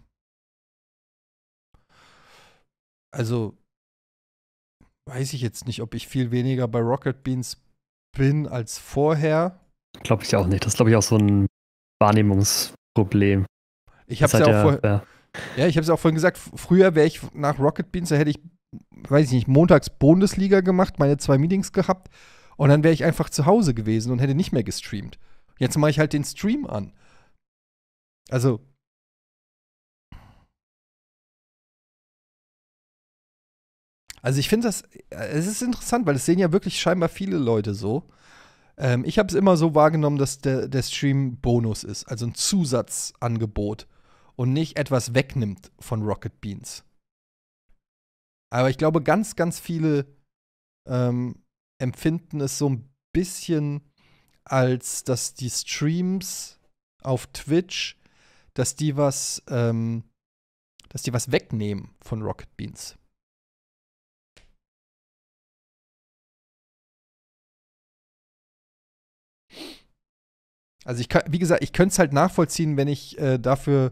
Also weiß ich jetzt nicht, ob ich viel weniger bei Rocket Beans bin als vorher. Glaube ich auch nicht. Das ist, glaube ich, auch so ein Wahrnehmungsproblem. Ich habe es ja, ja, ja ich auch vorhin gesagt. Früher wäre ich nach Rocket Beans, da hätte ich, weiß ich nicht, montags Bundesliga gemacht, meine zwei Meetings gehabt und dann wäre ich einfach zu Hause gewesen und hätte nicht mehr gestreamt. Jetzt mache ich halt den Stream an. Also. Also ich finde das, äh, es ist interessant, weil es sehen ja wirklich scheinbar viele Leute so. Ähm, ich habe es immer so wahrgenommen, dass der, der Stream Bonus ist, also ein Zusatzangebot und nicht etwas wegnimmt von Rocket Beans. Aber ich glaube, ganz, ganz viele ähm, empfinden es so ein bisschen als dass die Streams auf Twitch, dass die was, ähm, dass die was wegnehmen von Rocket Beans. Also ich kann, wie gesagt, ich könnte es halt nachvollziehen, wenn ich äh, dafür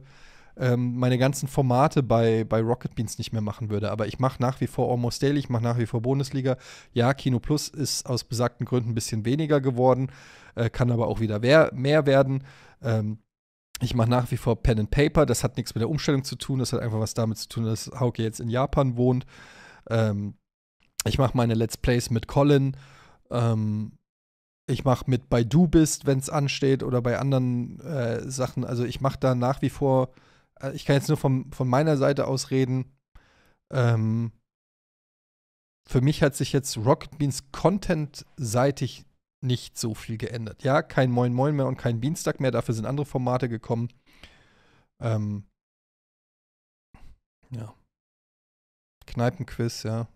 ähm, meine ganzen Formate bei, bei Rocket Beans nicht mehr machen würde. Aber ich mache nach wie vor Almost Daily, ich mache nach wie vor Bundesliga. Ja, Kino Plus ist aus besagten Gründen ein bisschen weniger geworden, äh, kann aber auch wieder mehr werden. Ähm, ich mache nach wie vor Pen and Paper. Das hat nichts mit der Umstellung zu tun. Das hat einfach was damit zu tun, dass Hauke jetzt in Japan wohnt. Ähm, ich mache meine Let's Plays mit Colin. Ähm, ich mache mit bei Du bist, wenn es ansteht, oder bei anderen äh, Sachen. Also ich mache da nach wie vor also ich kann jetzt nur vom, von meiner Seite aus reden. Ähm, für mich hat sich jetzt Rocket Beans Content-seitig nicht so viel geändert. Ja, kein Moin Moin mehr und kein Beanstag mehr, dafür sind andere Formate gekommen. Ähm, ja. Kneipenquiz, ja.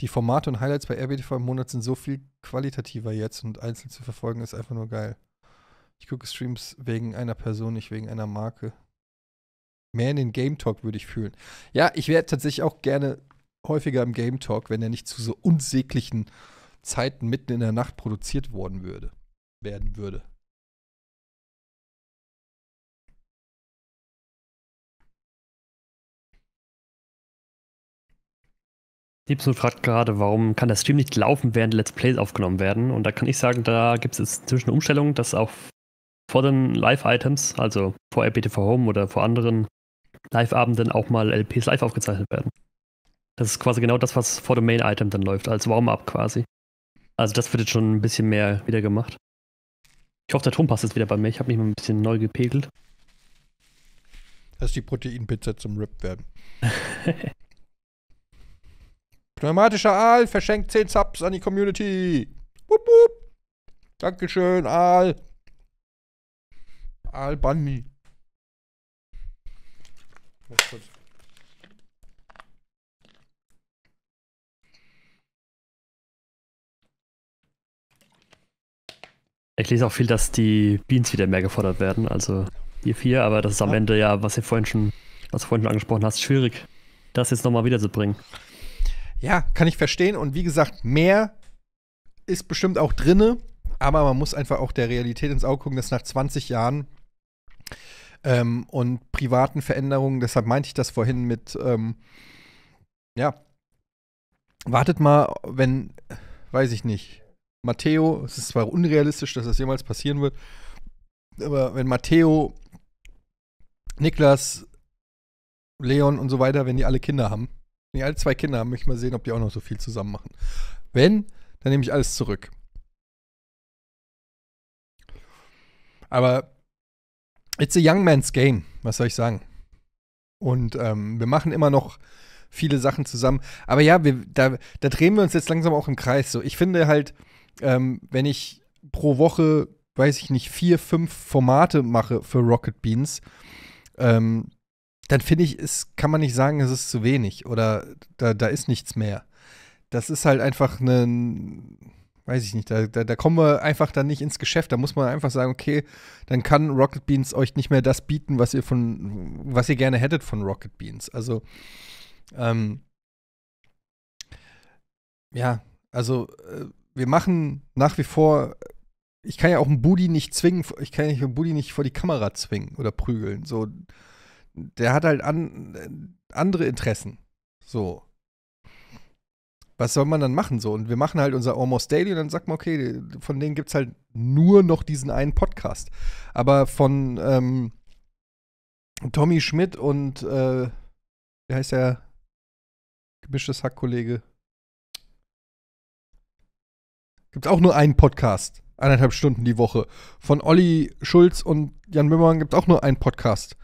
die Formate und Highlights bei RBTV im Monat sind so viel qualitativer jetzt und einzeln zu verfolgen ist einfach nur geil. Ich gucke Streams wegen einer Person, nicht wegen einer Marke. Mehr in den Game Talk würde ich fühlen. Ja, ich wäre tatsächlich auch gerne häufiger im Game Talk, wenn er nicht zu so unsäglichen Zeiten mitten in der Nacht produziert worden würde. Werden würde. Liebson fragt gerade, warum kann der Stream nicht laufen, während Let's Plays aufgenommen werden? Und da kann ich sagen, da gibt es inzwischen eine Umstellung, dass auch vor den Live-Items, also vor RBTV Home oder vor anderen Live-Abenden auch mal LPs live aufgezeichnet werden. Das ist quasi genau das, was vor dem Main-Item dann läuft, als Warm-up quasi. Also das wird jetzt schon ein bisschen mehr wieder gemacht. Ich hoffe, der Ton passt jetzt wieder bei mir. Ich habe mich mal ein bisschen neu gepegelt. Dass die Proteinpizza zum Rip werden. Pneumatischer Aal verschenkt 10 Subs an die Community. Wupp, wupp. Dankeschön, Aal. Aal Bunny. Ich lese auch viel, dass die Beans wieder mehr gefordert werden, also die vier, aber das ist am ja. Ende ja, was ihr vorhin schon, was du vorhin schon angesprochen hast, schwierig, das jetzt nochmal wiederzubringen ja, kann ich verstehen. Und wie gesagt, mehr ist bestimmt auch drinne, aber man muss einfach auch der Realität ins Auge gucken, dass nach 20 Jahren ähm, und privaten Veränderungen, deshalb meinte ich das vorhin mit, ähm, ja, wartet mal, wenn, weiß ich nicht, Matteo, es ist zwar unrealistisch, dass das jemals passieren wird, aber wenn Matteo, Niklas, Leon und so weiter, wenn die alle Kinder haben, wenn die alle zwei Kinder haben, möchte ich mal sehen, ob die auch noch so viel zusammen machen. Wenn, dann nehme ich alles zurück. Aber it's a young man's game, was soll ich sagen? Und ähm, wir machen immer noch viele Sachen zusammen. Aber ja, wir, da, da, drehen wir uns jetzt langsam auch im Kreis. So, ich finde halt, ähm, wenn ich pro Woche, weiß ich nicht, vier, fünf Formate mache für Rocket Beans, ähm, dann finde ich, ist, kann man nicht sagen, es ist zu wenig oder da, da ist nichts mehr. Das ist halt einfach ein, ne, weiß ich nicht, da, da, da, kommen wir einfach dann nicht ins Geschäft. Da muss man einfach sagen, okay, dann kann Rocket Beans euch nicht mehr das bieten, was ihr von, was ihr gerne hättet von Rocket Beans. Also, ähm, ja, also äh, wir machen nach wie vor ich kann ja auch einen Booty nicht zwingen, ich kann ja einen Booty nicht vor die Kamera zwingen oder prügeln. So, der hat halt an, andere Interessen. So. Was soll man dann machen so? Und wir machen halt unser Almost Daily und dann sagt man, okay, von denen gibt es halt nur noch diesen einen Podcast. Aber von ähm, Tommy Schmidt und, äh, wie heißt der? Gemischtes Hackkollege? Gibt es auch nur einen Podcast. Eineinhalb Stunden die Woche. Von Olli Schulz und Jan Mömmern gibt es auch nur einen Podcast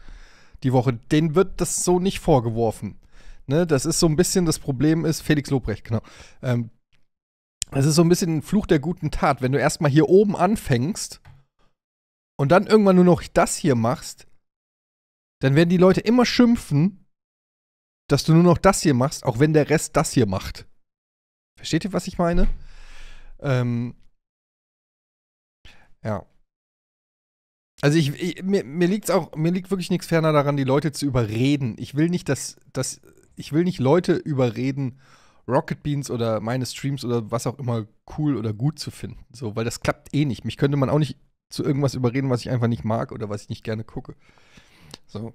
die Woche, denen wird das so nicht vorgeworfen. Ne, das ist so ein bisschen das Problem ist, Felix Lobrecht, genau. Ähm, das ist so ein bisschen ein Fluch der guten Tat. Wenn du erstmal hier oben anfängst und dann irgendwann nur noch das hier machst, dann werden die Leute immer schimpfen, dass du nur noch das hier machst, auch wenn der Rest das hier macht. Versteht ihr, was ich meine? Ähm, ja. Also ich, ich mir, mir liegt's auch, mir liegt wirklich nichts ferner daran, die Leute zu überreden. Ich will nicht, dass, dass ich will nicht Leute überreden, Rocket Beans oder meine Streams oder was auch immer cool oder gut zu finden. So, weil das klappt eh nicht. Mich könnte man auch nicht zu irgendwas überreden, was ich einfach nicht mag oder was ich nicht gerne gucke. So.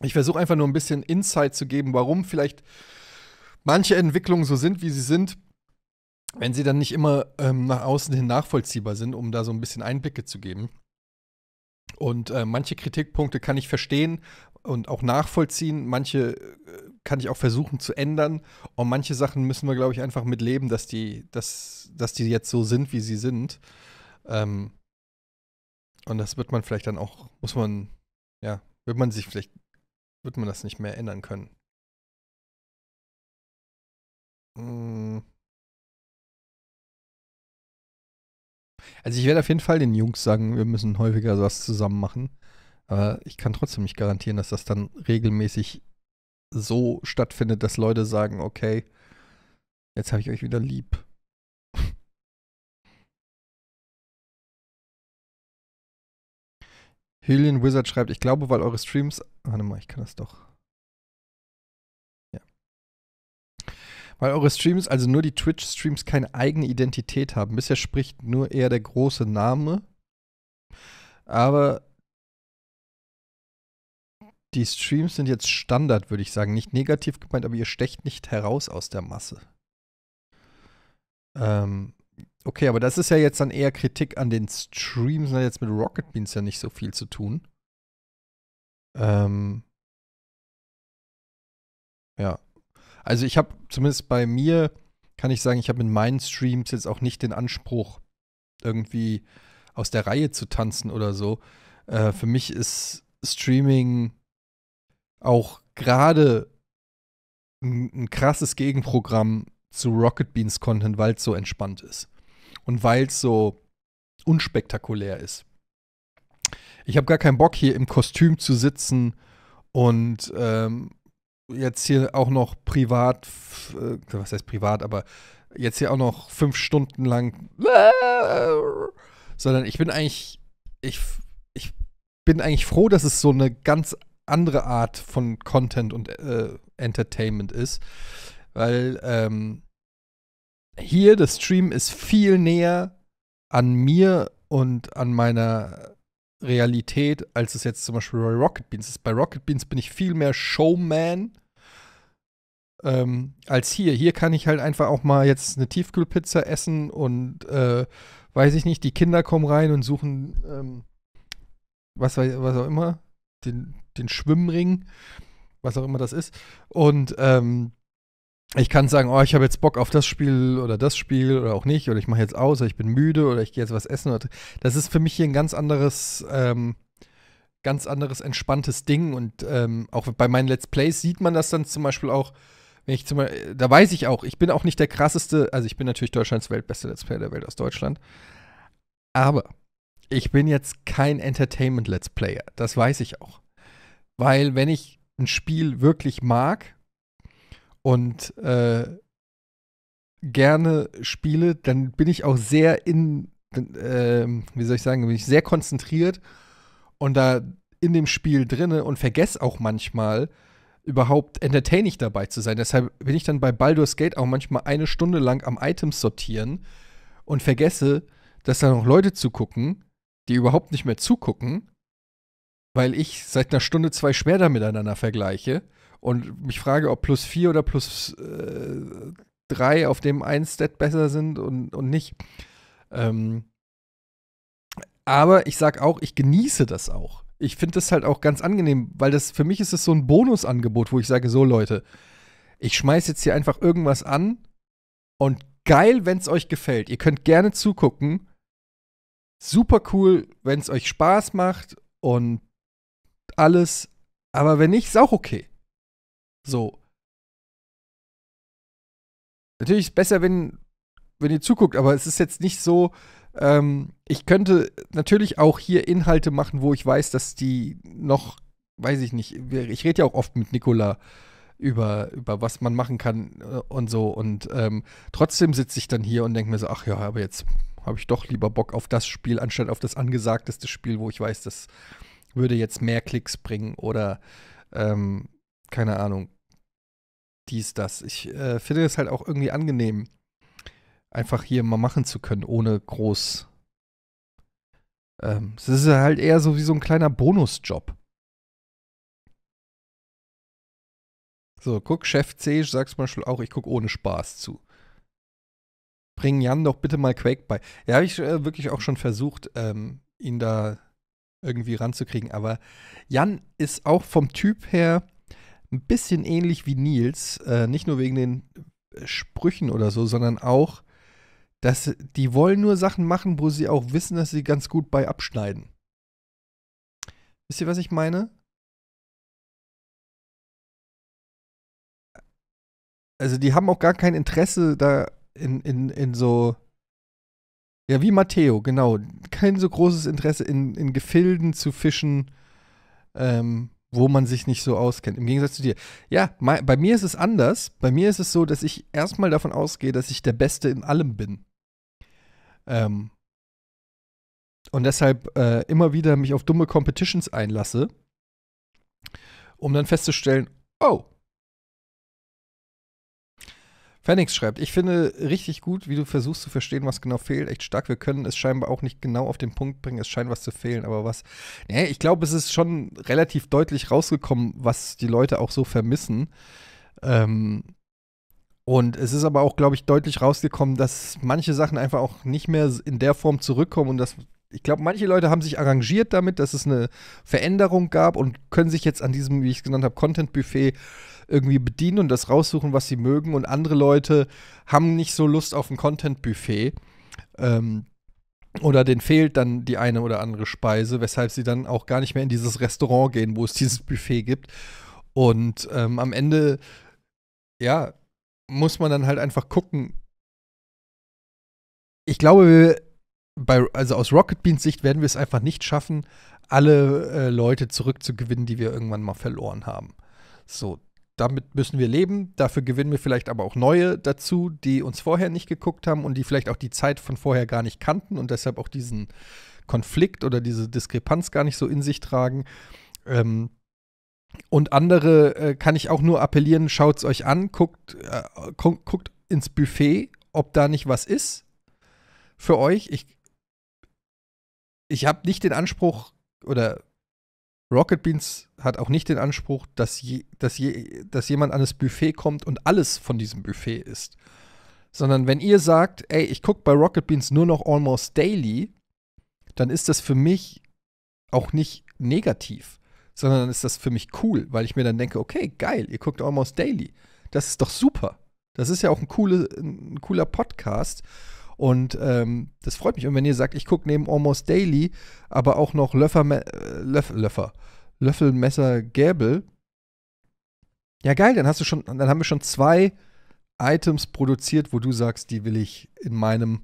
Ich versuche einfach nur ein bisschen Insight zu geben, warum vielleicht manche Entwicklungen so sind, wie sie sind, wenn sie dann nicht immer ähm, nach außen hin nachvollziehbar sind, um da so ein bisschen Einblicke zu geben. Und äh, manche Kritikpunkte kann ich verstehen und auch nachvollziehen. Manche äh, kann ich auch versuchen zu ändern. Und manche Sachen müssen wir, glaube ich, einfach mitleben, dass die, dass, dass die jetzt so sind, wie sie sind. Ähm, und das wird man vielleicht dann auch, muss man, ja, wird man sich vielleicht, wird man das nicht mehr ändern können. Mm. Also ich werde auf jeden Fall den Jungs sagen, wir müssen häufiger sowas zusammen machen. Aber ich kann trotzdem nicht garantieren, dass das dann regelmäßig so stattfindet, dass Leute sagen, okay, jetzt habe ich euch wieder lieb. Hylian Wizard schreibt, ich glaube, weil eure Streams. Warte mal, ich kann das doch. Weil eure Streams, also nur die Twitch-Streams, keine eigene Identität haben. Bisher spricht nur eher der große Name. Aber die Streams sind jetzt Standard, würde ich sagen. Nicht negativ gemeint, aber ihr stecht nicht heraus aus der Masse. Ähm, okay, aber das ist ja jetzt dann eher Kritik an den Streams. Das hat jetzt mit Rocket Beans ja nicht so viel zu tun. Ähm, ja. Also ich habe zumindest bei mir, kann ich sagen, ich habe in meinen Streams jetzt auch nicht den Anspruch, irgendwie aus der Reihe zu tanzen oder so. Äh, für mich ist Streaming auch gerade ein, ein, krasses Gegenprogramm zu Rocket Beans Content, weil es so entspannt ist und weil es so unspektakulär ist. Ich habe gar keinen Bock, hier im Kostüm zu sitzen und ähm, jetzt hier auch noch privat, äh, was heißt privat, aber jetzt hier auch noch fünf Stunden lang, sondern ich bin eigentlich, ich, ich bin eigentlich froh, dass es so eine ganz andere Art von Content und äh, Entertainment ist, weil ähm, hier das Stream ist viel näher an mir und an meiner Realität, als es jetzt zum Beispiel bei Rocket Beans ist. Bei Rocket Beans bin ich viel mehr Showman ähm, als hier. Hier kann ich halt einfach auch mal jetzt eine Tiefkühlpizza essen und äh, weiß ich nicht, die Kinder kommen rein und suchen ähm, was, was auch immer, den, den Schwimmring, was auch immer das ist. Und ähm, ich kann sagen, oh, ich habe jetzt Bock auf das Spiel oder das Spiel oder auch nicht, oder ich mache jetzt aus, oder ich bin müde oder ich gehe jetzt was essen. Oder, das ist für mich hier ein ganz anderes, ähm, ganz anderes entspanntes Ding. Und ähm, auch bei meinen Let's Plays sieht man das dann zum Beispiel auch, wenn ich zum Beispiel, da weiß ich auch, ich bin auch nicht der krasseste, also ich bin natürlich Deutschlands weltbeste Let's Player der Welt aus Deutschland. Aber ich bin jetzt kein Entertainment-Let's Player, das weiß ich auch. Weil wenn ich ein Spiel wirklich mag und äh, gerne spiele, dann bin ich auch sehr in, äh, wie soll ich sagen, bin ich sehr konzentriert und da in dem Spiel drinne und vergesse auch manchmal überhaupt entertaining dabei zu sein. Deshalb bin ich dann bei Baldur's Gate auch manchmal eine Stunde lang am Items sortieren und vergesse, dass da noch Leute zugucken, die überhaupt nicht mehr zugucken, weil ich seit einer Stunde zwei Schwerter miteinander vergleiche und mich frage, ob plus 4 oder plus äh, 3 auf dem 1 Stat besser sind und, und nicht. Ähm, aber ich sag auch, ich genieße das auch. Ich finde das halt auch ganz angenehm, weil das für mich ist es so ein Bonusangebot, wo ich sage, so Leute, ich schmeiß jetzt hier einfach irgendwas an und geil, wenn es euch gefällt. Ihr könnt gerne zugucken. Super cool, wenn es euch Spaß macht und alles. Aber wenn nicht, ist auch okay. So. Natürlich ist es besser, wenn, wenn ihr zuguckt, aber es ist jetzt nicht so, ähm, ich könnte natürlich auch hier Inhalte machen, wo ich weiß, dass die noch, weiß ich nicht, ich rede ja auch oft mit Nikola über, über was man machen kann äh, und so. Und ähm, trotzdem sitze ich dann hier und denke mir so, ach ja, aber jetzt habe ich doch lieber Bock auf das Spiel, anstatt auf das angesagteste Spiel, wo ich weiß, das würde jetzt mehr Klicks bringen oder ähm, keine Ahnung dies, das. Ich äh, finde es halt auch irgendwie angenehm, einfach hier mal machen zu können, ohne groß. Ähm, es ähm, ist halt eher so wie so ein kleiner Bonusjob. So, guck, Chef C, ich sag's mal auch, ich guck ohne Spaß zu. Bring Jan doch bitte mal Quake bei. Ja, habe ich äh, wirklich auch schon versucht, ähm, ihn da irgendwie ranzukriegen. Aber Jan ist auch vom Typ her ein bisschen ähnlich wie Nils, äh, nicht nur wegen den äh, Sprüchen oder so, sondern auch, dass die wollen nur Sachen machen, wo sie auch wissen, dass sie ganz gut bei abschneiden. Wisst ihr, was ich meine? Also die haben auch gar kein Interesse da in, in, in so ja, wie Matteo, genau. Kein so großes Interesse in, in Gefilden zu fischen, ähm, wo man sich nicht so auskennt. Im Gegensatz zu dir. Ja, mein, bei mir ist es anders. Bei mir ist es so, dass ich erstmal davon ausgehe, dass ich der Beste in allem bin. Ähm, und deshalb äh, immer wieder mich auf dumme Competitions einlasse, um dann festzustellen, oh, Fenix schreibt, ich finde richtig gut, wie du versuchst zu verstehen, was genau fehlt. Echt stark. Wir können es scheinbar auch nicht genau auf den Punkt bringen. Es scheint was zu fehlen, aber was. Nee, ich glaube, es ist schon relativ deutlich rausgekommen, was die Leute auch so vermissen. Ähm, und es ist aber auch, glaube ich, deutlich rausgekommen, dass manche Sachen einfach auch nicht mehr in der Form zurückkommen und dass ich glaube, manche Leute haben sich arrangiert damit, dass es eine Veränderung gab und können sich jetzt an diesem, wie ich es genannt habe, Content-Buffet irgendwie bedienen und das raussuchen, was sie mögen. Und andere Leute haben nicht so Lust auf ein Content-Buffet. Ähm, oder denen fehlt dann die eine oder andere Speise, weshalb sie dann auch gar nicht mehr in dieses Restaurant gehen, wo es dieses Buffet gibt. Und ähm, am Ende, ja, muss man dann halt einfach gucken. Ich glaube, bei, also aus Rocket Beans Sicht werden wir es einfach nicht schaffen, alle äh, Leute zurückzugewinnen, die wir irgendwann mal verloren haben. So, damit müssen wir leben. Dafür gewinnen wir vielleicht aber auch neue dazu, die uns vorher nicht geguckt haben und die vielleicht auch die Zeit von vorher gar nicht kannten und deshalb auch diesen Konflikt oder diese Diskrepanz gar nicht so in sich tragen. Ähm, und andere äh, kann ich auch nur appellieren, schaut es euch an, guckt, äh, gu guckt ins Buffet, ob da nicht was ist für euch. Ich, ich habe nicht den Anspruch oder Rocket Beans hat auch nicht den Anspruch, dass, je, dass, je, dass jemand an das Buffet kommt und alles von diesem Buffet isst. Sondern wenn ihr sagt, ey, ich gucke bei Rocket Beans nur noch almost daily, dann ist das für mich auch nicht negativ, sondern dann ist das für mich cool, weil ich mir dann denke, okay, geil, ihr guckt almost daily. Das ist doch super. Das ist ja auch ein, coole, ein cooler Podcast. Und ähm, das freut mich. Und wenn ihr sagt, ich gucke neben Almost Daily, aber auch noch Löffer, äh, Löff, Löffer, Löffel, Messer, Gäbel. Ja, geil, dann hast du schon, dann haben wir schon zwei Items produziert, wo du sagst, die will ich in meinem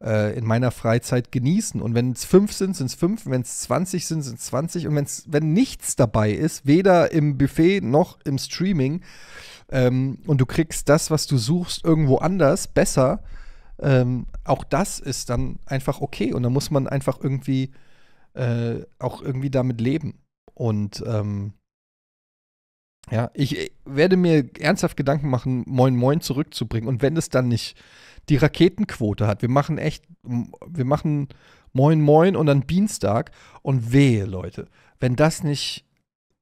äh, in meiner Freizeit genießen. Und wenn es fünf sind, sind es fünf. Wenn es 20 sind, sind es 20. Und wenn's, wenn nichts dabei ist, weder im Buffet noch im Streaming, ähm, und du kriegst das, was du suchst, irgendwo anders besser, ähm, auch das ist dann einfach okay. Und da muss man einfach irgendwie äh, auch irgendwie damit leben. Und ähm, ja, ich äh, werde mir ernsthaft Gedanken machen, Moin Moin zurückzubringen. Und wenn es dann nicht die Raketenquote hat, wir machen echt, wir machen Moin Moin und dann Dienstag und wehe, Leute, wenn das nicht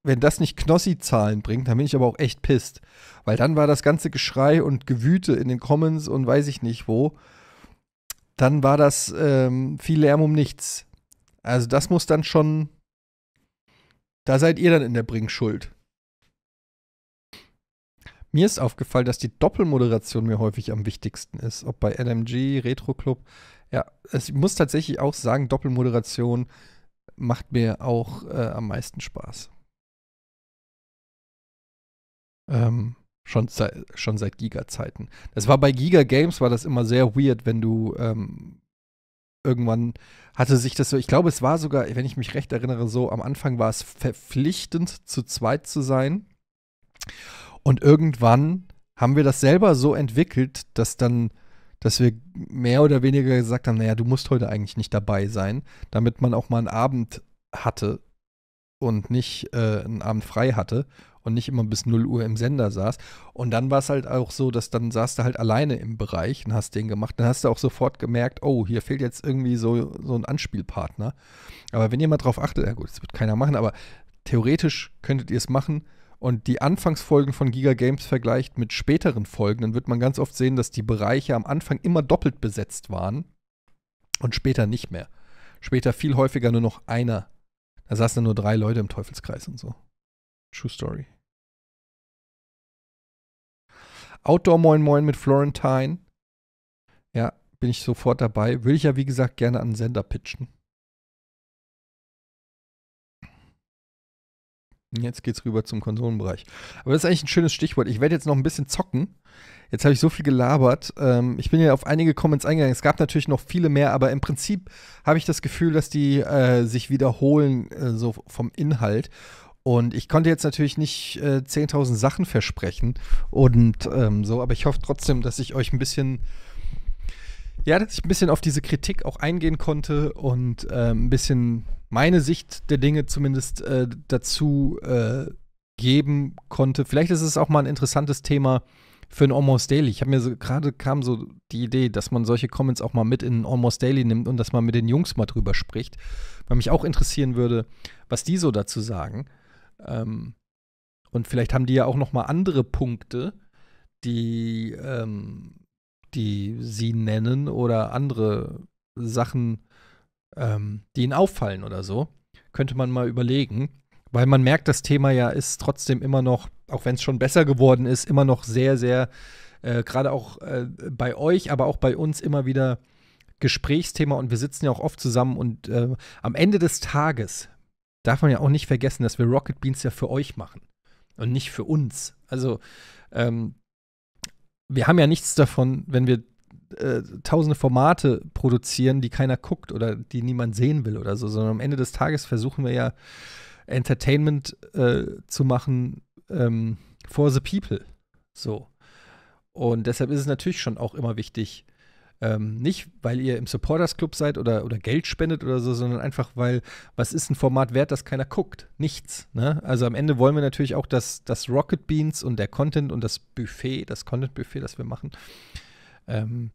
wenn das nicht Knossi-Zahlen bringt, dann bin ich aber auch echt pisst. Weil dann war das ganze Geschrei und Gewüte in den Commons und weiß ich nicht wo, dann war das ähm, viel Lärm um nichts. Also das muss dann schon, da seid ihr dann in der Bringschuld. Mir ist aufgefallen, dass die Doppelmoderation mir häufig am wichtigsten ist. Ob bei LMG, Retro Club. Ja, ich muss tatsächlich auch sagen, Doppelmoderation macht mir auch äh, am meisten Spaß. Ähm, schon, seit, schon seit Giga-Zeiten. Das war bei Giga Games, war das immer sehr weird, wenn du ähm, irgendwann hatte sich das so, ich glaube, es war sogar, wenn ich mich recht erinnere, so, am Anfang war es verpflichtend, zu zweit zu sein. Und irgendwann haben wir das selber so entwickelt, dass dann, dass wir mehr oder weniger gesagt haben, naja, du musst heute eigentlich nicht dabei sein, damit man auch mal einen Abend hatte und nicht äh, einen Abend frei hatte und nicht immer bis 0 Uhr im Sender saß. Und dann war es halt auch so, dass dann saß du halt alleine im Bereich und hast den gemacht. Dann hast du auch sofort gemerkt, oh, hier fehlt jetzt irgendwie so, so ein Anspielpartner. Aber wenn ihr mal drauf achtet, ja gut, das wird keiner machen, aber theoretisch könntet ihr es machen und die Anfangsfolgen von Giga Games vergleicht mit späteren Folgen, dann wird man ganz oft sehen, dass die Bereiche am Anfang immer doppelt besetzt waren und später nicht mehr. Später viel häufiger nur noch einer. Da saßen dann nur drei Leute im Teufelskreis und so. True Story. Outdoor Moin Moin mit Florentine. Ja, bin ich sofort dabei. Würde ich ja, wie gesagt, gerne an den Sender pitchen. Jetzt geht's rüber zum Konsolenbereich. Aber das ist eigentlich ein schönes Stichwort. Ich werde jetzt noch ein bisschen zocken. Jetzt habe ich so viel gelabert. Ähm, ich bin ja auf einige Comments eingegangen. Es gab natürlich noch viele mehr, aber im Prinzip habe ich das Gefühl, dass die äh, sich wiederholen, äh, so vom Inhalt. Und ich konnte jetzt natürlich nicht äh, 10.000 Sachen versprechen und ähm, so, aber ich hoffe trotzdem, dass ich euch ein bisschen, ja, dass ich ein bisschen auf diese Kritik auch eingehen konnte und äh, ein bisschen meine Sicht der Dinge zumindest äh, dazu äh, geben konnte. Vielleicht ist es auch mal ein interessantes Thema für ein Almost Daily. Ich habe mir so, gerade kam so die Idee, dass man solche Comments auch mal mit in ein Almost Daily nimmt und dass man mit den Jungs mal drüber spricht, weil mich auch interessieren würde, was die so dazu sagen. Ähm, und vielleicht haben die ja auch noch mal andere Punkte, die, ähm, die sie nennen oder andere Sachen, ähm, die ihnen auffallen oder so. Könnte man mal überlegen. Weil man merkt, das Thema ja ist trotzdem immer noch, auch wenn es schon besser geworden ist, immer noch sehr, sehr, äh, gerade auch äh, bei euch, aber auch bei uns immer wieder Gesprächsthema und wir sitzen ja auch oft zusammen und äh, am Ende des Tages darf man ja auch nicht vergessen, dass wir Rocket Beans ja für euch machen und nicht für uns. Also ähm, wir haben ja nichts davon, wenn wir äh, tausende Formate produzieren, die keiner guckt oder die niemand sehen will oder so, sondern am Ende des Tages versuchen wir ja Entertainment äh, zu machen ähm, for the people. So. Und deshalb ist es natürlich schon auch immer wichtig, ähm, nicht, weil ihr im Supporters Club seid oder, oder Geld spendet oder so, sondern einfach, weil was ist ein Format wert, das keiner guckt? Nichts. Ne? Also am Ende wollen wir natürlich auch, dass, dass Rocket Beans und der Content und das Buffet, das Content-Buffet, das wir machen, ähm,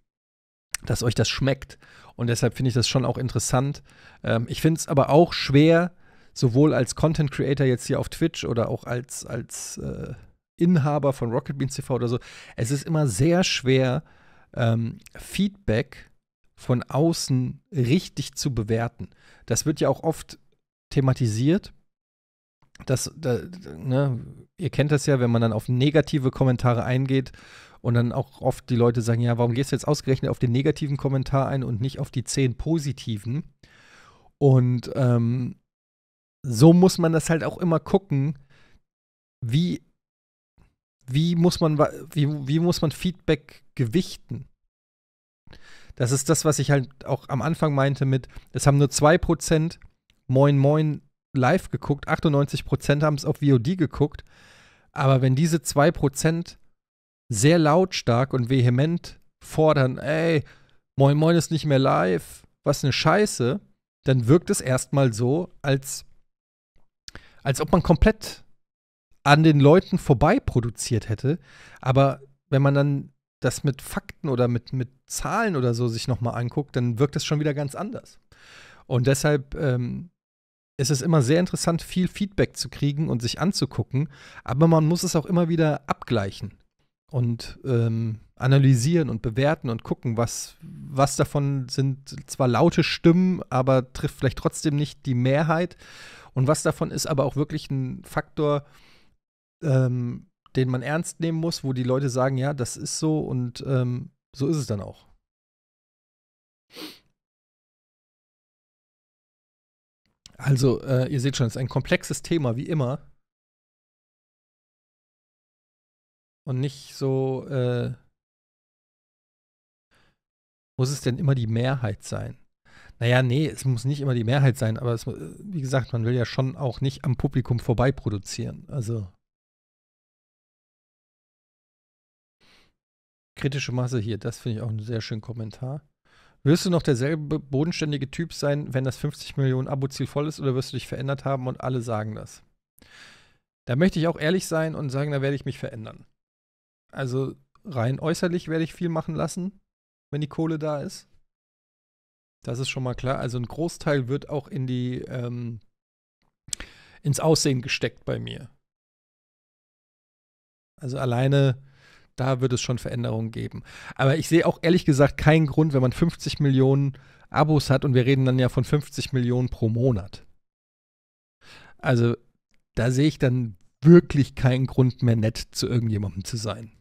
dass euch das schmeckt. Und deshalb finde ich das schon auch interessant. Ähm, ich finde es aber auch schwer, sowohl als Content Creator jetzt hier auf Twitch oder auch als, als äh, Inhaber von Rocket Beans TV oder so, es ist immer sehr schwer, ähm, Feedback von außen richtig zu bewerten. Das wird ja auch oft thematisiert. Das, da, ne, ihr kennt das ja, wenn man dann auf negative Kommentare eingeht und dann auch oft die Leute sagen, ja, warum gehst du jetzt ausgerechnet auf den negativen Kommentar ein und nicht auf die zehn positiven? Und ähm, so muss man das halt auch immer gucken, wie wie muss man, wie, wie muss man Feedback gewichten? Das ist das, was ich halt auch am Anfang meinte mit, es haben nur 2% Moin Moin live geguckt, 98% haben es auf VOD geguckt. Aber wenn diese 2% sehr lautstark und vehement fordern, ey, Moin Moin ist nicht mehr live, was eine Scheiße, dann wirkt es erstmal so, als, als ob man komplett an den Leuten vorbei produziert hätte. Aber wenn man dann das mit Fakten oder mit, mit Zahlen oder so sich nochmal anguckt, dann wirkt das schon wieder ganz anders. Und deshalb ähm, ist es immer sehr interessant, viel Feedback zu kriegen und sich anzugucken. Aber man muss es auch immer wieder abgleichen und ähm, analysieren und bewerten und gucken, was, was davon sind zwar laute Stimmen, aber trifft vielleicht trotzdem nicht die Mehrheit. Und was davon ist aber auch wirklich ein Faktor, ähm, den man ernst nehmen muss, wo die Leute sagen, ja, das ist so und ähm, so ist es dann auch. Also, äh, ihr seht schon, es ist ein komplexes Thema, wie immer. Und nicht so, äh, muss es denn immer die Mehrheit sein? Naja, nee, es muss nicht immer die Mehrheit sein, aber es, äh, wie gesagt, man will ja schon auch nicht am Publikum vorbei produzieren. Also. Kritische Masse hier, das finde ich auch einen sehr schönen Kommentar. Wirst du noch derselbe bodenständige Typ sein, wenn das 50 Millionen Abo-Ziel voll ist, oder wirst du dich verändert haben und alle sagen das? Da möchte ich auch ehrlich sein und sagen, da werde ich mich verändern. Also rein äußerlich werde ich viel machen lassen, wenn die Kohle da ist. Das ist schon mal klar. Also ein Großteil wird auch in die ähm, ins Aussehen gesteckt bei mir. Also alleine da wird es schon Veränderungen geben. Aber ich sehe auch ehrlich gesagt keinen Grund, wenn man 50 Millionen Abos hat und wir reden dann ja von 50 Millionen pro Monat. Also da sehe ich dann wirklich keinen Grund mehr, nett zu irgendjemandem zu sein.